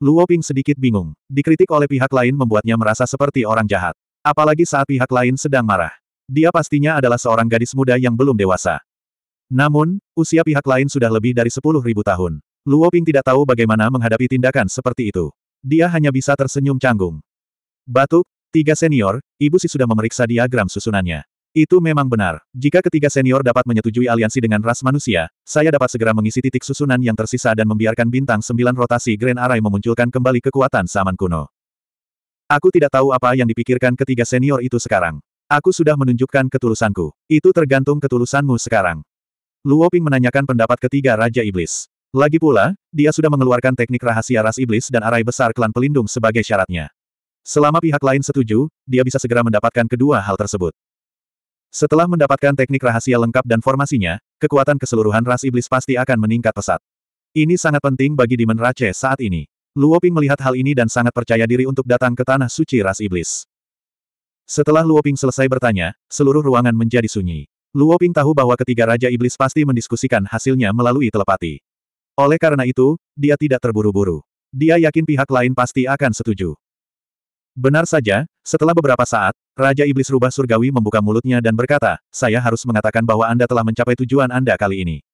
Luoping sedikit bingung. Dikritik oleh pihak lain membuatnya merasa seperti orang jahat. Apalagi saat pihak lain sedang marah. Dia pastinya adalah seorang gadis muda yang belum dewasa. Namun, usia pihak lain sudah lebih dari 10.000 tahun. Luo Ping tidak tahu bagaimana menghadapi tindakan seperti itu. Dia hanya bisa tersenyum canggung. Batuk, tiga senior, ibu si sudah memeriksa diagram susunannya. Itu memang benar. Jika ketiga senior dapat menyetujui aliansi dengan ras manusia, saya dapat segera mengisi titik susunan yang tersisa dan membiarkan bintang sembilan rotasi Grand Array memunculkan kembali kekuatan zaman kuno. Aku tidak tahu apa yang dipikirkan ketiga senior itu sekarang. Aku sudah menunjukkan ketulusanku. Itu tergantung ketulusanmu sekarang. Luo Ping menanyakan pendapat ketiga Raja Iblis. Lagi pula, dia sudah mengeluarkan teknik rahasia ras iblis dan arai besar klan pelindung sebagai syaratnya. Selama pihak lain setuju, dia bisa segera mendapatkan kedua hal tersebut. Setelah mendapatkan teknik rahasia lengkap dan formasinya, kekuatan keseluruhan ras iblis pasti akan meningkat pesat. Ini sangat penting bagi Demon Rache saat ini. Luoping melihat hal ini dan sangat percaya diri untuk datang ke tanah suci ras iblis. Setelah Luoping selesai bertanya, seluruh ruangan menjadi sunyi. Luoping tahu bahwa ketiga raja iblis pasti mendiskusikan hasilnya melalui telepati. Oleh karena itu, dia tidak terburu-buru. Dia yakin pihak lain pasti akan setuju. Benar saja, setelah beberapa saat, Raja Iblis Rubah Surgawi membuka mulutnya dan berkata, saya harus mengatakan bahwa Anda telah mencapai tujuan Anda kali ini.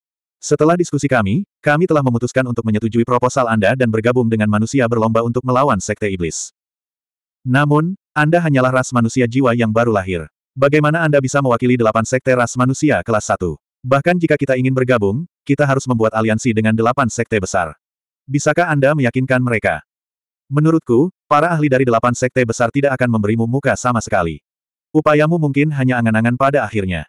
Setelah diskusi kami, kami telah memutuskan untuk menyetujui proposal Anda dan bergabung dengan manusia berlomba untuk melawan Sekte Iblis. Namun, Anda hanyalah ras manusia jiwa yang baru lahir. Bagaimana Anda bisa mewakili delapan sekte ras manusia kelas 1? Bahkan jika kita ingin bergabung, kita harus membuat aliansi dengan delapan sekte besar. Bisakah Anda meyakinkan mereka? Menurutku, para ahli dari delapan sekte besar tidak akan memberimu muka sama sekali. Upayamu mungkin hanya angan-angan pada akhirnya.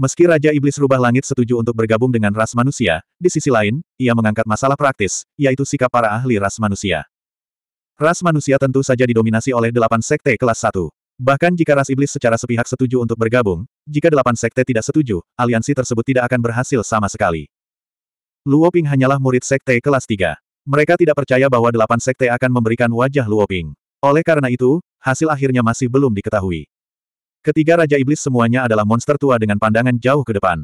Meski Raja Iblis Rubah Langit setuju untuk bergabung dengan ras manusia, di sisi lain, ia mengangkat masalah praktis, yaitu sikap para ahli ras manusia. Ras manusia tentu saja didominasi oleh delapan sekte kelas satu. Bahkan jika ras iblis secara sepihak setuju untuk bergabung, jika delapan sekte tidak setuju, aliansi tersebut tidak akan berhasil sama sekali. Luoping hanyalah murid sekte kelas tiga. Mereka tidak percaya bahwa delapan sekte akan memberikan wajah Luoping. Oleh karena itu, hasil akhirnya masih belum diketahui. Ketiga Raja Iblis semuanya adalah monster tua dengan pandangan jauh ke depan.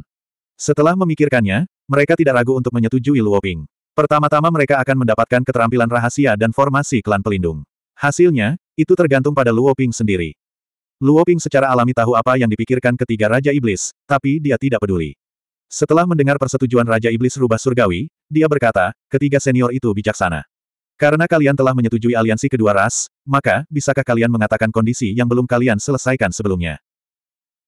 Setelah memikirkannya, mereka tidak ragu untuk menyetujui Luoping. Pertama-tama mereka akan mendapatkan keterampilan rahasia dan formasi klan pelindung. Hasilnya, itu tergantung pada Luoping sendiri. Luoping secara alami tahu apa yang dipikirkan ketiga Raja Iblis, tapi dia tidak peduli. Setelah mendengar persetujuan Raja Iblis rubah surgawi, dia berkata, ketiga senior itu bijaksana. Karena kalian telah menyetujui aliansi kedua ras, maka, bisakah kalian mengatakan kondisi yang belum kalian selesaikan sebelumnya?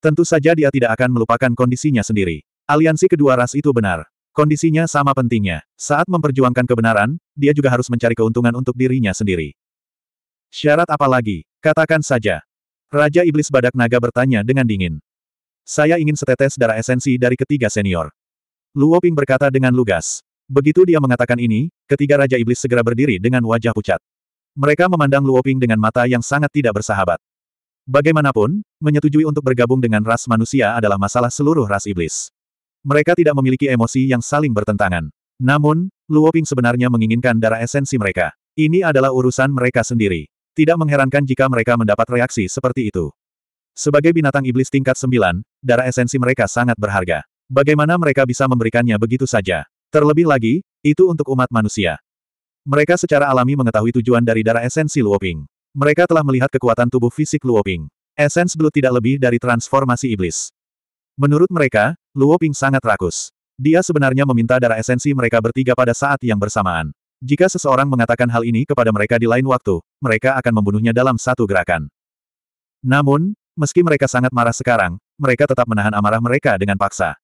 Tentu saja dia tidak akan melupakan kondisinya sendiri. Aliansi kedua ras itu benar. Kondisinya sama pentingnya. Saat memperjuangkan kebenaran, dia juga harus mencari keuntungan untuk dirinya sendiri. Syarat apa lagi? Katakan saja. Raja Iblis Badak Naga bertanya dengan dingin. Saya ingin setetes darah esensi dari ketiga senior. Luoping berkata dengan lugas. Begitu dia mengatakan ini, ketiga Raja Iblis segera berdiri dengan wajah pucat. Mereka memandang Luoping dengan mata yang sangat tidak bersahabat. Bagaimanapun, menyetujui untuk bergabung dengan ras manusia adalah masalah seluruh ras iblis. Mereka tidak memiliki emosi yang saling bertentangan. Namun, Luoping sebenarnya menginginkan darah esensi mereka. Ini adalah urusan mereka sendiri. Tidak mengherankan jika mereka mendapat reaksi seperti itu. Sebagai binatang iblis tingkat 9, darah esensi mereka sangat berharga. Bagaimana mereka bisa memberikannya begitu saja? Terlebih lagi, itu untuk umat manusia. Mereka secara alami mengetahui tujuan dari darah esensi Luoping. Mereka telah melihat kekuatan tubuh fisik Luoping. Esens Blue tidak lebih dari transformasi iblis. Menurut mereka, Luoping sangat rakus. Dia sebenarnya meminta darah esensi mereka bertiga pada saat yang bersamaan. Jika seseorang mengatakan hal ini kepada mereka di lain waktu, mereka akan membunuhnya dalam satu gerakan. Namun, meski mereka sangat marah sekarang, mereka tetap menahan amarah mereka dengan paksa.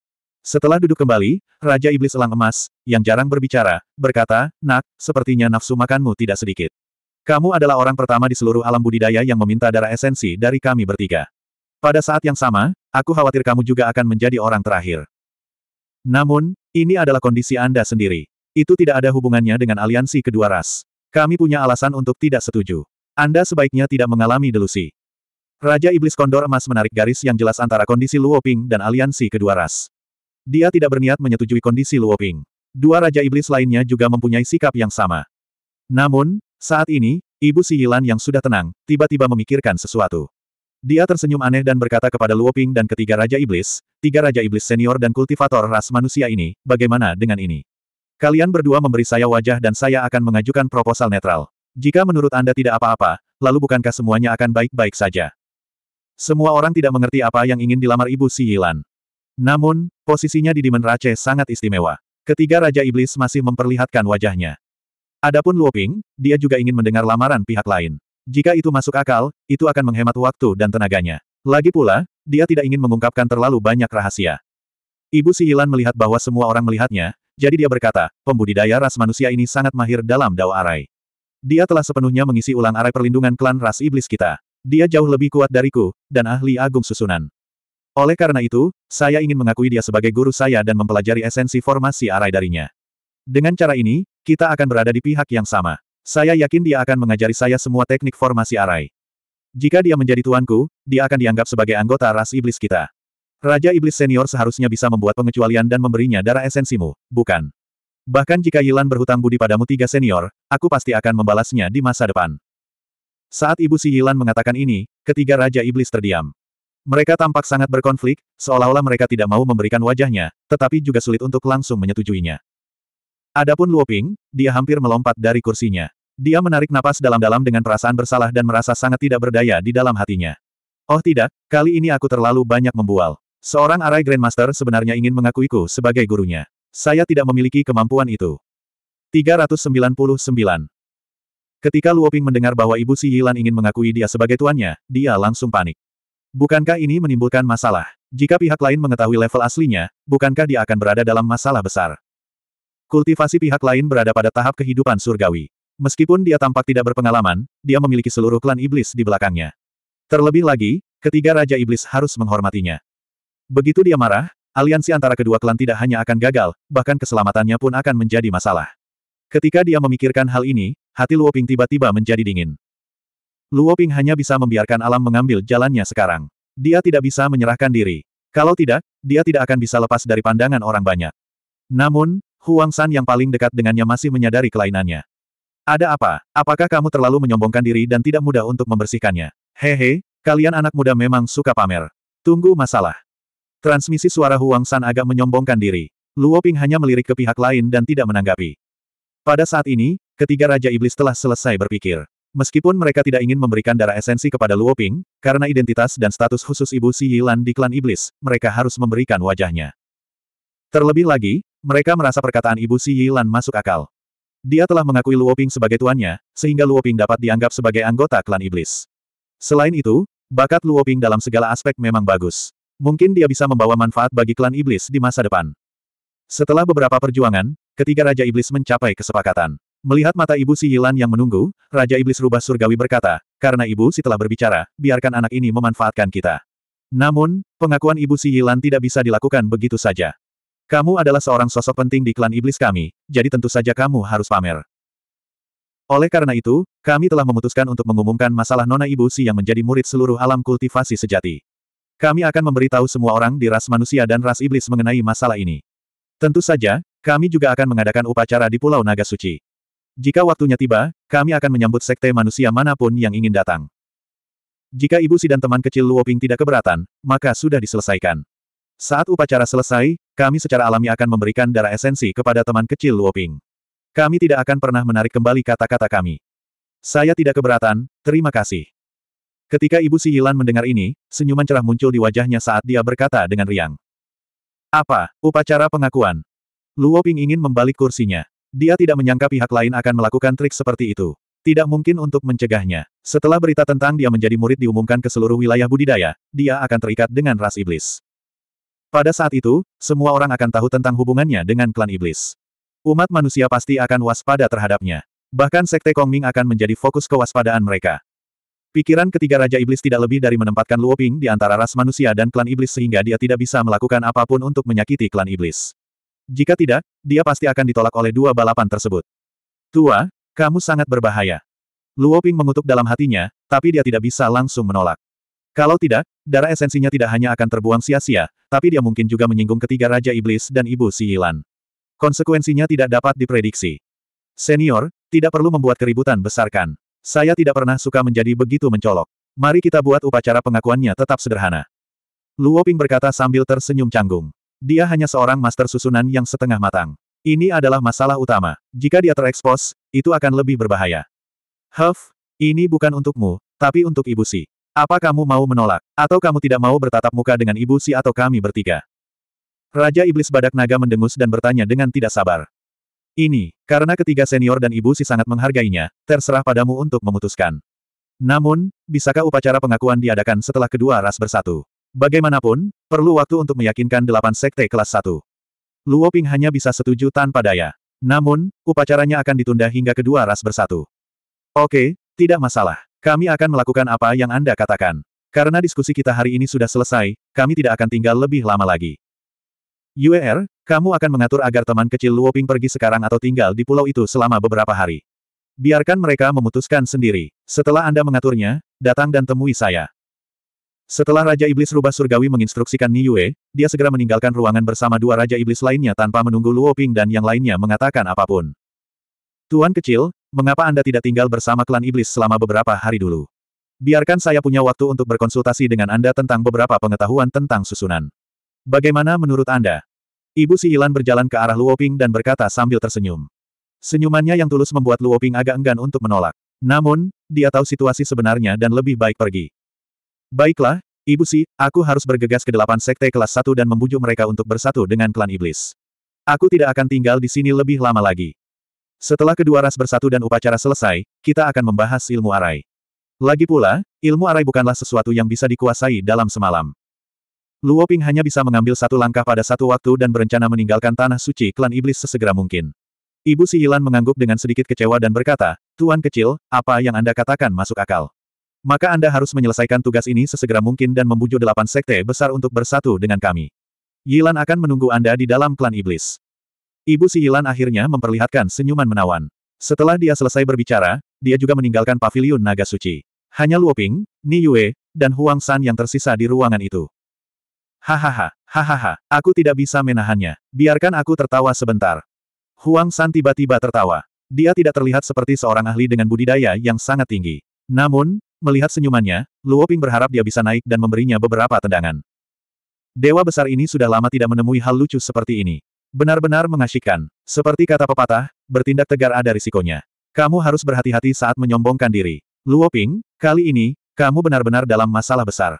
Setelah duduk kembali, Raja Iblis Elang Emas, yang jarang berbicara, berkata, Nak, sepertinya nafsu makanmu tidak sedikit. Kamu adalah orang pertama di seluruh alam budidaya yang meminta darah esensi dari kami bertiga. Pada saat yang sama, aku khawatir kamu juga akan menjadi orang terakhir. Namun, ini adalah kondisi Anda sendiri. Itu tidak ada hubungannya dengan aliansi kedua ras. Kami punya alasan untuk tidak setuju. Anda sebaiknya tidak mengalami delusi. Raja Iblis Kondor Emas menarik garis yang jelas antara kondisi Luoping dan aliansi kedua ras. Dia tidak berniat menyetujui kondisi Luoping. Dua Raja Iblis lainnya juga mempunyai sikap yang sama. Namun, saat ini, Ibu Si Yilan yang sudah tenang, tiba-tiba memikirkan sesuatu. Dia tersenyum aneh dan berkata kepada Luoping dan ketiga Raja Iblis, tiga Raja Iblis senior dan kultivator ras manusia ini, bagaimana dengan ini? Kalian berdua memberi saya wajah dan saya akan mengajukan proposal netral. Jika menurut Anda tidak apa-apa, lalu bukankah semuanya akan baik-baik saja? Semua orang tidak mengerti apa yang ingin dilamar Ibu Si Yilan. Namun, posisinya di Demon Rache sangat istimewa. Ketiga Raja Iblis masih memperlihatkan wajahnya. Adapun Luoping, dia juga ingin mendengar lamaran pihak lain. Jika itu masuk akal, itu akan menghemat waktu dan tenaganya. Lagi pula, dia tidak ingin mengungkapkan terlalu banyak rahasia. Ibu Si Hilan melihat bahwa semua orang melihatnya, jadi dia berkata, pembudidaya ras manusia ini sangat mahir dalam dao arai. Dia telah sepenuhnya mengisi ulang arai perlindungan klan ras iblis kita. Dia jauh lebih kuat dariku, dan ahli agung susunan. Oleh karena itu, saya ingin mengakui dia sebagai guru saya dan mempelajari esensi formasi arai darinya. Dengan cara ini, kita akan berada di pihak yang sama. Saya yakin dia akan mengajari saya semua teknik formasi arai. Jika dia menjadi tuanku, dia akan dianggap sebagai anggota ras iblis kita. Raja iblis senior seharusnya bisa membuat pengecualian dan memberinya darah esensimu, bukan? Bahkan jika Yilan berhutang budi padamu tiga senior, aku pasti akan membalasnya di masa depan. Saat ibu si Yilan mengatakan ini, ketiga raja iblis terdiam. Mereka tampak sangat berkonflik, seolah-olah mereka tidak mau memberikan wajahnya, tetapi juga sulit untuk langsung menyetujuinya. Adapun Luoping, dia hampir melompat dari kursinya. Dia menarik napas dalam-dalam dengan perasaan bersalah dan merasa sangat tidak berdaya di dalam hatinya. Oh tidak, kali ini aku terlalu banyak membual. Seorang arai Grandmaster sebenarnya ingin mengakuiku sebagai gurunya. Saya tidak memiliki kemampuan itu. 399. Ketika Luoping mendengar bahwa ibu Si Yilan ingin mengakui dia sebagai tuannya, dia langsung panik. Bukankah ini menimbulkan masalah? Jika pihak lain mengetahui level aslinya, bukankah dia akan berada dalam masalah besar? Kultivasi pihak lain berada pada tahap kehidupan surgawi. Meskipun dia tampak tidak berpengalaman, dia memiliki seluruh klan iblis di belakangnya. Terlebih lagi, ketiga Raja Iblis harus menghormatinya. Begitu dia marah, aliansi antara kedua klan tidak hanya akan gagal, bahkan keselamatannya pun akan menjadi masalah. Ketika dia memikirkan hal ini, hati Luoping tiba-tiba menjadi dingin. Luo Ping hanya bisa membiarkan alam mengambil jalannya sekarang. Dia tidak bisa menyerahkan diri. Kalau tidak, dia tidak akan bisa lepas dari pandangan orang banyak. Namun, Huang San yang paling dekat dengannya masih menyadari kelainannya. Ada apa? Apakah kamu terlalu menyombongkan diri dan tidak mudah untuk membersihkannya? Hehe, kalian anak muda memang suka pamer. Tunggu masalah. Transmisi suara Huang San agak menyombongkan diri. Luo Ping hanya melirik ke pihak lain dan tidak menanggapi. Pada saat ini, ketiga Raja Iblis telah selesai berpikir. Meskipun mereka tidak ingin memberikan darah esensi kepada Luo Ping, karena identitas dan status khusus ibu Si Yilan di klan iblis, mereka harus memberikan wajahnya. Terlebih lagi, mereka merasa perkataan ibu Si Yilan masuk akal. Dia telah mengakui Luo Ping sebagai tuannya, sehingga Luo Ping dapat dianggap sebagai anggota klan iblis. Selain itu, bakat Luo Ping dalam segala aspek memang bagus. Mungkin dia bisa membawa manfaat bagi klan iblis di masa depan. Setelah beberapa perjuangan, ketiga Raja Iblis mencapai kesepakatan. Melihat mata ibu si Yilan yang menunggu, Raja Iblis Rubah Surgawi berkata, karena ibu si telah berbicara, biarkan anak ini memanfaatkan kita. Namun, pengakuan ibu si Yilan tidak bisa dilakukan begitu saja. Kamu adalah seorang sosok penting di klan iblis kami, jadi tentu saja kamu harus pamer. Oleh karena itu, kami telah memutuskan untuk mengumumkan masalah Nona Ibu Si yang menjadi murid seluruh alam kultivasi sejati. Kami akan memberitahu semua orang di ras manusia dan ras iblis mengenai masalah ini. Tentu saja, kami juga akan mengadakan upacara di Pulau Naga Suci. Jika waktunya tiba, kami akan menyambut sekte manusia manapun yang ingin datang. Jika ibu si dan teman kecil Luoping tidak keberatan, maka sudah diselesaikan. Saat upacara selesai, kami secara alami akan memberikan darah esensi kepada teman kecil Luoping. Kami tidak akan pernah menarik kembali kata-kata kami. Saya tidak keberatan, terima kasih. Ketika ibu si Yilan mendengar ini, senyuman cerah muncul di wajahnya saat dia berkata dengan riang. Apa, upacara pengakuan? Luoping ingin membalik kursinya. Dia tidak menyangka pihak lain akan melakukan trik seperti itu. Tidak mungkin untuk mencegahnya. Setelah berita tentang dia menjadi murid diumumkan ke seluruh wilayah budidaya, dia akan terikat dengan ras iblis. Pada saat itu, semua orang akan tahu tentang hubungannya dengan klan iblis. Umat manusia pasti akan waspada terhadapnya. Bahkan sekte Kongming akan menjadi fokus kewaspadaan mereka. Pikiran ketiga Raja Iblis tidak lebih dari menempatkan Luoping di antara ras manusia dan klan iblis sehingga dia tidak bisa melakukan apapun untuk menyakiti klan iblis. Jika tidak, dia pasti akan ditolak oleh dua balapan tersebut. Tua, kamu sangat berbahaya. Luo Ping mengutuk dalam hatinya, tapi dia tidak bisa langsung menolak. Kalau tidak, darah esensinya tidak hanya akan terbuang sia-sia, tapi dia mungkin juga menyinggung ketiga Raja Iblis dan Ibu Yilan. Konsekuensinya tidak dapat diprediksi. Senior, tidak perlu membuat keributan besarkan. Saya tidak pernah suka menjadi begitu mencolok. Mari kita buat upacara pengakuannya tetap sederhana. Luo Ping berkata sambil tersenyum canggung. Dia hanya seorang master susunan yang setengah matang. Ini adalah masalah utama. Jika dia terekspos, itu akan lebih berbahaya. Huff, ini bukan untukmu, tapi untuk Ibu Si. Apa kamu mau menolak? Atau kamu tidak mau bertatap muka dengan Ibu Si atau kami bertiga? Raja Iblis Badak Naga mendengus dan bertanya dengan tidak sabar. Ini, karena ketiga senior dan Ibu Si sangat menghargainya, terserah padamu untuk memutuskan. Namun, bisakah upacara pengakuan diadakan setelah kedua ras bersatu? Bagaimanapun, perlu waktu untuk meyakinkan delapan sekte kelas Satu. Luo Ping hanya bisa setuju tanpa daya. Namun, upacaranya akan ditunda hingga kedua ras bersatu. Oke, tidak masalah. Kami akan melakukan apa yang Anda katakan. Karena diskusi kita hari ini sudah selesai, kami tidak akan tinggal lebih lama lagi. UER, kamu akan mengatur agar teman kecil Luo Ping pergi sekarang atau tinggal di pulau itu selama beberapa hari. Biarkan mereka memutuskan sendiri. Setelah Anda mengaturnya, datang dan temui saya. Setelah Raja Iblis Rubah Surgawi menginstruksikan Ni Yue, dia segera meninggalkan ruangan bersama dua Raja Iblis lainnya tanpa menunggu Luo Ping dan yang lainnya mengatakan apapun. Tuan kecil, mengapa Anda tidak tinggal bersama klan Iblis selama beberapa hari dulu? Biarkan saya punya waktu untuk berkonsultasi dengan Anda tentang beberapa pengetahuan tentang susunan. Bagaimana menurut Anda? Ibu Si Ilan berjalan ke arah Luo Ping dan berkata sambil tersenyum. Senyumannya yang tulus membuat Luo Ping agak enggan untuk menolak. Namun, dia tahu situasi sebenarnya dan lebih baik pergi. Baiklah, Ibu Si, aku harus bergegas ke delapan sekte kelas Satu dan membujuk mereka untuk bersatu dengan klan iblis. Aku tidak akan tinggal di sini lebih lama lagi. Setelah kedua ras bersatu dan upacara selesai, kita akan membahas ilmu arai. Lagi pula, ilmu arai bukanlah sesuatu yang bisa dikuasai dalam semalam. Luo Ping hanya bisa mengambil satu langkah pada satu waktu dan berencana meninggalkan tanah suci klan iblis sesegera mungkin. Ibu Si Yilan mengangguk dengan sedikit kecewa dan berkata, Tuan kecil, apa yang Anda katakan masuk akal maka Anda harus menyelesaikan tugas ini sesegera mungkin dan membujuk delapan sekte besar untuk bersatu dengan kami. Yilan akan menunggu Anda di dalam klan iblis. Ibu si Yilan akhirnya memperlihatkan senyuman menawan. Setelah dia selesai berbicara, dia juga meninggalkan paviliun naga suci. Hanya Luoping, Ni Yue, dan Huang San yang tersisa di ruangan itu. Hahaha, hahaha, aku tidak bisa menahannya. Biarkan aku tertawa sebentar. Huang San tiba-tiba tertawa. Dia tidak terlihat seperti seorang ahli dengan budidaya yang sangat tinggi. Namun, Melihat senyumannya, Luo Ping berharap dia bisa naik dan memberinya beberapa tendangan. Dewa besar ini sudah lama tidak menemui hal lucu seperti ini. Benar-benar mengasyikkan. Seperti kata pepatah, bertindak tegar ada risikonya. Kamu harus berhati-hati saat menyombongkan diri. Luo Ping, kali ini, kamu benar-benar dalam masalah besar.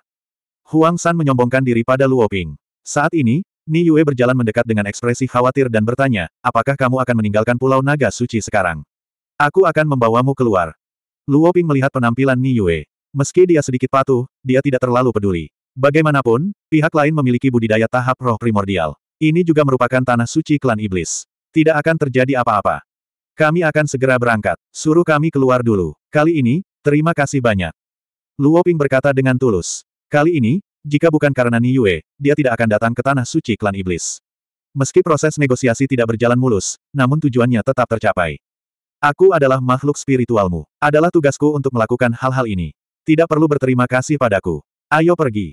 Huang San menyombongkan diri pada Luo Ping. Saat ini, Ni Yue berjalan mendekat dengan ekspresi khawatir dan bertanya, apakah kamu akan meninggalkan Pulau Naga Suci sekarang? Aku akan membawamu keluar. Luo Ping melihat penampilan Ni Yue. Meski dia sedikit patuh, dia tidak terlalu peduli. Bagaimanapun, pihak lain memiliki budidaya tahap roh primordial. Ini juga merupakan tanah suci klan iblis. Tidak akan terjadi apa-apa. Kami akan segera berangkat. Suruh kami keluar dulu. Kali ini, terima kasih banyak. Luo Ping berkata dengan tulus. Kali ini, jika bukan karena Ni Yue, dia tidak akan datang ke tanah suci klan iblis. Meski proses negosiasi tidak berjalan mulus, namun tujuannya tetap tercapai. Aku adalah makhluk spiritualmu. Adalah tugasku untuk melakukan hal-hal ini. Tidak perlu berterima kasih padaku. Ayo pergi.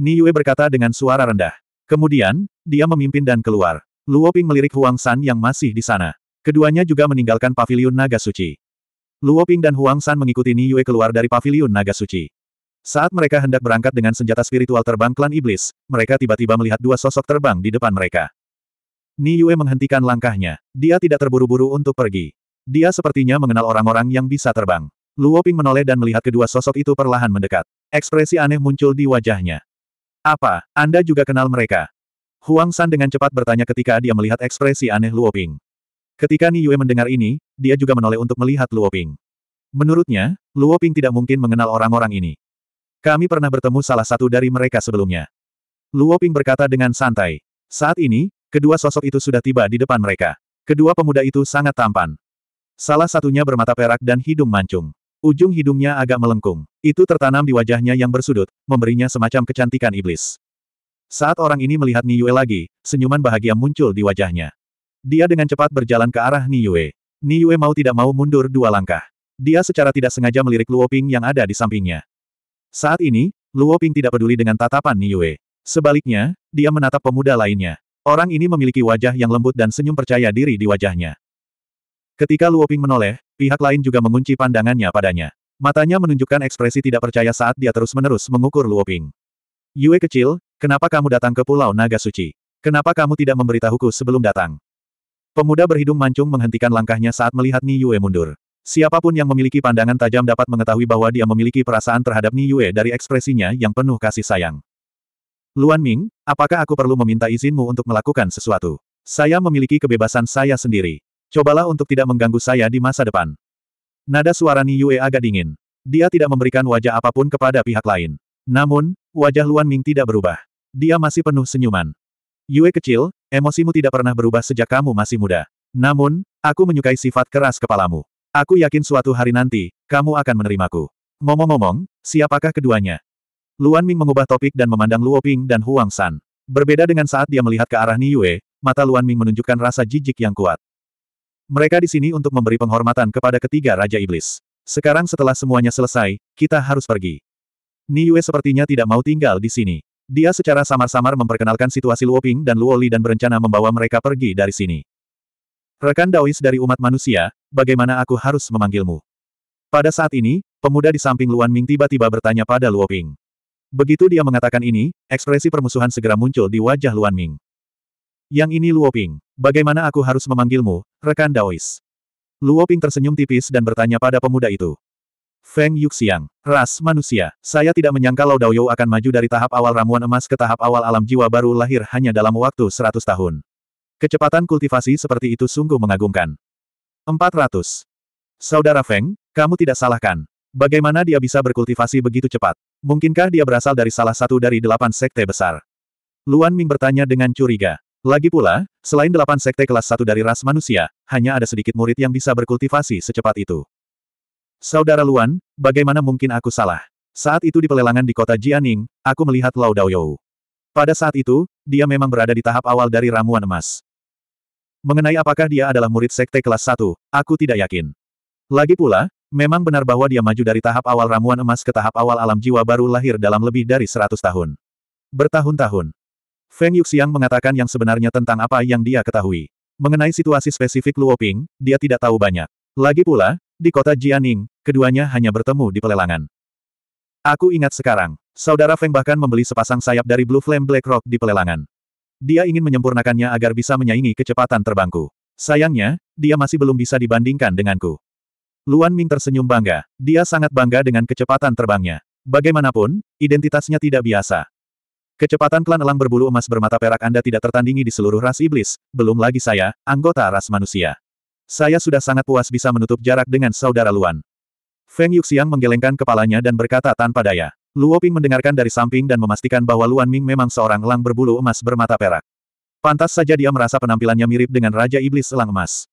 Niue berkata dengan suara rendah. Kemudian, dia memimpin dan keluar. Luoping melirik Huang San yang masih di sana. Keduanya juga meninggalkan paviliun naga suci. Luoping dan Huang San mengikuti Niue keluar dari paviliun naga suci. Saat mereka hendak berangkat dengan senjata spiritual terbang klan iblis, mereka tiba-tiba melihat dua sosok terbang di depan mereka. Ni Yue menghentikan langkahnya. Dia tidak terburu-buru untuk pergi. Dia sepertinya mengenal orang-orang yang bisa terbang. Luo Ping menoleh dan melihat kedua sosok itu perlahan mendekat. Ekspresi aneh muncul di wajahnya. Apa, Anda juga kenal mereka? Huang San dengan cepat bertanya ketika dia melihat ekspresi aneh Luo Ping. Ketika Ni Yue mendengar ini, dia juga menoleh untuk melihat Luo Ping. Menurutnya, Luo Ping tidak mungkin mengenal orang-orang ini. Kami pernah bertemu salah satu dari mereka sebelumnya. Luo Ping berkata dengan santai. Saat ini, kedua sosok itu sudah tiba di depan mereka. Kedua pemuda itu sangat tampan. Salah satunya bermata perak dan hidung mancung. Ujung hidungnya agak melengkung. Itu tertanam di wajahnya yang bersudut, memberinya semacam kecantikan iblis. Saat orang ini melihat Niyue lagi, senyuman bahagia muncul di wajahnya. Dia dengan cepat berjalan ke arah Niyue. Niyue mau tidak mau mundur dua langkah. Dia secara tidak sengaja melirik Luoping yang ada di sampingnya. Saat ini, Luoping tidak peduli dengan tatapan Niyue. Sebaliknya, dia menatap pemuda lainnya. Orang ini memiliki wajah yang lembut dan senyum percaya diri di wajahnya. Ketika Luoping menoleh, pihak lain juga mengunci pandangannya padanya. Matanya menunjukkan ekspresi tidak percaya saat dia terus-menerus mengukur Luoping. Yue kecil, kenapa kamu datang ke Pulau Naga Suci? Kenapa kamu tidak memberitahuku sebelum datang? Pemuda berhidung mancung menghentikan langkahnya saat melihat Ni Yue mundur. Siapapun yang memiliki pandangan tajam dapat mengetahui bahwa dia memiliki perasaan terhadap Ni Yue dari ekspresinya yang penuh kasih sayang. Luan Ming, apakah aku perlu meminta izinmu untuk melakukan sesuatu? Saya memiliki kebebasan saya sendiri. Cobalah untuk tidak mengganggu saya di masa depan. Nada suara Ni Yue agak dingin. Dia tidak memberikan wajah apapun kepada pihak lain. Namun, wajah Luan Ming tidak berubah. Dia masih penuh senyuman. Yue kecil, emosimu tidak pernah berubah sejak kamu masih muda. Namun, aku menyukai sifat keras kepalamu. Aku yakin suatu hari nanti, kamu akan menerimaku. Ngomong-ngomong, siapakah keduanya? Luan Ming mengubah topik dan memandang Luo Ping dan Huang San. Berbeda dengan saat dia melihat ke arah Niue, mata Luan Ming menunjukkan rasa jijik yang kuat. Mereka di sini untuk memberi penghormatan kepada ketiga Raja Iblis. Sekarang setelah semuanya selesai, kita harus pergi. Niue sepertinya tidak mau tinggal di sini. Dia secara samar-samar memperkenalkan situasi Luoping dan Luoli dan berencana membawa mereka pergi dari sini. Rekan Daois dari umat manusia, bagaimana aku harus memanggilmu? Pada saat ini, pemuda di samping Luan Ming tiba-tiba bertanya pada Luoping. Begitu dia mengatakan ini, ekspresi permusuhan segera muncul di wajah Luan Ming. Yang ini Luoping. Bagaimana aku harus memanggilmu, rekan Daois? Luoping tersenyum tipis dan bertanya pada pemuda itu. Feng Yuxiang, ras manusia, saya tidak menyangka Lao Daoyou akan maju dari tahap awal ramuan emas ke tahap awal alam jiwa baru lahir hanya dalam waktu 100 tahun. Kecepatan kultivasi seperti itu sungguh mengagumkan. 400. Saudara Feng, kamu tidak salahkan. Bagaimana dia bisa berkultivasi begitu cepat? Mungkinkah dia berasal dari salah satu dari delapan sekte besar? Luan Ming bertanya dengan curiga. Lagi pula, selain delapan sekte kelas satu dari ras manusia, hanya ada sedikit murid yang bisa berkultivasi secepat itu. Saudara Luan, bagaimana mungkin aku salah? Saat itu di pelelangan di kota Jianing, aku melihat Lao Daoyou. Pada saat itu, dia memang berada di tahap awal dari ramuan emas. Mengenai apakah dia adalah murid sekte kelas satu, aku tidak yakin. Lagi pula, memang benar bahwa dia maju dari tahap awal ramuan emas ke tahap awal alam jiwa baru lahir dalam lebih dari seratus tahun. Bertahun-tahun, Feng Yuxiang mengatakan yang sebenarnya tentang apa yang dia ketahui. Mengenai situasi spesifik Luoping, dia tidak tahu banyak. Lagi pula, di kota Jianing, keduanya hanya bertemu di pelelangan. Aku ingat sekarang, saudara Feng bahkan membeli sepasang sayap dari Blue Flame Black Rock di pelelangan. Dia ingin menyempurnakannya agar bisa menyaingi kecepatan terbangku. Sayangnya, dia masih belum bisa dibandingkan denganku. Luan Ming tersenyum bangga. Dia sangat bangga dengan kecepatan terbangnya. Bagaimanapun, identitasnya tidak biasa. Kecepatan klan elang berbulu emas bermata perak Anda tidak tertandingi di seluruh ras iblis, belum lagi saya, anggota ras manusia. Saya sudah sangat puas bisa menutup jarak dengan saudara Luan. Feng Yuxiang menggelengkan kepalanya dan berkata tanpa daya. Luo Ping mendengarkan dari samping dan memastikan bahwa Luan Ming memang seorang elang berbulu emas bermata perak. Pantas saja dia merasa penampilannya mirip dengan Raja Iblis Elang Emas.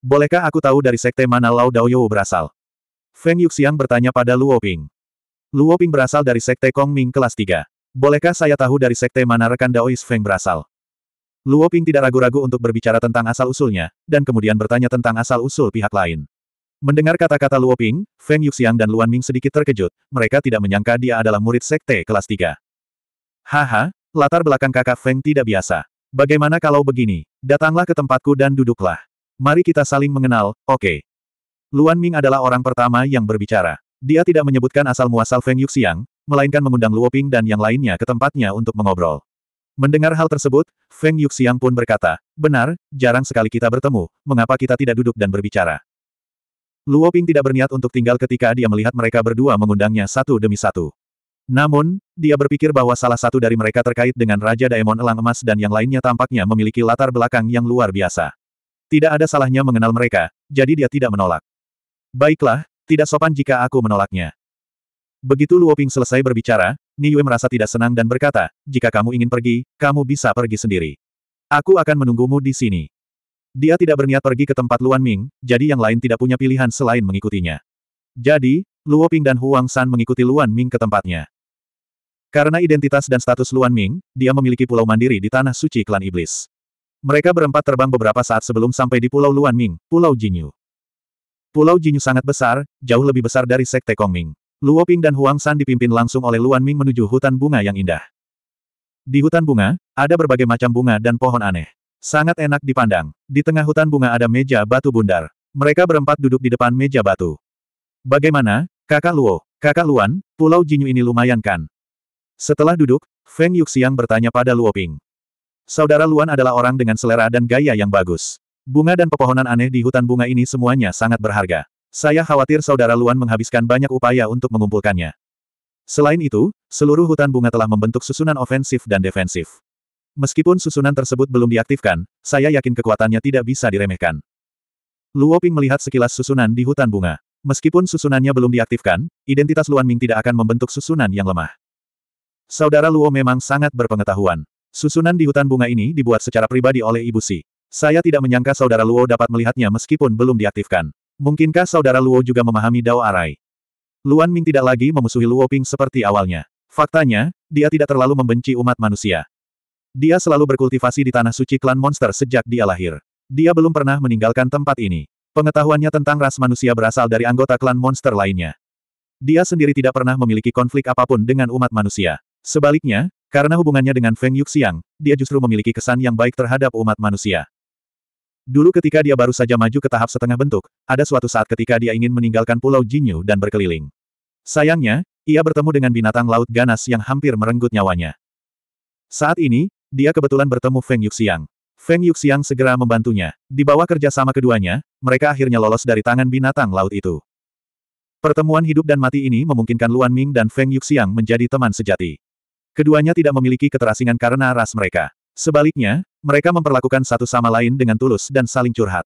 Bolehkah aku tahu dari sekte mana Lao Daoyou berasal? Feng Yuxiang bertanya pada Luo Ping. Luo Ping berasal dari sekte Kong Ming kelas 3. Bolehkah saya tahu dari sekte mana rekan Daois Feng berasal? Luo Ping tidak ragu-ragu untuk berbicara tentang asal-usulnya, dan kemudian bertanya tentang asal-usul pihak lain. Mendengar kata-kata Luo Ping, Feng Yuxiang dan Luan Ming sedikit terkejut, mereka tidak menyangka dia adalah murid sekte kelas 3. Haha, latar belakang kakak Feng tidak biasa. Bagaimana kalau begini? Datanglah ke tempatku dan duduklah. Mari kita saling mengenal, oke. Okay. Luan Ming adalah orang pertama yang berbicara. Dia tidak menyebutkan asal-muasal Feng Yuxiang, melainkan mengundang Luoping dan yang lainnya ke tempatnya untuk mengobrol. Mendengar hal tersebut, Feng Yuxiang pun berkata, benar, jarang sekali kita bertemu, mengapa kita tidak duduk dan berbicara. Luoping tidak berniat untuk tinggal ketika dia melihat mereka berdua mengundangnya satu demi satu. Namun, dia berpikir bahwa salah satu dari mereka terkait dengan Raja Daemon Elang Emas dan yang lainnya tampaknya memiliki latar belakang yang luar biasa. Tidak ada salahnya mengenal mereka, jadi dia tidak menolak. Baiklah, tidak sopan jika aku menolaknya. Begitu Luo Ping selesai berbicara, Ni Yue merasa tidak senang dan berkata, jika kamu ingin pergi, kamu bisa pergi sendiri. Aku akan menunggumu di sini. Dia tidak berniat pergi ke tempat Luan Ming, jadi yang lain tidak punya pilihan selain mengikutinya. Jadi, Luo Ping dan Huang San mengikuti Luan Ming ke tempatnya. Karena identitas dan status Luan Ming, dia memiliki pulau mandiri di Tanah Suci Klan Iblis. Mereka berempat terbang beberapa saat sebelum sampai di Pulau Luan Ming, Pulau Jinyu. Pulau Jinyu sangat besar, jauh lebih besar dari Sekte Kongming. Luo Ping dan Huang San dipimpin langsung oleh Luan Ming menuju hutan bunga yang indah. Di hutan bunga, ada berbagai macam bunga dan pohon aneh. Sangat enak dipandang. Di tengah hutan bunga ada meja batu bundar. Mereka berempat duduk di depan meja batu. Bagaimana, kakak Luo, kakak Luan, pulau Jinyu ini lumayan kan? Setelah duduk, Feng Yuxiang bertanya pada Luo Ping. Saudara Luan adalah orang dengan selera dan gaya yang bagus. Bunga dan pepohonan aneh di hutan bunga ini semuanya sangat berharga. Saya khawatir saudara Luan menghabiskan banyak upaya untuk mengumpulkannya. Selain itu, seluruh hutan bunga telah membentuk susunan ofensif dan defensif. Meskipun susunan tersebut belum diaktifkan, saya yakin kekuatannya tidak bisa diremehkan. Luo Ping melihat sekilas susunan di hutan bunga. Meskipun susunannya belum diaktifkan, identitas Luan Ming tidak akan membentuk susunan yang lemah. Saudara Luo memang sangat berpengetahuan. Susunan di hutan bunga ini dibuat secara pribadi oleh Ibu Si. Saya tidak menyangka saudara Luo dapat melihatnya meskipun belum diaktifkan. Mungkinkah saudara Luo juga memahami Dao Arai? Luan Ming tidak lagi memusuhi Luo Ping seperti awalnya. Faktanya, dia tidak terlalu membenci umat manusia. Dia selalu berkultivasi di tanah suci klan monster sejak dia lahir. Dia belum pernah meninggalkan tempat ini. Pengetahuannya tentang ras manusia berasal dari anggota klan monster lainnya. Dia sendiri tidak pernah memiliki konflik apapun dengan umat manusia. Sebaliknya, karena hubungannya dengan Feng Yuxiang, dia justru memiliki kesan yang baik terhadap umat manusia. Dulu ketika dia baru saja maju ke tahap setengah bentuk, ada suatu saat ketika dia ingin meninggalkan Pulau Jinyu dan berkeliling. Sayangnya, ia bertemu dengan binatang laut ganas yang hampir merenggut nyawanya. Saat ini, dia kebetulan bertemu Feng Yuxiang. Feng Yuxiang segera membantunya. Di bawah kerjasama keduanya, mereka akhirnya lolos dari tangan binatang laut itu. Pertemuan hidup dan mati ini memungkinkan Luan Ming dan Feng Yuxiang menjadi teman sejati. Keduanya tidak memiliki keterasingan karena ras mereka. Sebaliknya, mereka memperlakukan satu sama lain dengan tulus dan saling curhat.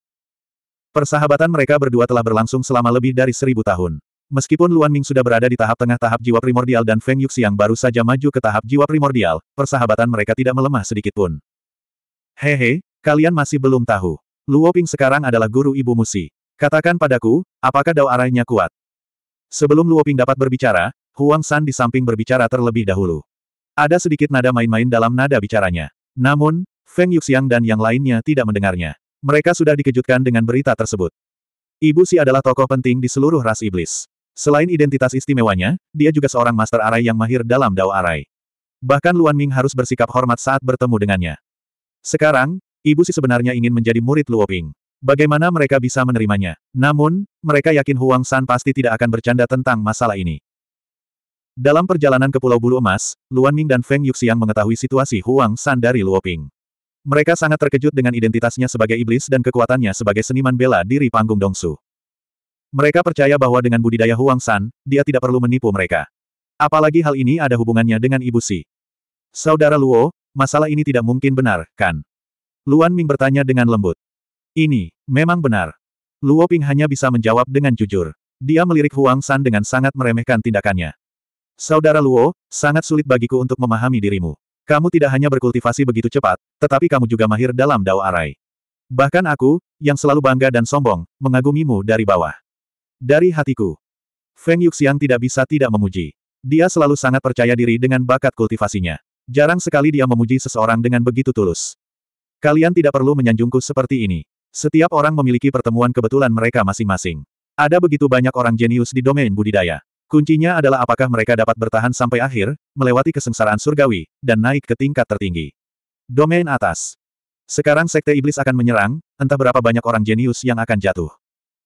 Persahabatan mereka berdua telah berlangsung selama lebih dari seribu tahun. Meskipun Luan Ming sudah berada di tahap tengah tahap jiwa primordial dan Feng Yuxi yang baru saja maju ke tahap jiwa primordial, persahabatan mereka tidak melemah sedikitpun. Hehe, kalian masih belum tahu. Luo Ping sekarang adalah guru ibu Musi. Katakan padaku, apakah dao arahnya kuat? Sebelum Luo Ping dapat berbicara, Huang San di samping berbicara terlebih dahulu. Ada sedikit nada main-main dalam nada bicaranya. Namun, Feng Yuxiang dan yang lainnya tidak mendengarnya. Mereka sudah dikejutkan dengan berita tersebut. Ibu Si adalah tokoh penting di seluruh ras iblis. Selain identitas istimewanya, dia juga seorang master arai yang mahir dalam dao arai. Bahkan Luan Ming harus bersikap hormat saat bertemu dengannya. Sekarang, Ibu Si sebenarnya ingin menjadi murid Luo Ping. Bagaimana mereka bisa menerimanya? Namun, mereka yakin Huang San pasti tidak akan bercanda tentang masalah ini. Dalam perjalanan ke Pulau Bulu Emas, Luan Ming dan Feng Yuxiang mengetahui situasi Huang San dari Luo Ping. Mereka sangat terkejut dengan identitasnya sebagai iblis dan kekuatannya sebagai seniman bela diri panggung Dongsu. Mereka percaya bahwa dengan budidaya Huang San, dia tidak perlu menipu mereka. Apalagi hal ini ada hubungannya dengan Ibu Si. Saudara Luo, masalah ini tidak mungkin benar, kan? Luan Ming bertanya dengan lembut. Ini, memang benar. Luo Ping hanya bisa menjawab dengan jujur. Dia melirik Huang San dengan sangat meremehkan tindakannya. Saudara Luo, sangat sulit bagiku untuk memahami dirimu. Kamu tidak hanya berkultivasi begitu cepat, tetapi kamu juga mahir dalam dao arai. Bahkan aku, yang selalu bangga dan sombong, mengagumimu dari bawah. Dari hatiku. Feng Yuxiang tidak bisa tidak memuji. Dia selalu sangat percaya diri dengan bakat kultivasinya. Jarang sekali dia memuji seseorang dengan begitu tulus. Kalian tidak perlu menyanjungku seperti ini. Setiap orang memiliki pertemuan kebetulan mereka masing-masing. Ada begitu banyak orang jenius di domain budidaya. Kuncinya adalah apakah mereka dapat bertahan sampai akhir, melewati kesengsaraan surgawi, dan naik ke tingkat tertinggi. Domain atas. Sekarang Sekte Iblis akan menyerang, entah berapa banyak orang jenius yang akan jatuh.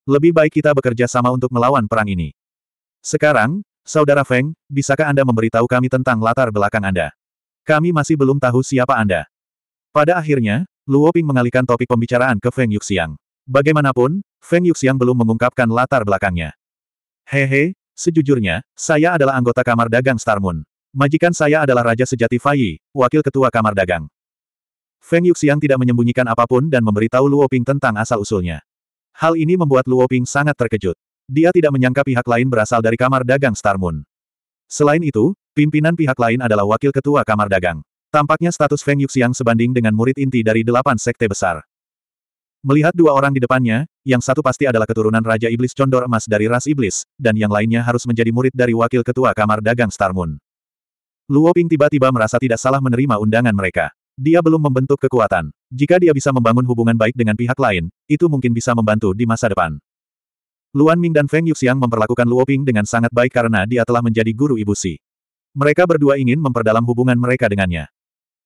Lebih baik kita bekerja sama untuk melawan perang ini. Sekarang, Saudara Feng, bisakah Anda memberitahu kami tentang latar belakang Anda? Kami masih belum tahu siapa Anda. Pada akhirnya, Luo Ping mengalihkan topik pembicaraan ke Feng Yuxiang. Bagaimanapun, Feng Yuxiang belum mengungkapkan latar belakangnya. Hehe, Sejujurnya, saya adalah anggota kamar dagang Star Moon. Majikan saya adalah Raja Sejati Fai, wakil ketua kamar dagang. Feng Yuxiang tidak menyembunyikan apapun dan memberitahu Luo Ping tentang asal-usulnya. Hal ini membuat Luo Ping sangat terkejut. Dia tidak menyangka pihak lain berasal dari kamar dagang Star Moon. Selain itu, pimpinan pihak lain adalah wakil ketua kamar dagang. Tampaknya status Feng Yuxiang sebanding dengan murid inti dari delapan sekte besar. Melihat dua orang di depannya, yang satu pasti adalah keturunan Raja Iblis Condor Emas dari ras Iblis, dan yang lainnya harus menjadi murid dari Wakil Ketua Kamar Dagang Star Moon. Luo Ping tiba-tiba merasa tidak salah menerima undangan mereka. Dia belum membentuk kekuatan. Jika dia bisa membangun hubungan baik dengan pihak lain, itu mungkin bisa membantu di masa depan. Luan Ming dan Feng Yuxiang memperlakukan Luo Ping dengan sangat baik karena dia telah menjadi guru Ibu Si. Mereka berdua ingin memperdalam hubungan mereka dengannya.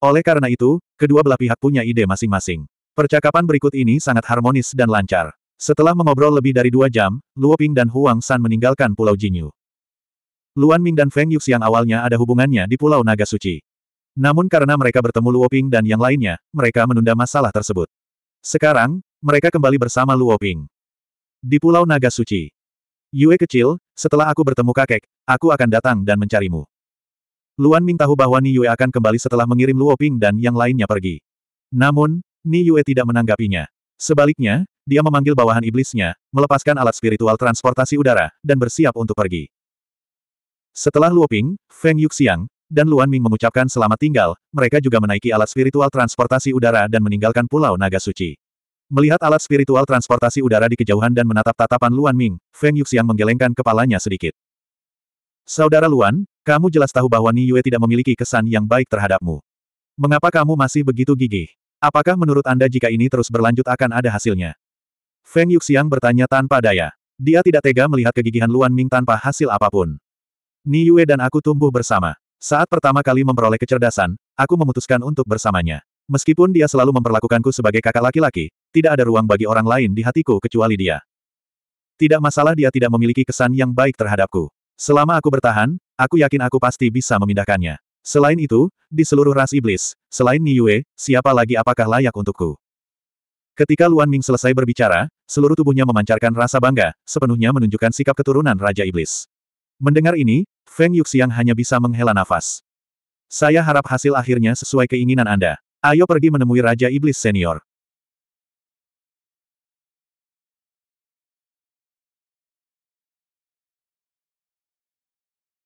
Oleh karena itu, kedua belah pihak punya ide masing-masing. Percakapan berikut ini sangat harmonis dan lancar. Setelah mengobrol lebih dari dua jam, Luo Ping dan Huang San meninggalkan Pulau Jinyu. Luan Ming dan Feng Yuxiang awalnya ada hubungannya di Pulau Naga Suci. Namun karena mereka bertemu Luo Ping dan yang lainnya, mereka menunda masalah tersebut. Sekarang, mereka kembali bersama Luo Ping. Di Pulau Naga Suci. Yue kecil, setelah aku bertemu kakek, aku akan datang dan mencarimu. Luan Ming tahu bahwa Ni Yue akan kembali setelah mengirim Luo Ping dan yang lainnya pergi. Namun, Ni Yue tidak menanggapinya. Sebaliknya, dia memanggil bawahan iblisnya, melepaskan alat spiritual transportasi udara, dan bersiap untuk pergi. Setelah Luoping, Feng Yuxiang, dan Luan Ming mengucapkan selamat tinggal, mereka juga menaiki alat spiritual transportasi udara dan meninggalkan Pulau Naga Suci. Melihat alat spiritual transportasi udara di kejauhan dan menatap tatapan Luan Ming, Feng Yuxiang menggelengkan kepalanya sedikit. Saudara Luan, kamu jelas tahu bahwa Ni Yue tidak memiliki kesan yang baik terhadapmu. Mengapa kamu masih begitu gigih? Apakah menurut Anda jika ini terus berlanjut akan ada hasilnya? Feng Yuxiang bertanya tanpa daya. Dia tidak tega melihat kegigihan Luan Ming tanpa hasil apapun. Ni Yue dan aku tumbuh bersama. Saat pertama kali memperoleh kecerdasan, aku memutuskan untuk bersamanya. Meskipun dia selalu memperlakukanku sebagai kakak laki-laki, tidak ada ruang bagi orang lain di hatiku kecuali dia. Tidak masalah dia tidak memiliki kesan yang baik terhadapku. Selama aku bertahan, aku yakin aku pasti bisa memindahkannya. Selain itu, di seluruh ras iblis, selain Yue, siapa lagi apakah layak untukku? Ketika Luan Ming selesai berbicara, seluruh tubuhnya memancarkan rasa bangga, sepenuhnya menunjukkan sikap keturunan Raja Iblis. Mendengar ini, Feng Yuxiang hanya bisa menghela nafas. Saya harap hasil akhirnya sesuai keinginan Anda. Ayo pergi menemui Raja Iblis Senior.